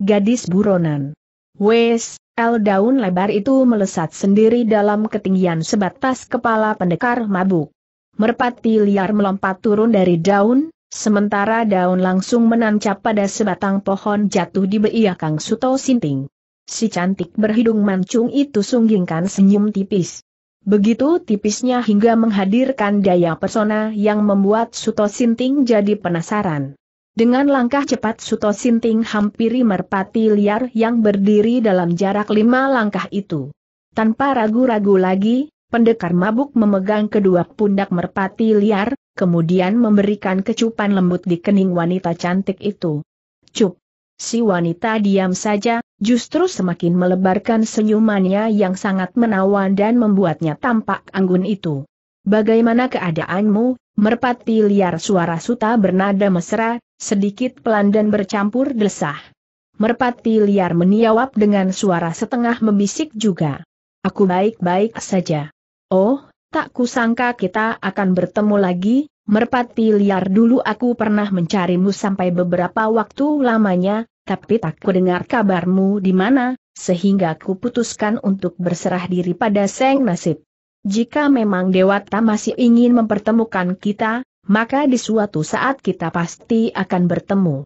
Speaker 1: Gadis Buronan. Wes, L daun lebar itu melesat sendiri dalam ketinggian sebatas kepala pendekar mabuk. Merpati liar melompat turun dari daun, sementara daun langsung menancap pada sebatang pohon jatuh di beiakang Suto Sinting. Si cantik berhidung mancung itu sunggingkan senyum tipis. Begitu tipisnya hingga menghadirkan daya persona yang membuat Suto Sinting jadi penasaran. Dengan langkah cepat Suto Sinting hampiri merpati liar yang berdiri dalam jarak lima langkah itu. Tanpa ragu-ragu lagi, pendekar mabuk memegang kedua pundak merpati liar, kemudian memberikan kecupan lembut di kening wanita cantik itu. Cup! Si wanita diam saja, justru semakin melebarkan senyumannya yang sangat menawan dan membuatnya tampak anggun itu. Bagaimana keadaanmu, merpati liar suara suta bernada mesra, sedikit pelan dan bercampur desah. Merpati liar meniawap dengan suara setengah membisik juga. Aku baik-baik saja. Oh, tak kusangka kita akan bertemu lagi, Merpati liar dulu aku pernah mencarimu sampai beberapa waktu lamanya, tapi tak kudengar kabarmu di mana, sehingga aku putuskan untuk berserah diri pada seng nasib. Jika memang Dewata masih ingin mempertemukan kita, maka di suatu saat kita pasti akan bertemu.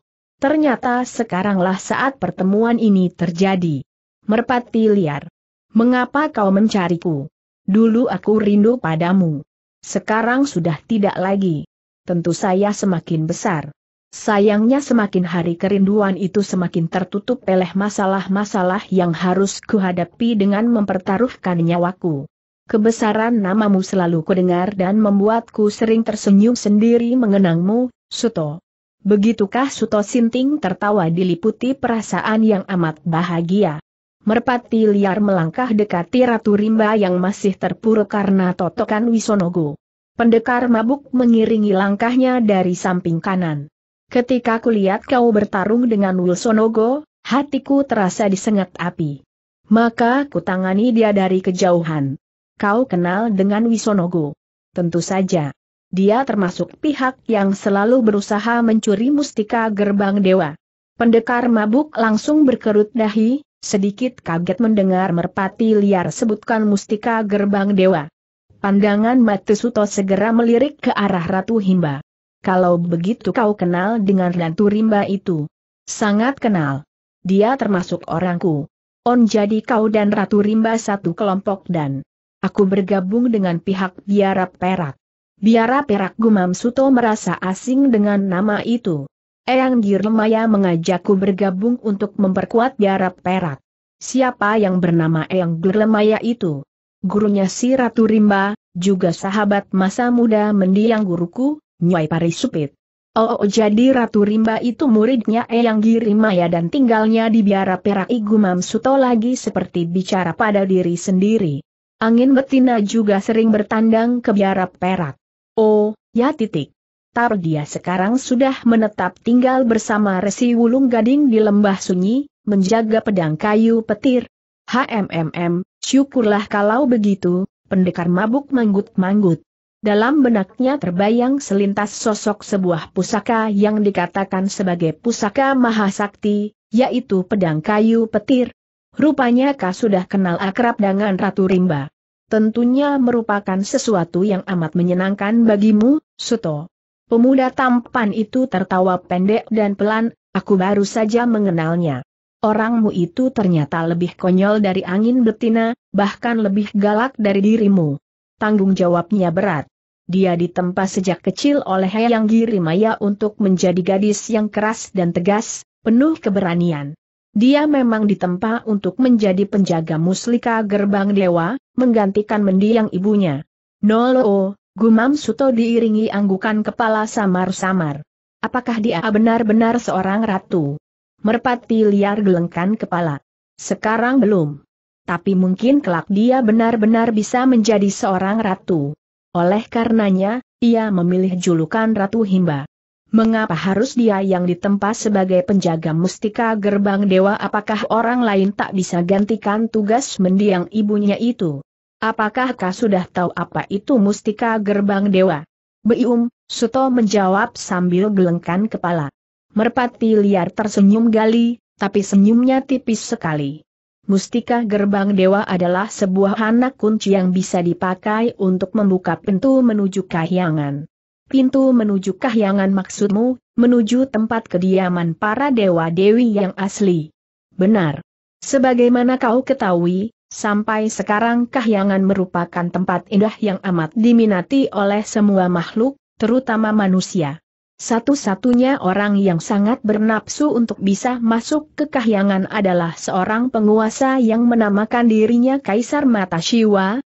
Speaker 1: Ternyata sekaranglah saat pertemuan ini terjadi. Merpati liar. Mengapa kau mencariku? Dulu aku rindu padamu. Sekarang sudah tidak lagi. Tentu saya semakin besar. Sayangnya semakin hari kerinduan itu semakin tertutup oleh masalah-masalah yang harus kuhadapi dengan mempertaruhkan nyawaku. Kebesaran namamu selalu kudengar dan membuatku sering tersenyum sendiri mengenangmu, Suto. Begitukah Suto Sinting tertawa diliputi perasaan yang amat bahagia merpati liar melangkah dekati Ratu Rimba yang masih terpuruk karena totokan Wisonogo. Pendekar mabuk mengiringi langkahnya dari samping kanan. Ketika kulihat kau bertarung dengan Wisonogo, hatiku terasa disengat api. Maka kutangani dia dari kejauhan. Kau kenal dengan Wisonogo. Tentu saja. Dia termasuk pihak yang selalu berusaha mencuri mustika gerbang dewa. Pendekar mabuk langsung berkerut dahi, sedikit kaget mendengar merpati liar sebutkan mustika gerbang dewa. Pandangan Suto segera melirik ke arah Ratu Himba. Kalau begitu kau kenal dengan Ratu Rimba itu. Sangat kenal. Dia termasuk orangku. On jadi kau dan Ratu Rimba satu kelompok dan aku bergabung dengan pihak biara perak. Biara perak Gumam Suto merasa asing dengan nama itu. Eyang Girmaya mengajakku bergabung untuk memperkuat Biara perak. Siapa yang bernama Eyang Girlemaya itu? Gurunya si Ratu Rimba, juga sahabat masa muda mendiang guruku, Nyai Parisupit. Oh, oh jadi Ratu Rimba itu muridnya Eyang Girimaya dan tinggalnya di biara perak Igumam Suto lagi seperti bicara pada diri sendiri. Angin betina juga sering bertandang ke biara perak. Oh, ya titik. Tar dia sekarang sudah menetap tinggal bersama Resi Wulung Gading di lembah sunyi, menjaga pedang kayu petir. HMMM, syukurlah kalau begitu, pendekar mabuk manggut-manggut. Dalam benaknya terbayang selintas sosok sebuah pusaka yang dikatakan sebagai pusaka mahasakti, yaitu pedang kayu petir. Rupanya kau sudah kenal akrab dengan Ratu Rimba. Tentunya merupakan sesuatu yang amat menyenangkan bagimu, Suto. Pemuda tampan itu tertawa pendek dan pelan, aku baru saja mengenalnya. Orangmu itu ternyata lebih konyol dari angin betina, bahkan lebih galak dari dirimu. Tanggung jawabnya berat. Dia ditempa sejak kecil oleh Hayang Giri untuk menjadi gadis yang keras dan tegas, penuh keberanian. Dia memang ditempa untuk menjadi penjaga muslika gerbang dewa, menggantikan mendiang ibunya. Nolo, Gumam Suto diiringi anggukan kepala samar-samar. Apakah dia benar-benar seorang ratu? Merpati liar gelengkan kepala. Sekarang belum. Tapi mungkin kelak dia benar-benar bisa menjadi seorang ratu. Oleh karenanya, ia memilih julukan Ratu Himba. Mengapa harus dia yang ditempa sebagai penjaga mustika gerbang dewa apakah orang lain tak bisa gantikan tugas mendiang ibunya itu? Apakah kau sudah tahu apa itu mustika gerbang dewa? Beium, Suto menjawab sambil gelengkan kepala. Merpati liar tersenyum gali, tapi senyumnya tipis sekali. Mustika Gerbang Dewa adalah sebuah anak kunci yang bisa dipakai untuk membuka pintu menuju kahyangan. Pintu menuju kahyangan maksudmu, menuju tempat kediaman para dewa-dewi yang asli. Benar. Sebagaimana kau ketahui, Sampai sekarang Kahyangan merupakan tempat indah yang amat diminati oleh semua makhluk, terutama manusia. Satu-satunya orang yang sangat bernapsu untuk bisa masuk ke Kahyangan adalah seorang penguasa yang menamakan dirinya Kaisar Mata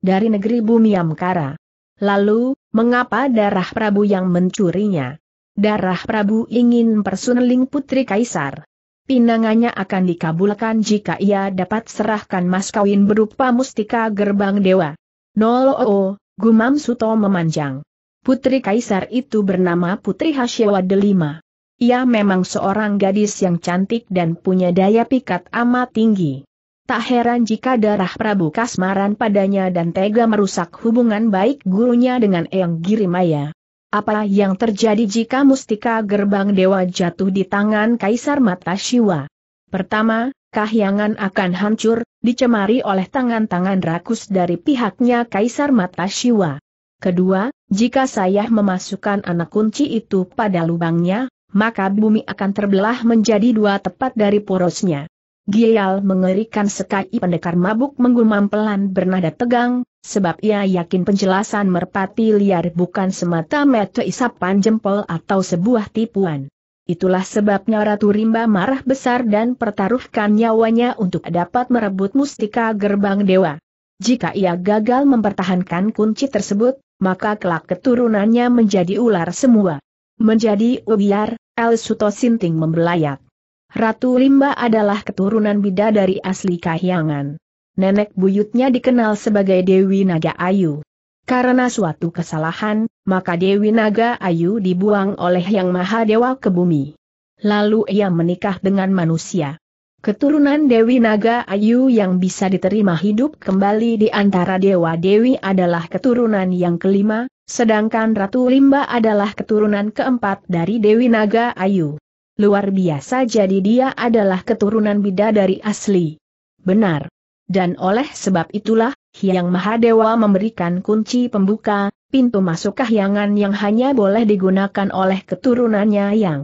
Speaker 1: dari negeri Bumi Amkara. Lalu, mengapa darah Prabu yang mencurinya? Darah Prabu ingin persuneling putri Kaisar pinangannya akan dikabulkan jika ia dapat serahkan mas kawin berupa mustika gerbang dewa. -o, gumam Suto memanjang. Putri Kaisar itu bernama Putri Hasyewa Delima. Ia memang seorang gadis yang cantik dan punya daya pikat amat tinggi. Tak heran jika darah Prabu Kasmaran padanya dan tega merusak hubungan baik gurunya dengan Eyang Girimaya. Apa yang terjadi jika mustika gerbang dewa jatuh di tangan Kaisar Mata Siwa? Pertama, kahyangan akan hancur, dicemari oleh tangan-tangan rakus dari pihaknya Kaisar Mata Siwa. Kedua, jika saya memasukkan anak kunci itu pada lubangnya, maka bumi akan terbelah menjadi dua tepat dari porosnya. Gial mengerikan sekali pendekar mabuk menggumam pelan bernada tegang, sebab ia yakin penjelasan merpati liar bukan semata-mata isapan jempol atau sebuah tipuan. Itulah sebabnya Ratu Rimba marah besar dan pertaruhkan nyawanya untuk dapat merebut mustika gerbang dewa. Jika ia gagal mempertahankan kunci tersebut, maka kelak keturunannya menjadi ular semua. Menjadi ular, El Suto Sinting membelayak. Ratu Limba adalah keturunan bida dari asli Kahyangan. Nenek buyutnya dikenal sebagai Dewi Naga Ayu. Karena suatu kesalahan, maka Dewi Naga Ayu dibuang oleh Yang Maha Dewa ke bumi. Lalu ia menikah dengan manusia. Keturunan Dewi Naga Ayu yang bisa diterima hidup kembali di antara Dewa Dewi adalah keturunan yang kelima, sedangkan Ratu Limba adalah keturunan keempat dari Dewi Naga Ayu. Luar biasa jadi dia adalah keturunan bida dari asli. Benar. Dan oleh sebab itulah, Hyang Mahadewa memberikan kunci pembuka, pintu masuk kahyangan yang hanya boleh digunakan oleh keturunannya yang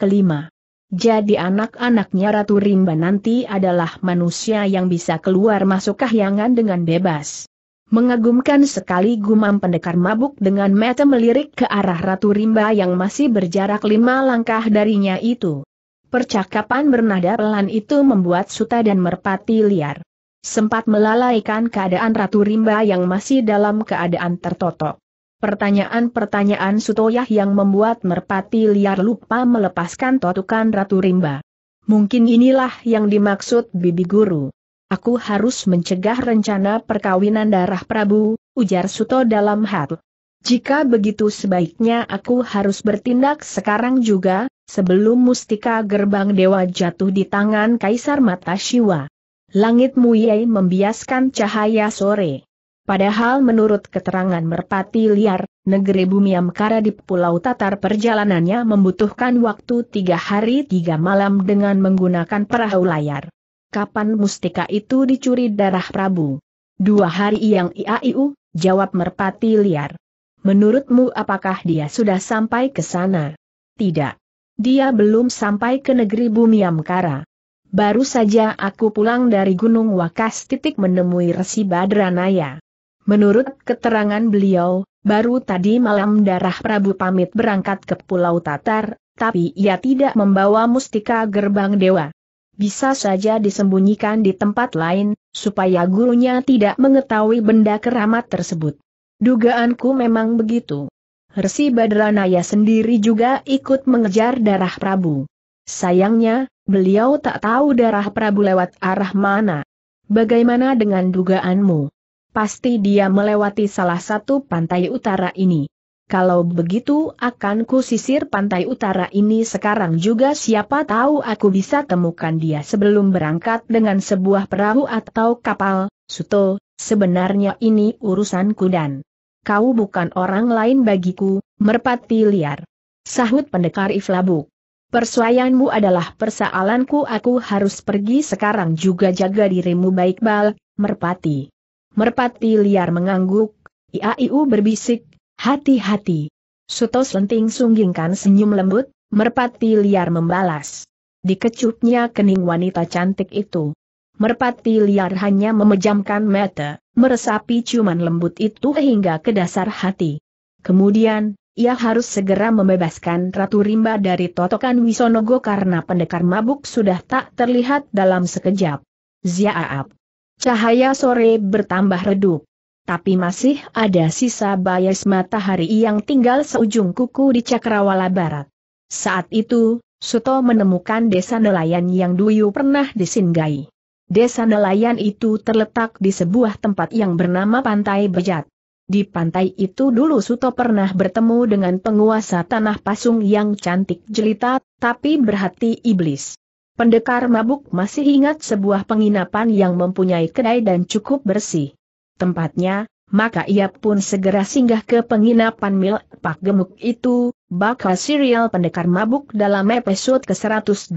Speaker 1: kelima. Jadi anak-anaknya Ratu Rimba nanti adalah manusia yang bisa keluar masuk kahyangan dengan bebas. Mengagumkan sekali gumam pendekar mabuk dengan mata melirik ke arah Ratu Rimba yang masih berjarak lima langkah darinya itu. Percakapan bernada pelan itu membuat Suta dan Merpati liar. Sempat melalaikan keadaan Ratu Rimba yang masih dalam keadaan tertotok. Pertanyaan-pertanyaan Sutoyah yang membuat Merpati liar lupa melepaskan totukan Ratu Rimba. Mungkin inilah yang dimaksud Bibi Guru. Aku harus mencegah rencana perkawinan darah Prabu, ujar Suto dalam hati. Jika begitu sebaiknya aku harus bertindak sekarang juga, sebelum mustika gerbang dewa jatuh di tangan Kaisar Mata Siwa. Langit Muyei membiaskan cahaya sore. Padahal menurut keterangan merpati liar, negeri bumi Amkara di Pulau Tatar perjalanannya membutuhkan waktu tiga hari tiga malam dengan menggunakan perahu layar kapan mustika itu dicuri darah Prabu? Dua hari yang IAIU, jawab merpati liar. Menurutmu apakah dia sudah sampai ke sana? Tidak. Dia belum sampai ke negeri bumi Amkara. Baru saja aku pulang dari Gunung Wakas titik menemui Resi Badranaya. Menurut keterangan beliau, baru tadi malam darah Prabu pamit berangkat ke Pulau Tatar, tapi ia tidak membawa mustika gerbang dewa. Bisa saja disembunyikan di tempat lain, supaya gurunya tidak mengetahui benda keramat tersebut. Dugaanku memang begitu. Resi Badranaya sendiri juga ikut mengejar darah Prabu. Sayangnya, beliau tak tahu darah Prabu lewat arah mana. Bagaimana dengan dugaanmu? Pasti dia melewati salah satu pantai utara ini. Kalau begitu akan ku sisir pantai utara ini sekarang juga siapa tahu aku bisa temukan dia sebelum berangkat dengan sebuah perahu atau kapal, Suto, sebenarnya ini urusanku dan kau bukan orang lain bagiku, merpati liar. Sahut pendekar Iflabuk. Persuayanmu adalah persoalanku aku harus pergi sekarang juga jaga dirimu baik bal, merpati. Merpati liar mengangguk, IAIU berbisik, Hati-hati. Suto Slenting sunggingkan senyum lembut, merpati liar membalas. Dikecupnya kening wanita cantik itu. Merpati liar hanya memejamkan mata, meresapi ciuman lembut itu hingga ke dasar hati. Kemudian, ia harus segera membebaskan Ratu Rimba dari totokan Wisonogo karena pendekar mabuk sudah tak terlihat dalam sekejap. Ziaap. Cahaya sore bertambah redup tapi masih ada sisa bayas matahari yang tinggal seujung kuku di Cakrawala Barat. Saat itu, Suto menemukan desa nelayan yang dulu pernah disinggahi. Desa nelayan itu terletak di sebuah tempat yang bernama Pantai Bejat. Di pantai itu dulu Suto pernah bertemu dengan penguasa tanah pasung yang cantik jelita, tapi berhati iblis. Pendekar mabuk masih ingat sebuah penginapan yang mempunyai kedai dan cukup bersih tempatnya, maka ia pun segera singgah ke penginapan mil Pak Gemuk itu, bakal serial pendekar mabuk dalam episode ke-122,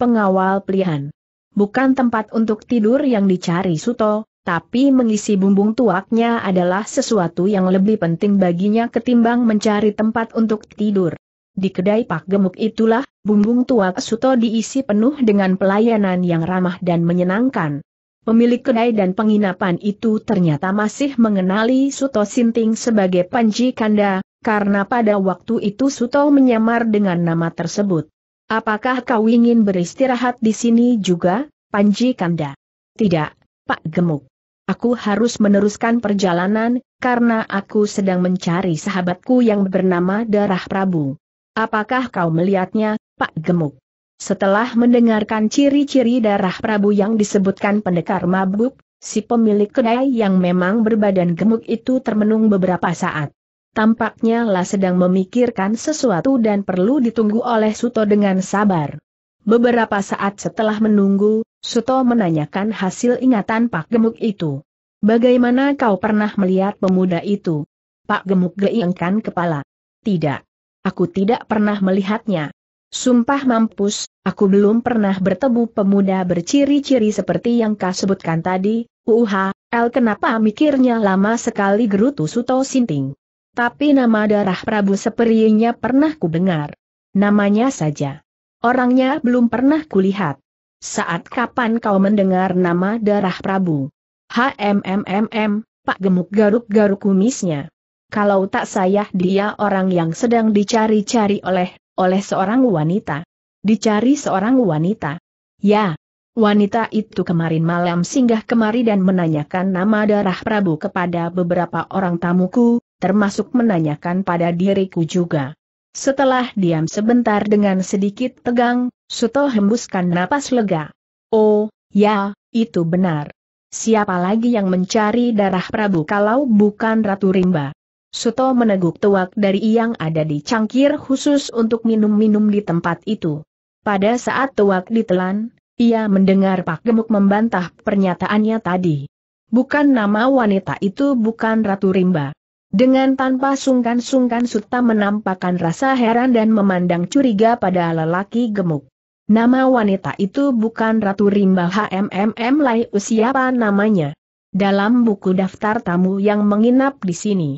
Speaker 1: pengawal pilihan. Bukan tempat untuk tidur yang dicari Suto, tapi mengisi bumbung tuaknya adalah sesuatu yang lebih penting baginya ketimbang mencari tempat untuk tidur. Di kedai Pak Gemuk itulah, bumbung tuak Suto diisi penuh dengan pelayanan yang ramah dan menyenangkan. Pemilik kedai dan penginapan itu ternyata masih mengenali Suto Sinting sebagai Panji Kanda, karena pada waktu itu Suto menyamar dengan nama tersebut. Apakah kau ingin beristirahat di sini juga, Panji Kanda? Tidak, Pak Gemuk. Aku harus meneruskan perjalanan, karena aku sedang mencari sahabatku yang bernama Darah Prabu. Apakah kau melihatnya, Pak Gemuk? Setelah mendengarkan ciri-ciri darah Prabu yang disebutkan pendekar mabuk, si pemilik kedai yang memang berbadan gemuk itu termenung beberapa saat. Tampaknya lah sedang memikirkan sesuatu dan perlu ditunggu oleh Suto dengan sabar. Beberapa saat setelah menunggu, Suto menanyakan hasil ingatan Pak Gemuk itu. Bagaimana kau pernah melihat pemuda itu? Pak Gemuk geiengkan kepala. Tidak. Aku tidak pernah melihatnya. Sumpah mampus, aku belum pernah bertemu pemuda berciri-ciri seperti yang kau sebutkan tadi, UH, El kenapa mikirnya lama sekali gerutu Suto Sinting. Tapi nama darah Prabu Seperinya pernah ku dengar. Namanya saja. Orangnya belum pernah kulihat. Saat kapan kau mendengar nama darah Prabu? HMMMM, Pak Gemuk garuk-garuk kumisnya. Kalau tak saya dia orang yang sedang dicari-cari oleh oleh seorang wanita. Dicari seorang wanita. Ya, wanita itu kemarin malam singgah kemari dan menanyakan nama darah Prabu kepada beberapa orang tamuku, termasuk menanyakan pada diriku juga. Setelah diam sebentar dengan sedikit tegang, Suto hembuskan napas lega. Oh, ya, itu benar. Siapa lagi yang mencari darah Prabu kalau bukan Ratu Rimba? Suto meneguk tuak dari yang ada di cangkir khusus untuk minum-minum di tempat itu. Pada saat tuak ditelan, ia mendengar Pak Gemuk membantah pernyataannya tadi. Bukan nama wanita itu bukan Ratu Rimba. Dengan tanpa sungkan-sungkan Suta menampakkan rasa heran dan memandang curiga pada lelaki gemuk. Nama wanita itu bukan Ratu Rimba HMMM Lai siapa namanya. Dalam buku daftar tamu yang menginap di sini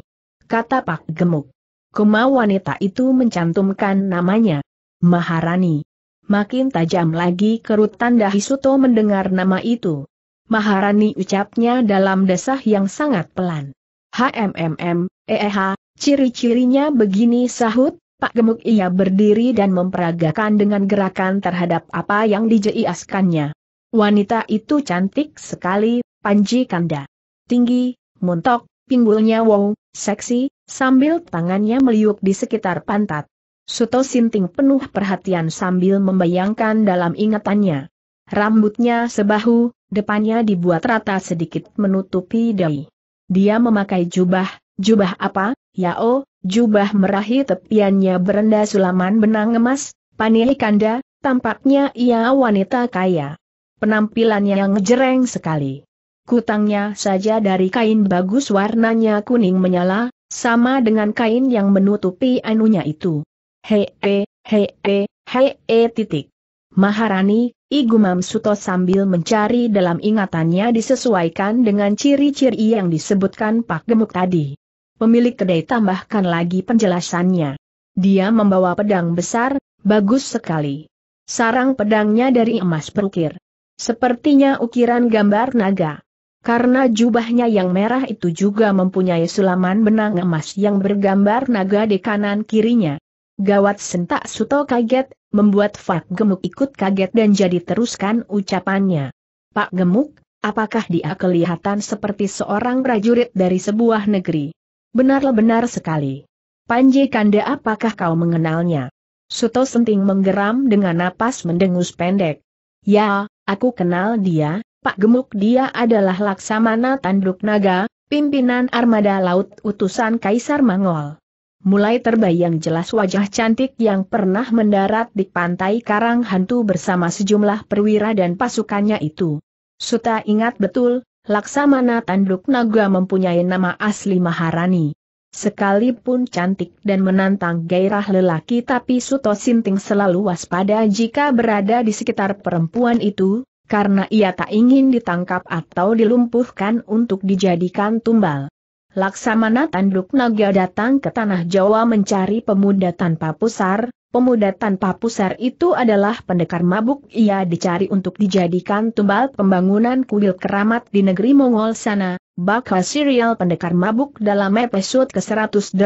Speaker 1: kata Pak Gemuk. Kuma wanita itu mencantumkan namanya. Maharani. Makin tajam lagi kerutan dahi Suto mendengar nama itu. Maharani ucapnya dalam desah yang sangat pelan. HMMM, EEH, ciri-cirinya begini sahut, Pak Gemuk ia berdiri dan memperagakan dengan gerakan terhadap apa yang dijeiaskannya. Wanita itu cantik sekali, Panji Kanda. Tinggi, montok, pinggulnya wow, seksi, sambil tangannya meliuk di sekitar pantat. Suto Sinting penuh perhatian sambil membayangkan dalam ingatannya. Rambutnya sebahu, depannya dibuat rata sedikit menutupi dahi. Dia memakai jubah, jubah apa, Ya oh, jubah merahi tepiannya berenda sulaman benang emas, panih kanda, tampaknya ia wanita kaya. Penampilannya yang ngejereng sekali. Kutangnya saja dari kain bagus warnanya kuning menyala, sama dengan kain yang menutupi anunya itu. Hee, hee, hee, titik. Maharani, Igumam Suto sambil mencari dalam ingatannya disesuaikan dengan ciri-ciri yang disebutkan Pak Gemuk tadi. Pemilik kedai tambahkan lagi penjelasannya. Dia membawa pedang besar, bagus sekali. Sarang pedangnya dari emas perukir. Sepertinya ukiran gambar naga. Karena jubahnya yang merah itu juga mempunyai sulaman benang emas yang bergambar naga di kanan kirinya. Gawat sentak Suto kaget, membuat Pak Gemuk ikut kaget dan jadi teruskan ucapannya. Pak Gemuk, apakah dia kelihatan seperti seorang prajurit dari sebuah negeri? Benarlah benar sekali. Panji Kanda apakah kau mengenalnya? Suto Senting menggeram dengan napas mendengus pendek. Ya, aku kenal dia, Pak Gemuk dia adalah Laksamana Tanduk Naga, pimpinan armada laut utusan Kaisar Mangol. Mulai terbayang jelas wajah cantik yang pernah mendarat di pantai Karang Hantu bersama sejumlah perwira dan pasukannya itu. Suta ingat betul, Laksamana Tanduk Naga mempunyai nama asli Maharani. Sekalipun cantik dan menantang gairah lelaki tapi Suto Sinting selalu waspada jika berada di sekitar perempuan itu, karena ia tak ingin ditangkap atau dilumpuhkan untuk dijadikan tumbal. Laksamana Tanduk Naga datang ke Tanah Jawa mencari pemuda tanpa pusar, pemuda tanpa pusar itu adalah pendekar mabuk ia dicari untuk dijadikan tumbal pembangunan kuil keramat di negeri Mongol sana, bakal serial pendekar mabuk dalam episode ke-118,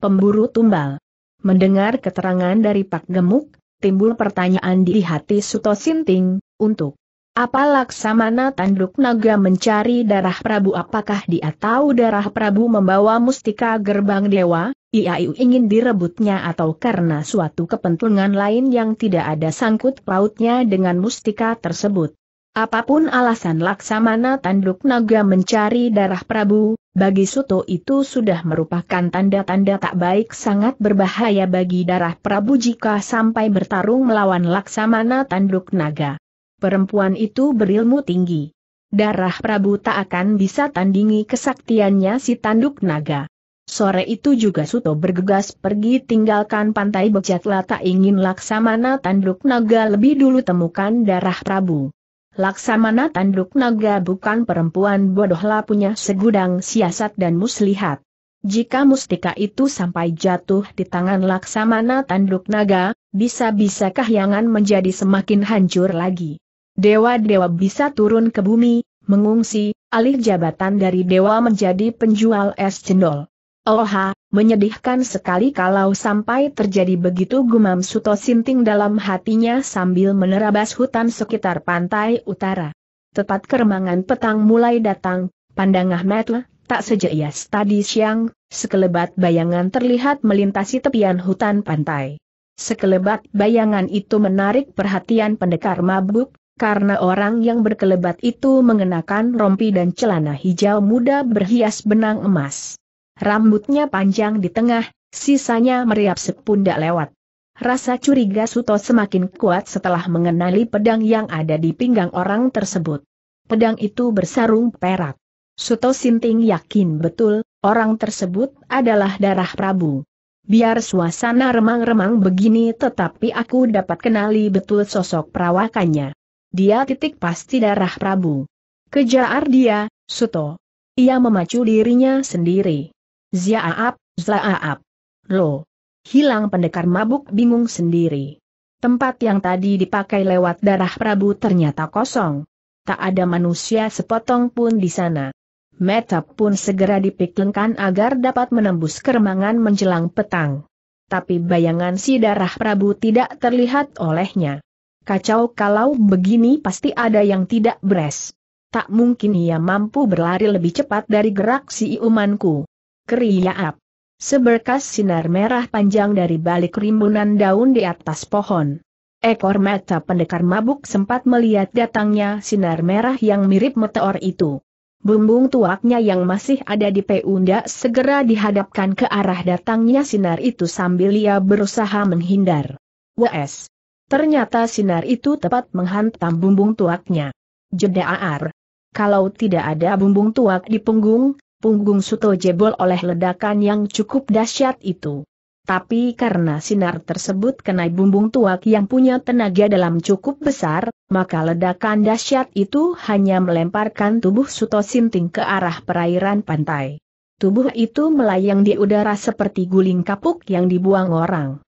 Speaker 1: pemburu tumbal. Mendengar keterangan dari Pak Gemuk, timbul pertanyaan di hati Suto Sinting, untuk apa Laksamana Tanduk Naga mencari darah Prabu apakah dia tahu darah Prabu membawa mustika gerbang dewa, IAIU ingin direbutnya atau karena suatu kepentingan lain yang tidak ada sangkut pautnya dengan mustika tersebut. Apapun alasan Laksamana Tanduk Naga mencari darah Prabu, bagi Suto itu sudah merupakan tanda-tanda tak baik sangat berbahaya bagi darah Prabu jika sampai bertarung melawan Laksamana Tanduk Naga. Perempuan itu berilmu tinggi. Darah Prabu tak akan bisa tandingi kesaktiannya si Tanduk Naga. Sore itu juga Suto bergegas pergi tinggalkan pantai Bejatla tak ingin Laksamana Tanduk Naga lebih dulu temukan darah Prabu. Laksamana Tanduk Naga bukan perempuan bodohlah punya segudang siasat dan muslihat. Jika mustika itu sampai jatuh di tangan Laksamana Tanduk Naga, bisa-bisa kahyangan menjadi semakin hancur lagi. Dewa-dewa bisa turun ke bumi, mengungsi, alih jabatan dari dewa menjadi penjual es cendol. Oha, menyedihkan sekali kalau sampai terjadi begitu gumam Suto Sinting dalam hatinya sambil menerabas hutan sekitar pantai utara. Tepat keremangan petang mulai datang, pandang Ahmed tak sejak ia tadi siang, sekelebat bayangan terlihat melintasi tepian hutan pantai. Sekelebat bayangan itu menarik perhatian pendekar mabuk, karena orang yang berkelebat itu mengenakan rompi dan celana hijau muda berhias benang emas rambutnya panjang di tengah, sisanya meriap sepundak lewat. Rasa curiga Suto semakin kuat setelah mengenali pedang yang ada di pinggang orang tersebut. Pedang itu bersarung perak. Suto Sinting yakin betul, orang tersebut adalah darah Prabu. Biar suasana remang-remang begini tetapi aku dapat kenali betul sosok perawakannya. Dia titik pasti darah Prabu. Kejar dia, Suto. Ia memacu dirinya sendiri. Ziaap, Zaap. Lo. Hilang pendekar mabuk bingung sendiri. Tempat yang tadi dipakai lewat darah Prabu ternyata kosong. Tak ada manusia sepotong pun di sana. Metap pun segera dipikirkan agar dapat menembus keremangan menjelang petang. Tapi bayangan si darah Prabu tidak terlihat olehnya. Kacau kalau begini pasti ada yang tidak beres. Tak mungkin ia mampu berlari lebih cepat dari gerak si iumanku. Keriaap. Seberkas sinar merah panjang dari balik rimbunan daun di atas pohon. Ekor mata pendekar mabuk sempat melihat datangnya sinar merah yang mirip meteor itu. Bumbung tuaknya yang masih ada di peunda segera dihadapkan ke arah datangnya sinar itu sambil ia berusaha menghindar. WS. Ternyata sinar itu tepat menghantam bumbung tuaknya. Jeda Ar. Kalau tidak ada bumbung tuak di punggung, punggung Suto jebol oleh ledakan yang cukup dahsyat itu. Tapi karena sinar tersebut kena bumbung tuak yang punya tenaga dalam cukup besar, maka ledakan dahsyat itu hanya melemparkan tubuh Suto Sinting ke arah perairan pantai. Tubuh itu melayang di udara seperti guling kapuk yang dibuang orang.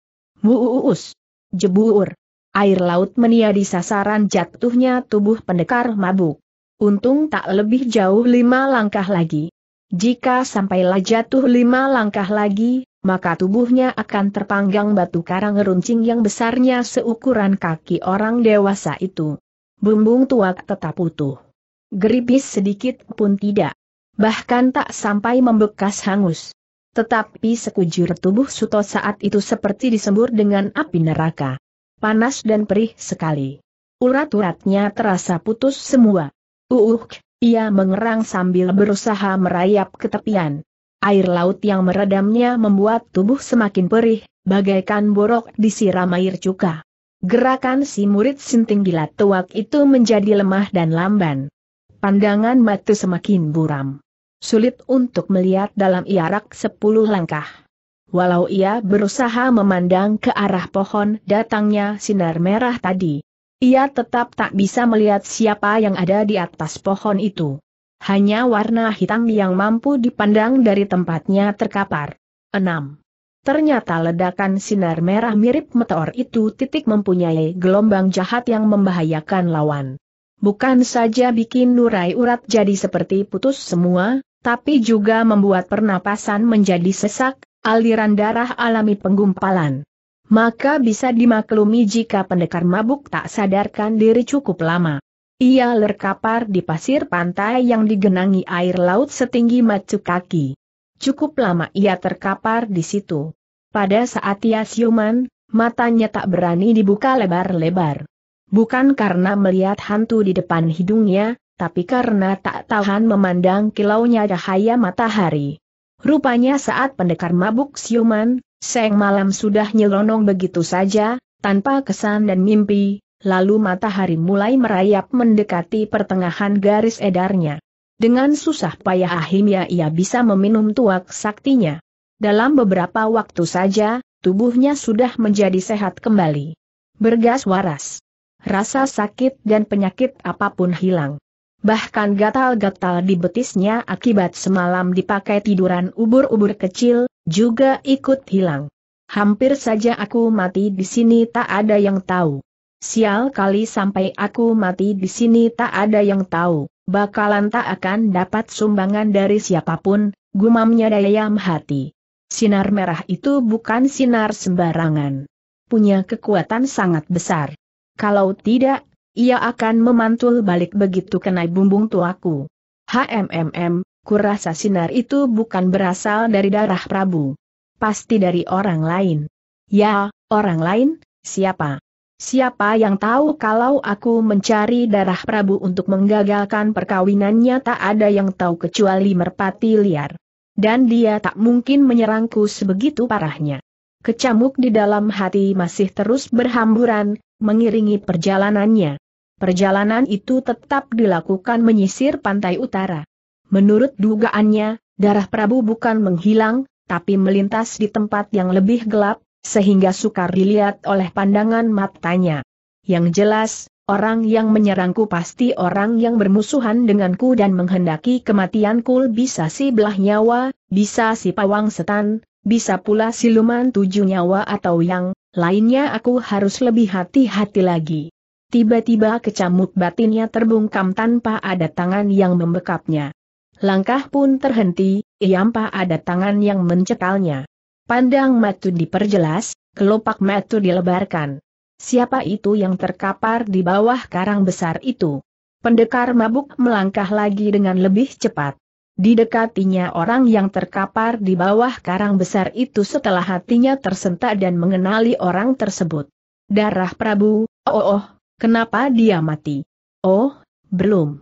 Speaker 1: Muus, jebur, air laut meniadi sasaran jatuhnya tubuh pendekar mabuk. Untung tak lebih jauh lima langkah lagi, jika sampailah jatuh lima langkah lagi, maka tubuhnya akan terpanggang batu karang runcing yang besarnya seukuran kaki orang dewasa itu. Bumbung tua tetap utuh. geribis sedikit pun tidak. Bahkan tak sampai membekas hangus. Tetapi sekujur tubuh Suto saat itu seperti disembur dengan api neraka. Panas dan perih sekali. Urat-uratnya terasa putus semua. Uuk, ia mengerang sambil berusaha merayap ke tepian. Air laut yang meredamnya membuat tubuh semakin perih, bagaikan borok disiram air cuka. Gerakan si murid sinting gila tuak itu menjadi lemah dan lamban. Pandangan mata semakin buram. Sulit untuk melihat dalam iarak sepuluh langkah. Walau ia berusaha memandang ke arah pohon datangnya sinar merah tadi, ia tetap tak bisa melihat siapa yang ada di atas pohon itu. Hanya warna hitam yang mampu dipandang dari tempatnya terkapar. 6. Ternyata ledakan sinar merah mirip meteor itu titik mempunyai gelombang jahat yang membahayakan lawan. Bukan saja bikin nurai urat jadi seperti putus semua, tapi juga membuat pernapasan menjadi sesak, aliran darah alami penggumpalan maka bisa dimaklumi jika pendekar mabuk tak sadarkan diri cukup lama. Ia lerkapar di pasir pantai yang digenangi air laut setinggi macu kaki. Cukup lama ia terkapar di situ. Pada saat ia siuman, matanya tak berani dibuka lebar-lebar. Bukan karena melihat hantu di depan hidungnya, tapi karena tak tahan memandang kilaunya cahaya matahari. Rupanya saat pendekar mabuk siuman, Seng malam sudah nyelonong begitu saja, tanpa kesan dan mimpi, lalu matahari mulai merayap mendekati pertengahan garis edarnya. Dengan susah payah ahimya ia bisa meminum tuak saktinya. Dalam beberapa waktu saja, tubuhnya sudah menjadi sehat kembali. Bergas waras. Rasa sakit dan penyakit apapun hilang. Bahkan gatal-gatal di betisnya akibat semalam dipakai tiduran ubur-ubur kecil, juga ikut hilang. Hampir saja aku mati di sini tak ada yang tahu. Sial kali sampai aku mati di sini tak ada yang tahu, bakalan tak akan dapat sumbangan dari siapapun, gumamnya dayam hati. Sinar merah itu bukan sinar sembarangan. Punya kekuatan sangat besar. Kalau tidak, ia akan memantul balik begitu kena bumbung tuaku. HMMM, kurasa sinar itu bukan berasal dari darah Prabu. Pasti dari orang lain. Ya, orang lain, siapa? Siapa yang tahu kalau aku mencari darah Prabu untuk menggagalkan perkawinannya tak ada yang tahu kecuali merpati liar. Dan dia tak mungkin menyerangku sebegitu parahnya. Kecamuk di dalam hati masih terus berhamburan, mengiringi perjalanannya. Perjalanan itu tetap dilakukan menyisir pantai utara. Menurut dugaannya, darah Prabu bukan menghilang, tapi melintas di tempat yang lebih gelap, sehingga sukar dilihat oleh pandangan matanya. Yang jelas, orang yang menyerangku pasti orang yang bermusuhan denganku dan menghendaki kematianku bisa si belah nyawa, bisa si pawang setan, bisa pula siluman tujuh nyawa atau yang lainnya aku harus lebih hati-hati lagi. Tiba-tiba kecamuk batinnya terbungkam tanpa ada tangan yang membekapnya. Langkah pun terhenti, iampa ada tangan yang mencekalnya. Pandang matu diperjelas, kelopak matu dilebarkan. Siapa itu yang terkapar di bawah karang besar itu? Pendekar mabuk melangkah lagi dengan lebih cepat. Didekatinya orang yang terkapar di bawah karang besar itu setelah hatinya tersentak dan mengenali orang tersebut. Darah Prabu, oh oh, kenapa dia mati? Oh, belum.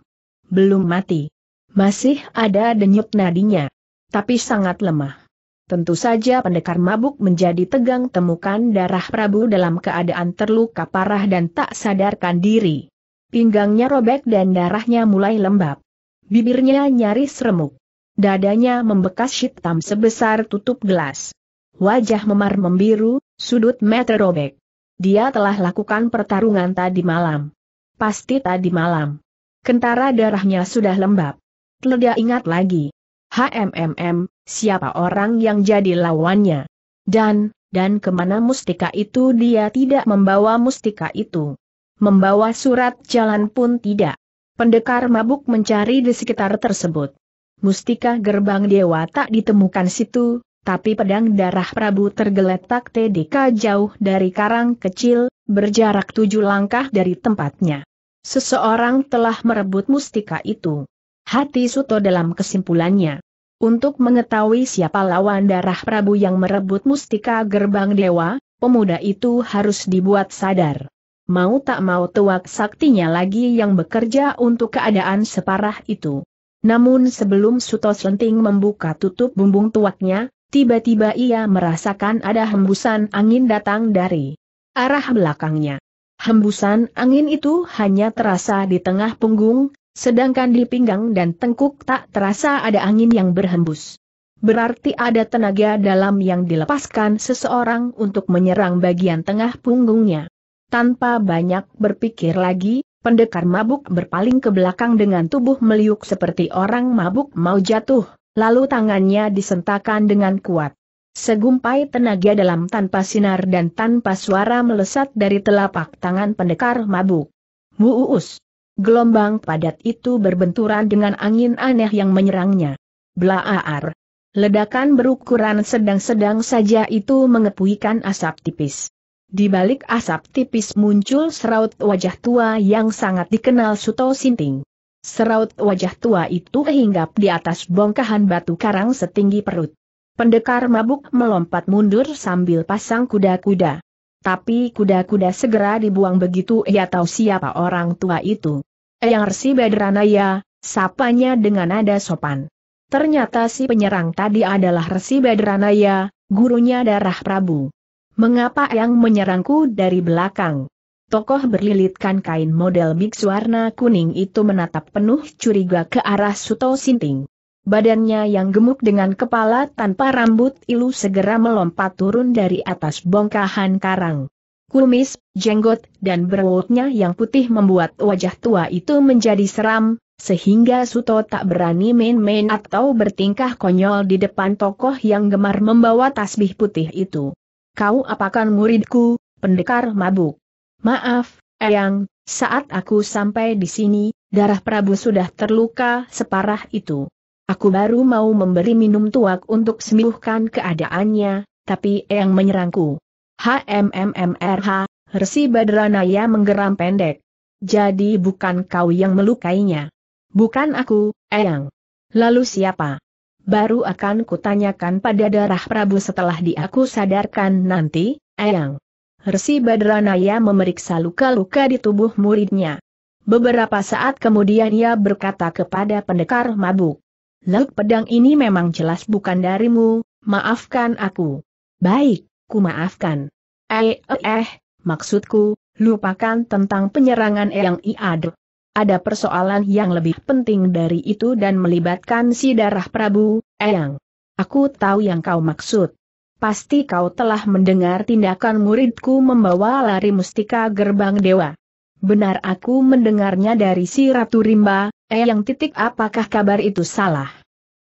Speaker 1: Belum mati. Masih ada denyut nadinya. Tapi sangat lemah. Tentu saja pendekar mabuk menjadi tegang temukan darah Prabu dalam keadaan terluka parah dan tak sadarkan diri. Pinggangnya robek dan darahnya mulai lembab. Bibirnya nyaris remuk. Dadanya membekas hitam sebesar tutup gelas. Wajah memar membiru, sudut mata robek. Dia telah lakukan pertarungan tadi malam. Pasti tadi malam. Kentara darahnya sudah lembab. Leda ingat lagi. HMMM, siapa orang yang jadi lawannya? Dan, dan kemana mustika itu dia tidak membawa mustika itu? Membawa surat jalan pun tidak. Pendekar mabuk mencari di sekitar tersebut. Mustika gerbang dewa tak ditemukan situ, tapi pedang darah Prabu tergeletak TDK jauh dari karang kecil, berjarak tujuh langkah dari tempatnya. Seseorang telah merebut mustika itu hati Suto dalam kesimpulannya. Untuk mengetahui siapa lawan darah Prabu yang merebut mustika gerbang dewa, pemuda itu harus dibuat sadar. Mau tak mau tuak saktinya lagi yang bekerja untuk keadaan separah itu. Namun sebelum Suto Selenting membuka tutup bumbung tuaknya, tiba-tiba ia merasakan ada hembusan angin datang dari arah belakangnya. Hembusan angin itu hanya terasa di tengah punggung, sedangkan di pinggang dan tengkuk tak terasa ada angin yang berhembus. Berarti ada tenaga dalam yang dilepaskan seseorang untuk menyerang bagian tengah punggungnya. Tanpa banyak berpikir lagi, pendekar mabuk berpaling ke belakang dengan tubuh meliuk seperti orang mabuk mau jatuh, lalu tangannya disentakan dengan kuat. Segumpai tenaga dalam tanpa sinar dan tanpa suara melesat dari telapak tangan pendekar mabuk. Muus! Gelombang padat itu berbenturan dengan angin aneh yang menyerangnya. Blaar. Ledakan berukuran sedang-sedang saja itu mengepuikan asap tipis. Di balik asap tipis muncul seraut wajah tua yang sangat dikenal Suto Sinting. Seraut wajah tua itu hinggap di atas bongkahan batu karang setinggi perut. Pendekar mabuk melompat mundur sambil pasang kuda-kuda. Tapi kuda-kuda segera dibuang begitu ia tahu siapa orang tua itu. Eyang Resi Badranaya, sapanya dengan nada sopan. Ternyata si penyerang tadi adalah Resi Badranaya, gurunya darah Prabu. Mengapa yang menyerangku dari belakang? Tokoh berlilitkan kain model mix warna kuning itu menatap penuh curiga ke arah Suto Sinting. Badannya yang gemuk dengan kepala tanpa rambut ilu segera melompat turun dari atas bongkahan karang. Kumis, jenggot, dan berwoknya yang putih membuat wajah tua itu menjadi seram, sehingga Suto tak berani main-main atau bertingkah konyol di depan tokoh yang gemar membawa tasbih putih itu. Kau apakan muridku, pendekar mabuk? Maaf, Eyang, saat aku sampai di sini, darah Prabu sudah terluka separah itu. Aku baru mau memberi minum tuak untuk sembuhkan keadaannya, tapi Eyang menyerangku. HMMMRH, Resi Badranaya menggeram pendek. Jadi bukan kau yang melukainya. Bukan aku, Eyang. Lalu siapa? Baru akan kutanyakan pada darah Prabu setelah diaku sadarkan nanti, Eyang. Resi Badranaya memeriksa luka-luka di tubuh muridnya. Beberapa saat kemudian ia berkata kepada pendekar mabuk. Lauk pedang ini memang jelas bukan darimu, maafkan aku. Baik, ku maafkan. Eh, eh, eh, maksudku, lupakan tentang penyerangan yang iad. Ada persoalan yang lebih penting dari itu dan melibatkan si darah Prabu, Eyang. Aku tahu yang kau maksud. Pasti kau telah mendengar tindakan muridku membawa lari mustika gerbang dewa. Benar aku mendengarnya dari si Ratu Rimba, eh yang titik apakah kabar itu salah?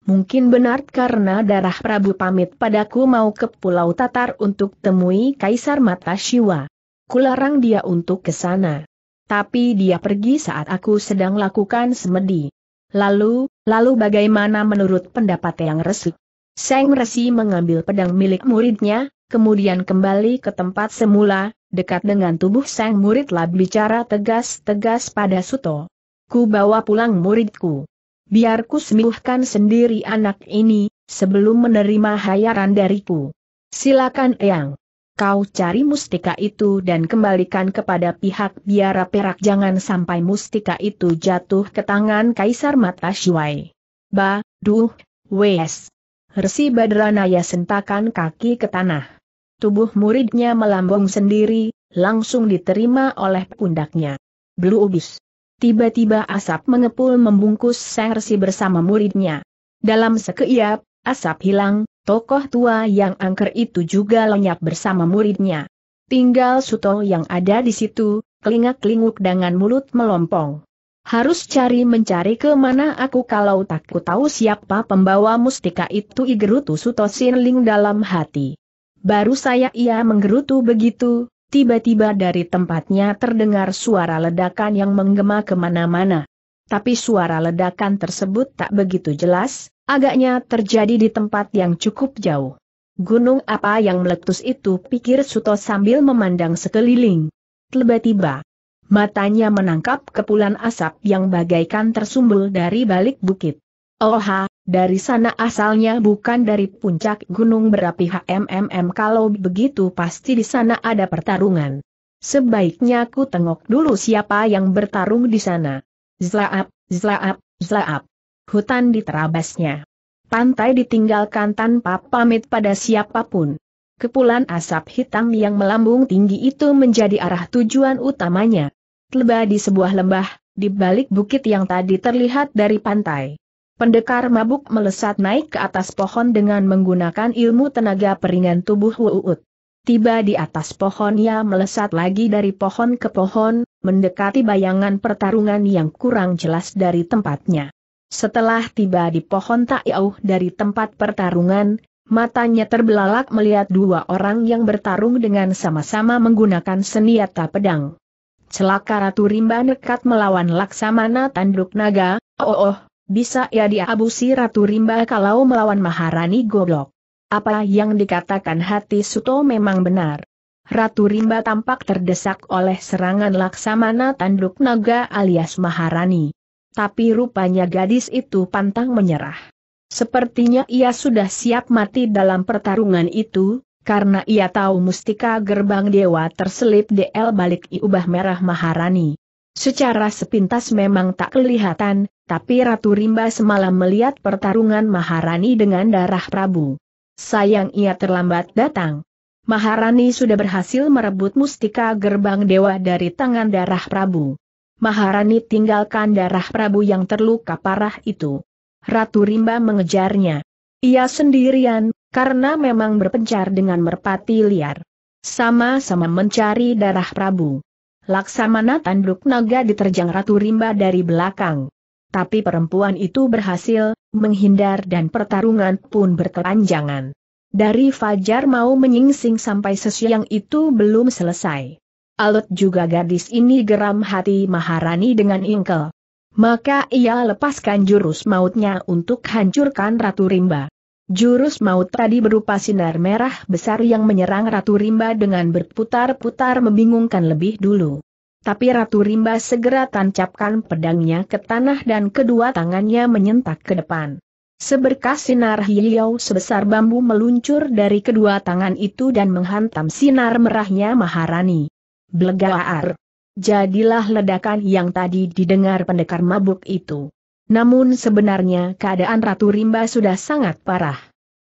Speaker 1: Mungkin benar karena darah Prabu pamit padaku mau ke Pulau Tatar untuk temui Kaisar Mata Siwa. Kularang dia untuk ke sana. Tapi dia pergi saat aku sedang lakukan semedi. Lalu, lalu bagaimana menurut pendapat yang resi? Seng Resi mengambil pedang milik muridnya, kemudian kembali ke tempat semula, Dekat dengan tubuh sang murid lab bicara tegas-tegas pada Suto. Ku bawa pulang muridku. Biar ku sembuhkan sendiri anak ini, sebelum menerima hayaran dariku. Silakan Eyang. Kau cari mustika itu dan kembalikan kepada pihak biara perak jangan sampai mustika itu jatuh ke tangan Kaisar Mata Shuai. Ba, duh, wes. Resi Badranaya sentakan kaki ke tanah. Tubuh muridnya melambung sendiri, langsung diterima oleh pundaknya. Blue Ubis. Tiba-tiba asap mengepul membungkus Sersi bersama muridnya. Dalam sekejap, asap hilang, tokoh tua yang angker itu juga lenyap bersama muridnya. Tinggal Suto yang ada di situ, kelingak-kelinguk dengan mulut melompong. Harus cari mencari ke mana aku kalau takut tahu siapa pembawa mustika itu Igerutu Suto Sinling dalam hati. Baru saya ia menggerutu begitu, tiba-tiba dari tempatnya terdengar suara ledakan yang menggema kemana-mana. Tapi suara ledakan tersebut tak begitu jelas, agaknya terjadi di tempat yang cukup jauh. Gunung apa yang meletus itu pikir Suto sambil memandang sekeliling. Tiba-tiba, matanya menangkap kepulan asap yang bagaikan tersumbul dari balik bukit. Oha, dari sana asalnya bukan dari puncak gunung berapi HMMM kalau begitu pasti di sana ada pertarungan. Sebaiknya aku tengok dulu siapa yang bertarung di sana. Zlaap, zlaap, zlaap. Hutan diterabasnya. Pantai ditinggalkan tanpa pamit pada siapapun. Kepulan asap hitam yang melambung tinggi itu menjadi arah tujuan utamanya. Tleba di sebuah lembah, di balik bukit yang tadi terlihat dari pantai. Pendekar mabuk melesat naik ke atas pohon dengan menggunakan ilmu tenaga peringan tubuh Wuut. Tiba di atas pohon ia melesat lagi dari pohon ke pohon, mendekati bayangan pertarungan yang kurang jelas dari tempatnya. Setelah tiba di pohon tak jauh dari tempat pertarungan, matanya terbelalak melihat dua orang yang bertarung dengan sama-sama menggunakan senjata pedang. Celaka Ratu Rimba nekat melawan Laksamana Tanduk Naga, oh oh, oh. Bisa ya dia abusi Ratu Rimba kalau melawan Maharani goblok. Apa yang dikatakan hati Suto memang benar. Ratu Rimba tampak terdesak oleh serangan Laksamana Tanduk Naga alias Maharani. Tapi rupanya gadis itu pantang menyerah. Sepertinya ia sudah siap mati dalam pertarungan itu, karena ia tahu mustika gerbang dewa terselip DL balik iubah merah Maharani. Secara sepintas memang tak kelihatan, tapi Ratu Rimba semalam melihat pertarungan Maharani dengan darah Prabu. Sayang ia terlambat datang. Maharani sudah berhasil merebut mustika gerbang dewa dari tangan darah Prabu. Maharani tinggalkan darah Prabu yang terluka parah itu. Ratu Rimba mengejarnya. Ia sendirian, karena memang berpencar dengan merpati liar. Sama-sama mencari darah Prabu. Laksamana tanduk naga diterjang Ratu Rimba dari belakang. Tapi perempuan itu berhasil, menghindar dan pertarungan pun berkelanjangan. Dari Fajar mau menyingsing sampai sesiang itu belum selesai. Alut juga gadis ini geram hati Maharani dengan ingkel. Maka ia lepaskan jurus mautnya untuk hancurkan Ratu Rimba. Jurus maut tadi berupa sinar merah besar yang menyerang Ratu Rimba dengan berputar-putar membingungkan lebih dulu. Tapi Ratu Rimba segera tancapkan pedangnya ke tanah dan kedua tangannya menyentak ke depan. Seberkas sinar hijau sebesar bambu meluncur dari kedua tangan itu dan menghantam sinar merahnya Maharani. Blegaar. Jadilah ledakan yang tadi didengar pendekar mabuk itu. Namun sebenarnya keadaan Ratu Rimba sudah sangat parah.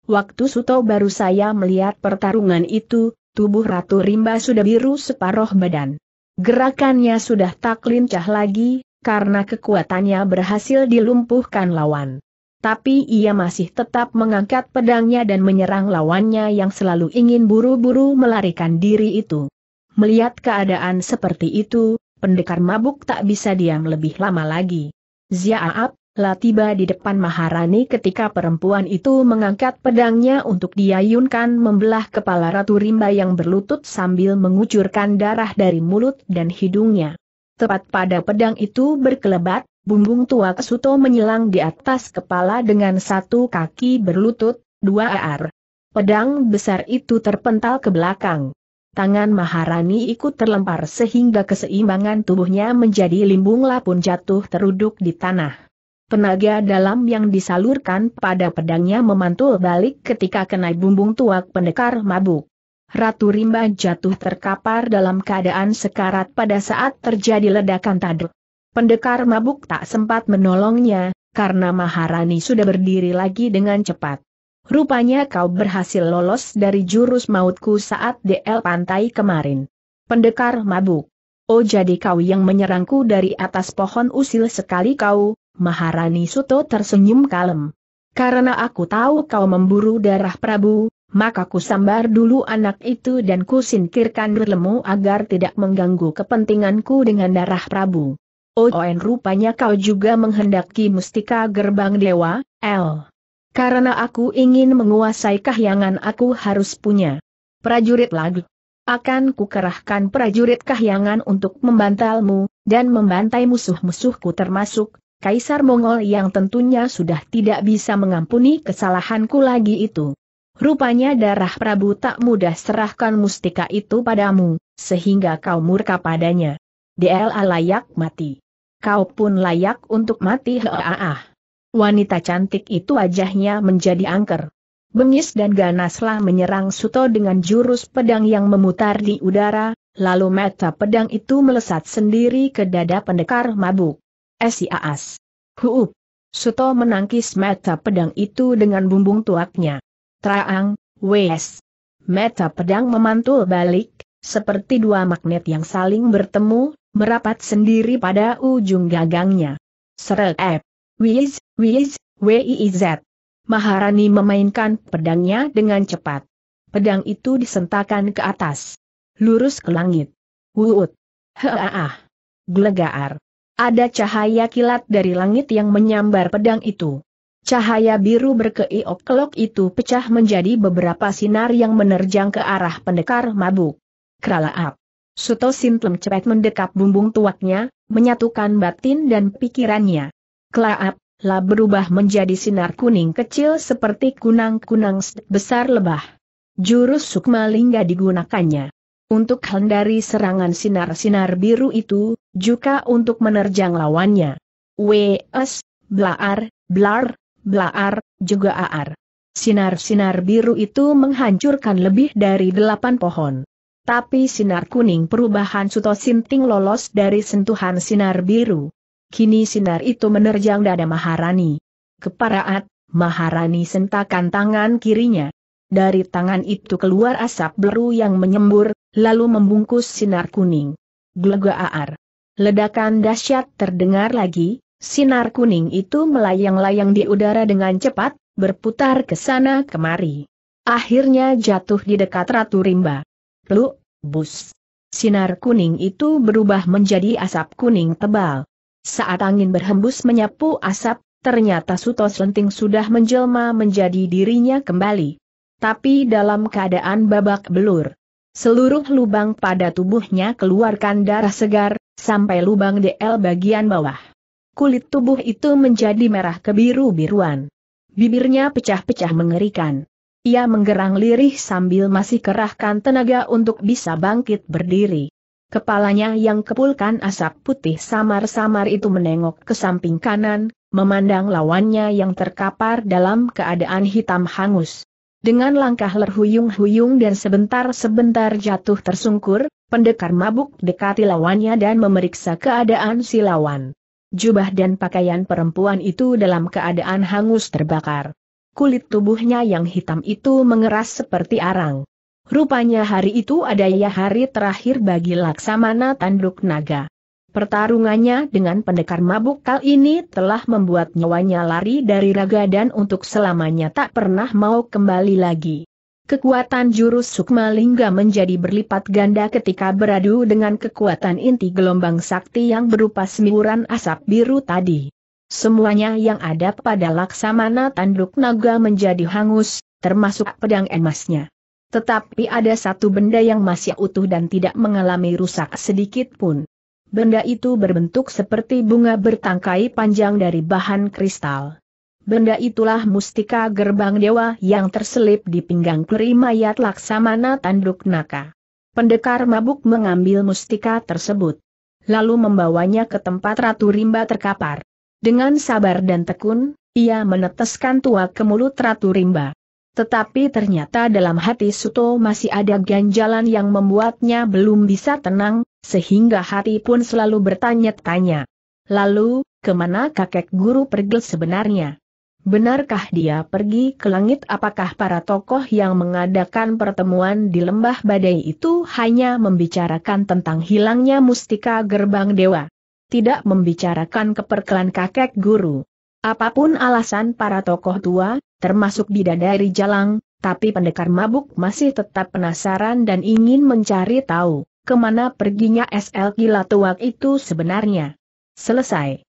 Speaker 1: Waktu Suto baru saya melihat pertarungan itu, tubuh Ratu Rimba sudah biru separoh badan. Gerakannya sudah tak lincah lagi, karena kekuatannya berhasil dilumpuhkan lawan. Tapi ia masih tetap mengangkat pedangnya dan menyerang lawannya yang selalu ingin buru-buru melarikan diri itu. Melihat keadaan seperti itu, pendekar mabuk tak bisa diam lebih lama lagi. Ziaab, lah tiba di depan Maharani ketika perempuan itu mengangkat pedangnya untuk diayunkan membelah kepala Ratu Rimba yang berlutut sambil mengucurkan darah dari mulut dan hidungnya. Tepat pada pedang itu berkelebat, bumbung tua Suto menyelang di atas kepala dengan satu kaki berlutut, dua ar. Pedang besar itu terpental ke belakang. Tangan Maharani ikut terlempar sehingga keseimbangan tubuhnya menjadi limbung lapun jatuh teruduk di tanah. Tenaga dalam yang disalurkan pada pedangnya memantul balik ketika kena bumbung tuak pendekar mabuk. Ratu Rimba jatuh terkapar dalam keadaan sekarat pada saat terjadi ledakan tadi. Pendekar mabuk tak sempat menolongnya, karena Maharani sudah berdiri lagi dengan cepat. Rupanya kau berhasil lolos dari jurus mautku saat DL pantai kemarin. Pendekar mabuk. Oh jadi kau yang menyerangku dari atas pohon usil sekali kau, Maharani Suto tersenyum kalem. Karena aku tahu kau memburu darah Prabu, maka ku sambar dulu anak itu dan ku singkirkan berlemu agar tidak mengganggu kepentinganku dengan darah Prabu. Oh, rupanya kau juga menghendaki mustika gerbang dewa, L. Karena aku ingin menguasai kahyangan aku harus punya prajurit lagi. Akan kukerahkan prajurit kahyangan untuk membantalmu, dan membantai musuh-musuhku termasuk, Kaisar Mongol yang tentunya sudah tidak bisa mengampuni kesalahanku lagi itu. Rupanya darah Prabu tak mudah serahkan mustika itu padamu, sehingga kau murka padanya. DLA layak mati. Kau pun layak untuk mati heaah. Wanita cantik itu wajahnya menjadi angker. Bengis dan ganaslah menyerang Suto dengan jurus pedang yang memutar di udara, lalu mata pedang itu melesat sendiri ke dada pendekar mabuk. aas. Huup. Suto menangkis mata pedang itu dengan bumbung tuaknya. Traang, wes. Mata pedang memantul balik, seperti dua magnet yang saling bertemu, merapat sendiri pada ujung gagangnya. Seret. Wiz, Wiz, w i z Maharani memainkan pedangnya dengan cepat. Pedang itu disentakan ke atas. Lurus ke langit. Wuut. Heaah. Glegaar. Ada cahaya kilat dari langit yang menyambar pedang itu. Cahaya biru berkeiok kelok itu pecah menjadi beberapa sinar yang menerjang ke arah pendekar mabuk. Kralaap. Suto Sintlem cepat mendekap bumbung tuaknya, menyatukan batin dan pikirannya. Kralaap lah berubah menjadi sinar kuning kecil seperti kunang-kunang besar lebah. Jurus Sukma Lingga digunakannya. Untuk hendari serangan sinar-sinar biru itu, juga untuk menerjang lawannya. WS, Blaar, Blar, Blaar, juga A.R. Sinar-sinar biru itu menghancurkan lebih dari delapan pohon. Tapi sinar kuning perubahan Suto Sinting lolos dari sentuhan sinar biru. Kini sinar itu menerjang dada Maharani. Keparaat, Maharani sentakan tangan kirinya. Dari tangan itu keluar asap beru yang menyembur, lalu membungkus sinar kuning. Glegaar. Ledakan dahsyat terdengar lagi, sinar kuning itu melayang-layang di udara dengan cepat, berputar ke sana kemari. Akhirnya jatuh di dekat Ratu Rimba. Peluk, bus. Sinar kuning itu berubah menjadi asap kuning tebal. Saat angin berhembus menyapu asap, ternyata Suto Slenting sudah menjelma menjadi dirinya kembali. Tapi dalam keadaan babak belur. Seluruh lubang pada tubuhnya keluarkan darah segar, sampai lubang DL bagian bawah. Kulit tubuh itu menjadi merah kebiru-biruan. Bibirnya pecah-pecah mengerikan. Ia menggerang lirih sambil masih kerahkan tenaga untuk bisa bangkit berdiri. Kepalanya yang kepulkan asap putih samar-samar itu menengok ke samping kanan, memandang lawannya yang terkapar dalam keadaan hitam hangus. Dengan langkah lerhuyung-huyung dan sebentar-sebentar jatuh tersungkur, pendekar mabuk dekati lawannya dan memeriksa keadaan si lawan. Jubah dan pakaian perempuan itu dalam keadaan hangus terbakar. Kulit tubuhnya yang hitam itu mengeras seperti arang. Rupanya hari itu ya hari terakhir bagi Laksamana Tanduk Naga. Pertarungannya dengan pendekar mabuk kali ini telah membuat nyawanya lari dari raga dan untuk selamanya tak pernah mau kembali lagi. Kekuatan jurus Sukma Lingga menjadi berlipat ganda ketika beradu dengan kekuatan inti gelombang sakti yang berupa semburan asap biru tadi. Semuanya yang ada pada laksamana tanduk naga menjadi hangus, termasuk pedang emasnya. Tetapi ada satu benda yang masih utuh dan tidak mengalami rusak sedikit pun. Benda itu berbentuk seperti bunga bertangkai panjang dari bahan kristal. Benda itulah mustika gerbang dewa yang terselip di pinggang keri mayat Laksamana Tanduk Naka. Pendekar mabuk mengambil mustika tersebut. Lalu membawanya ke tempat Ratu Rimba terkapar. Dengan sabar dan tekun, ia meneteskan tua ke mulut Ratu Rimba. Tetapi ternyata dalam hati Suto masih ada ganjalan yang membuatnya belum bisa tenang, sehingga hati pun selalu bertanya-tanya. Lalu, kemana kakek guru pergi sebenarnya? Benarkah dia pergi ke langit apakah para tokoh yang mengadakan pertemuan di lembah badai itu hanya membicarakan tentang hilangnya mustika gerbang dewa? Tidak membicarakan keperkelan kakek guru. Apapun alasan para tokoh tua, termasuk bidadari jalang, tapi pendekar mabuk masih tetap penasaran dan ingin mencari tahu, kemana perginya SL Gila Tuak itu sebenarnya. Selesai.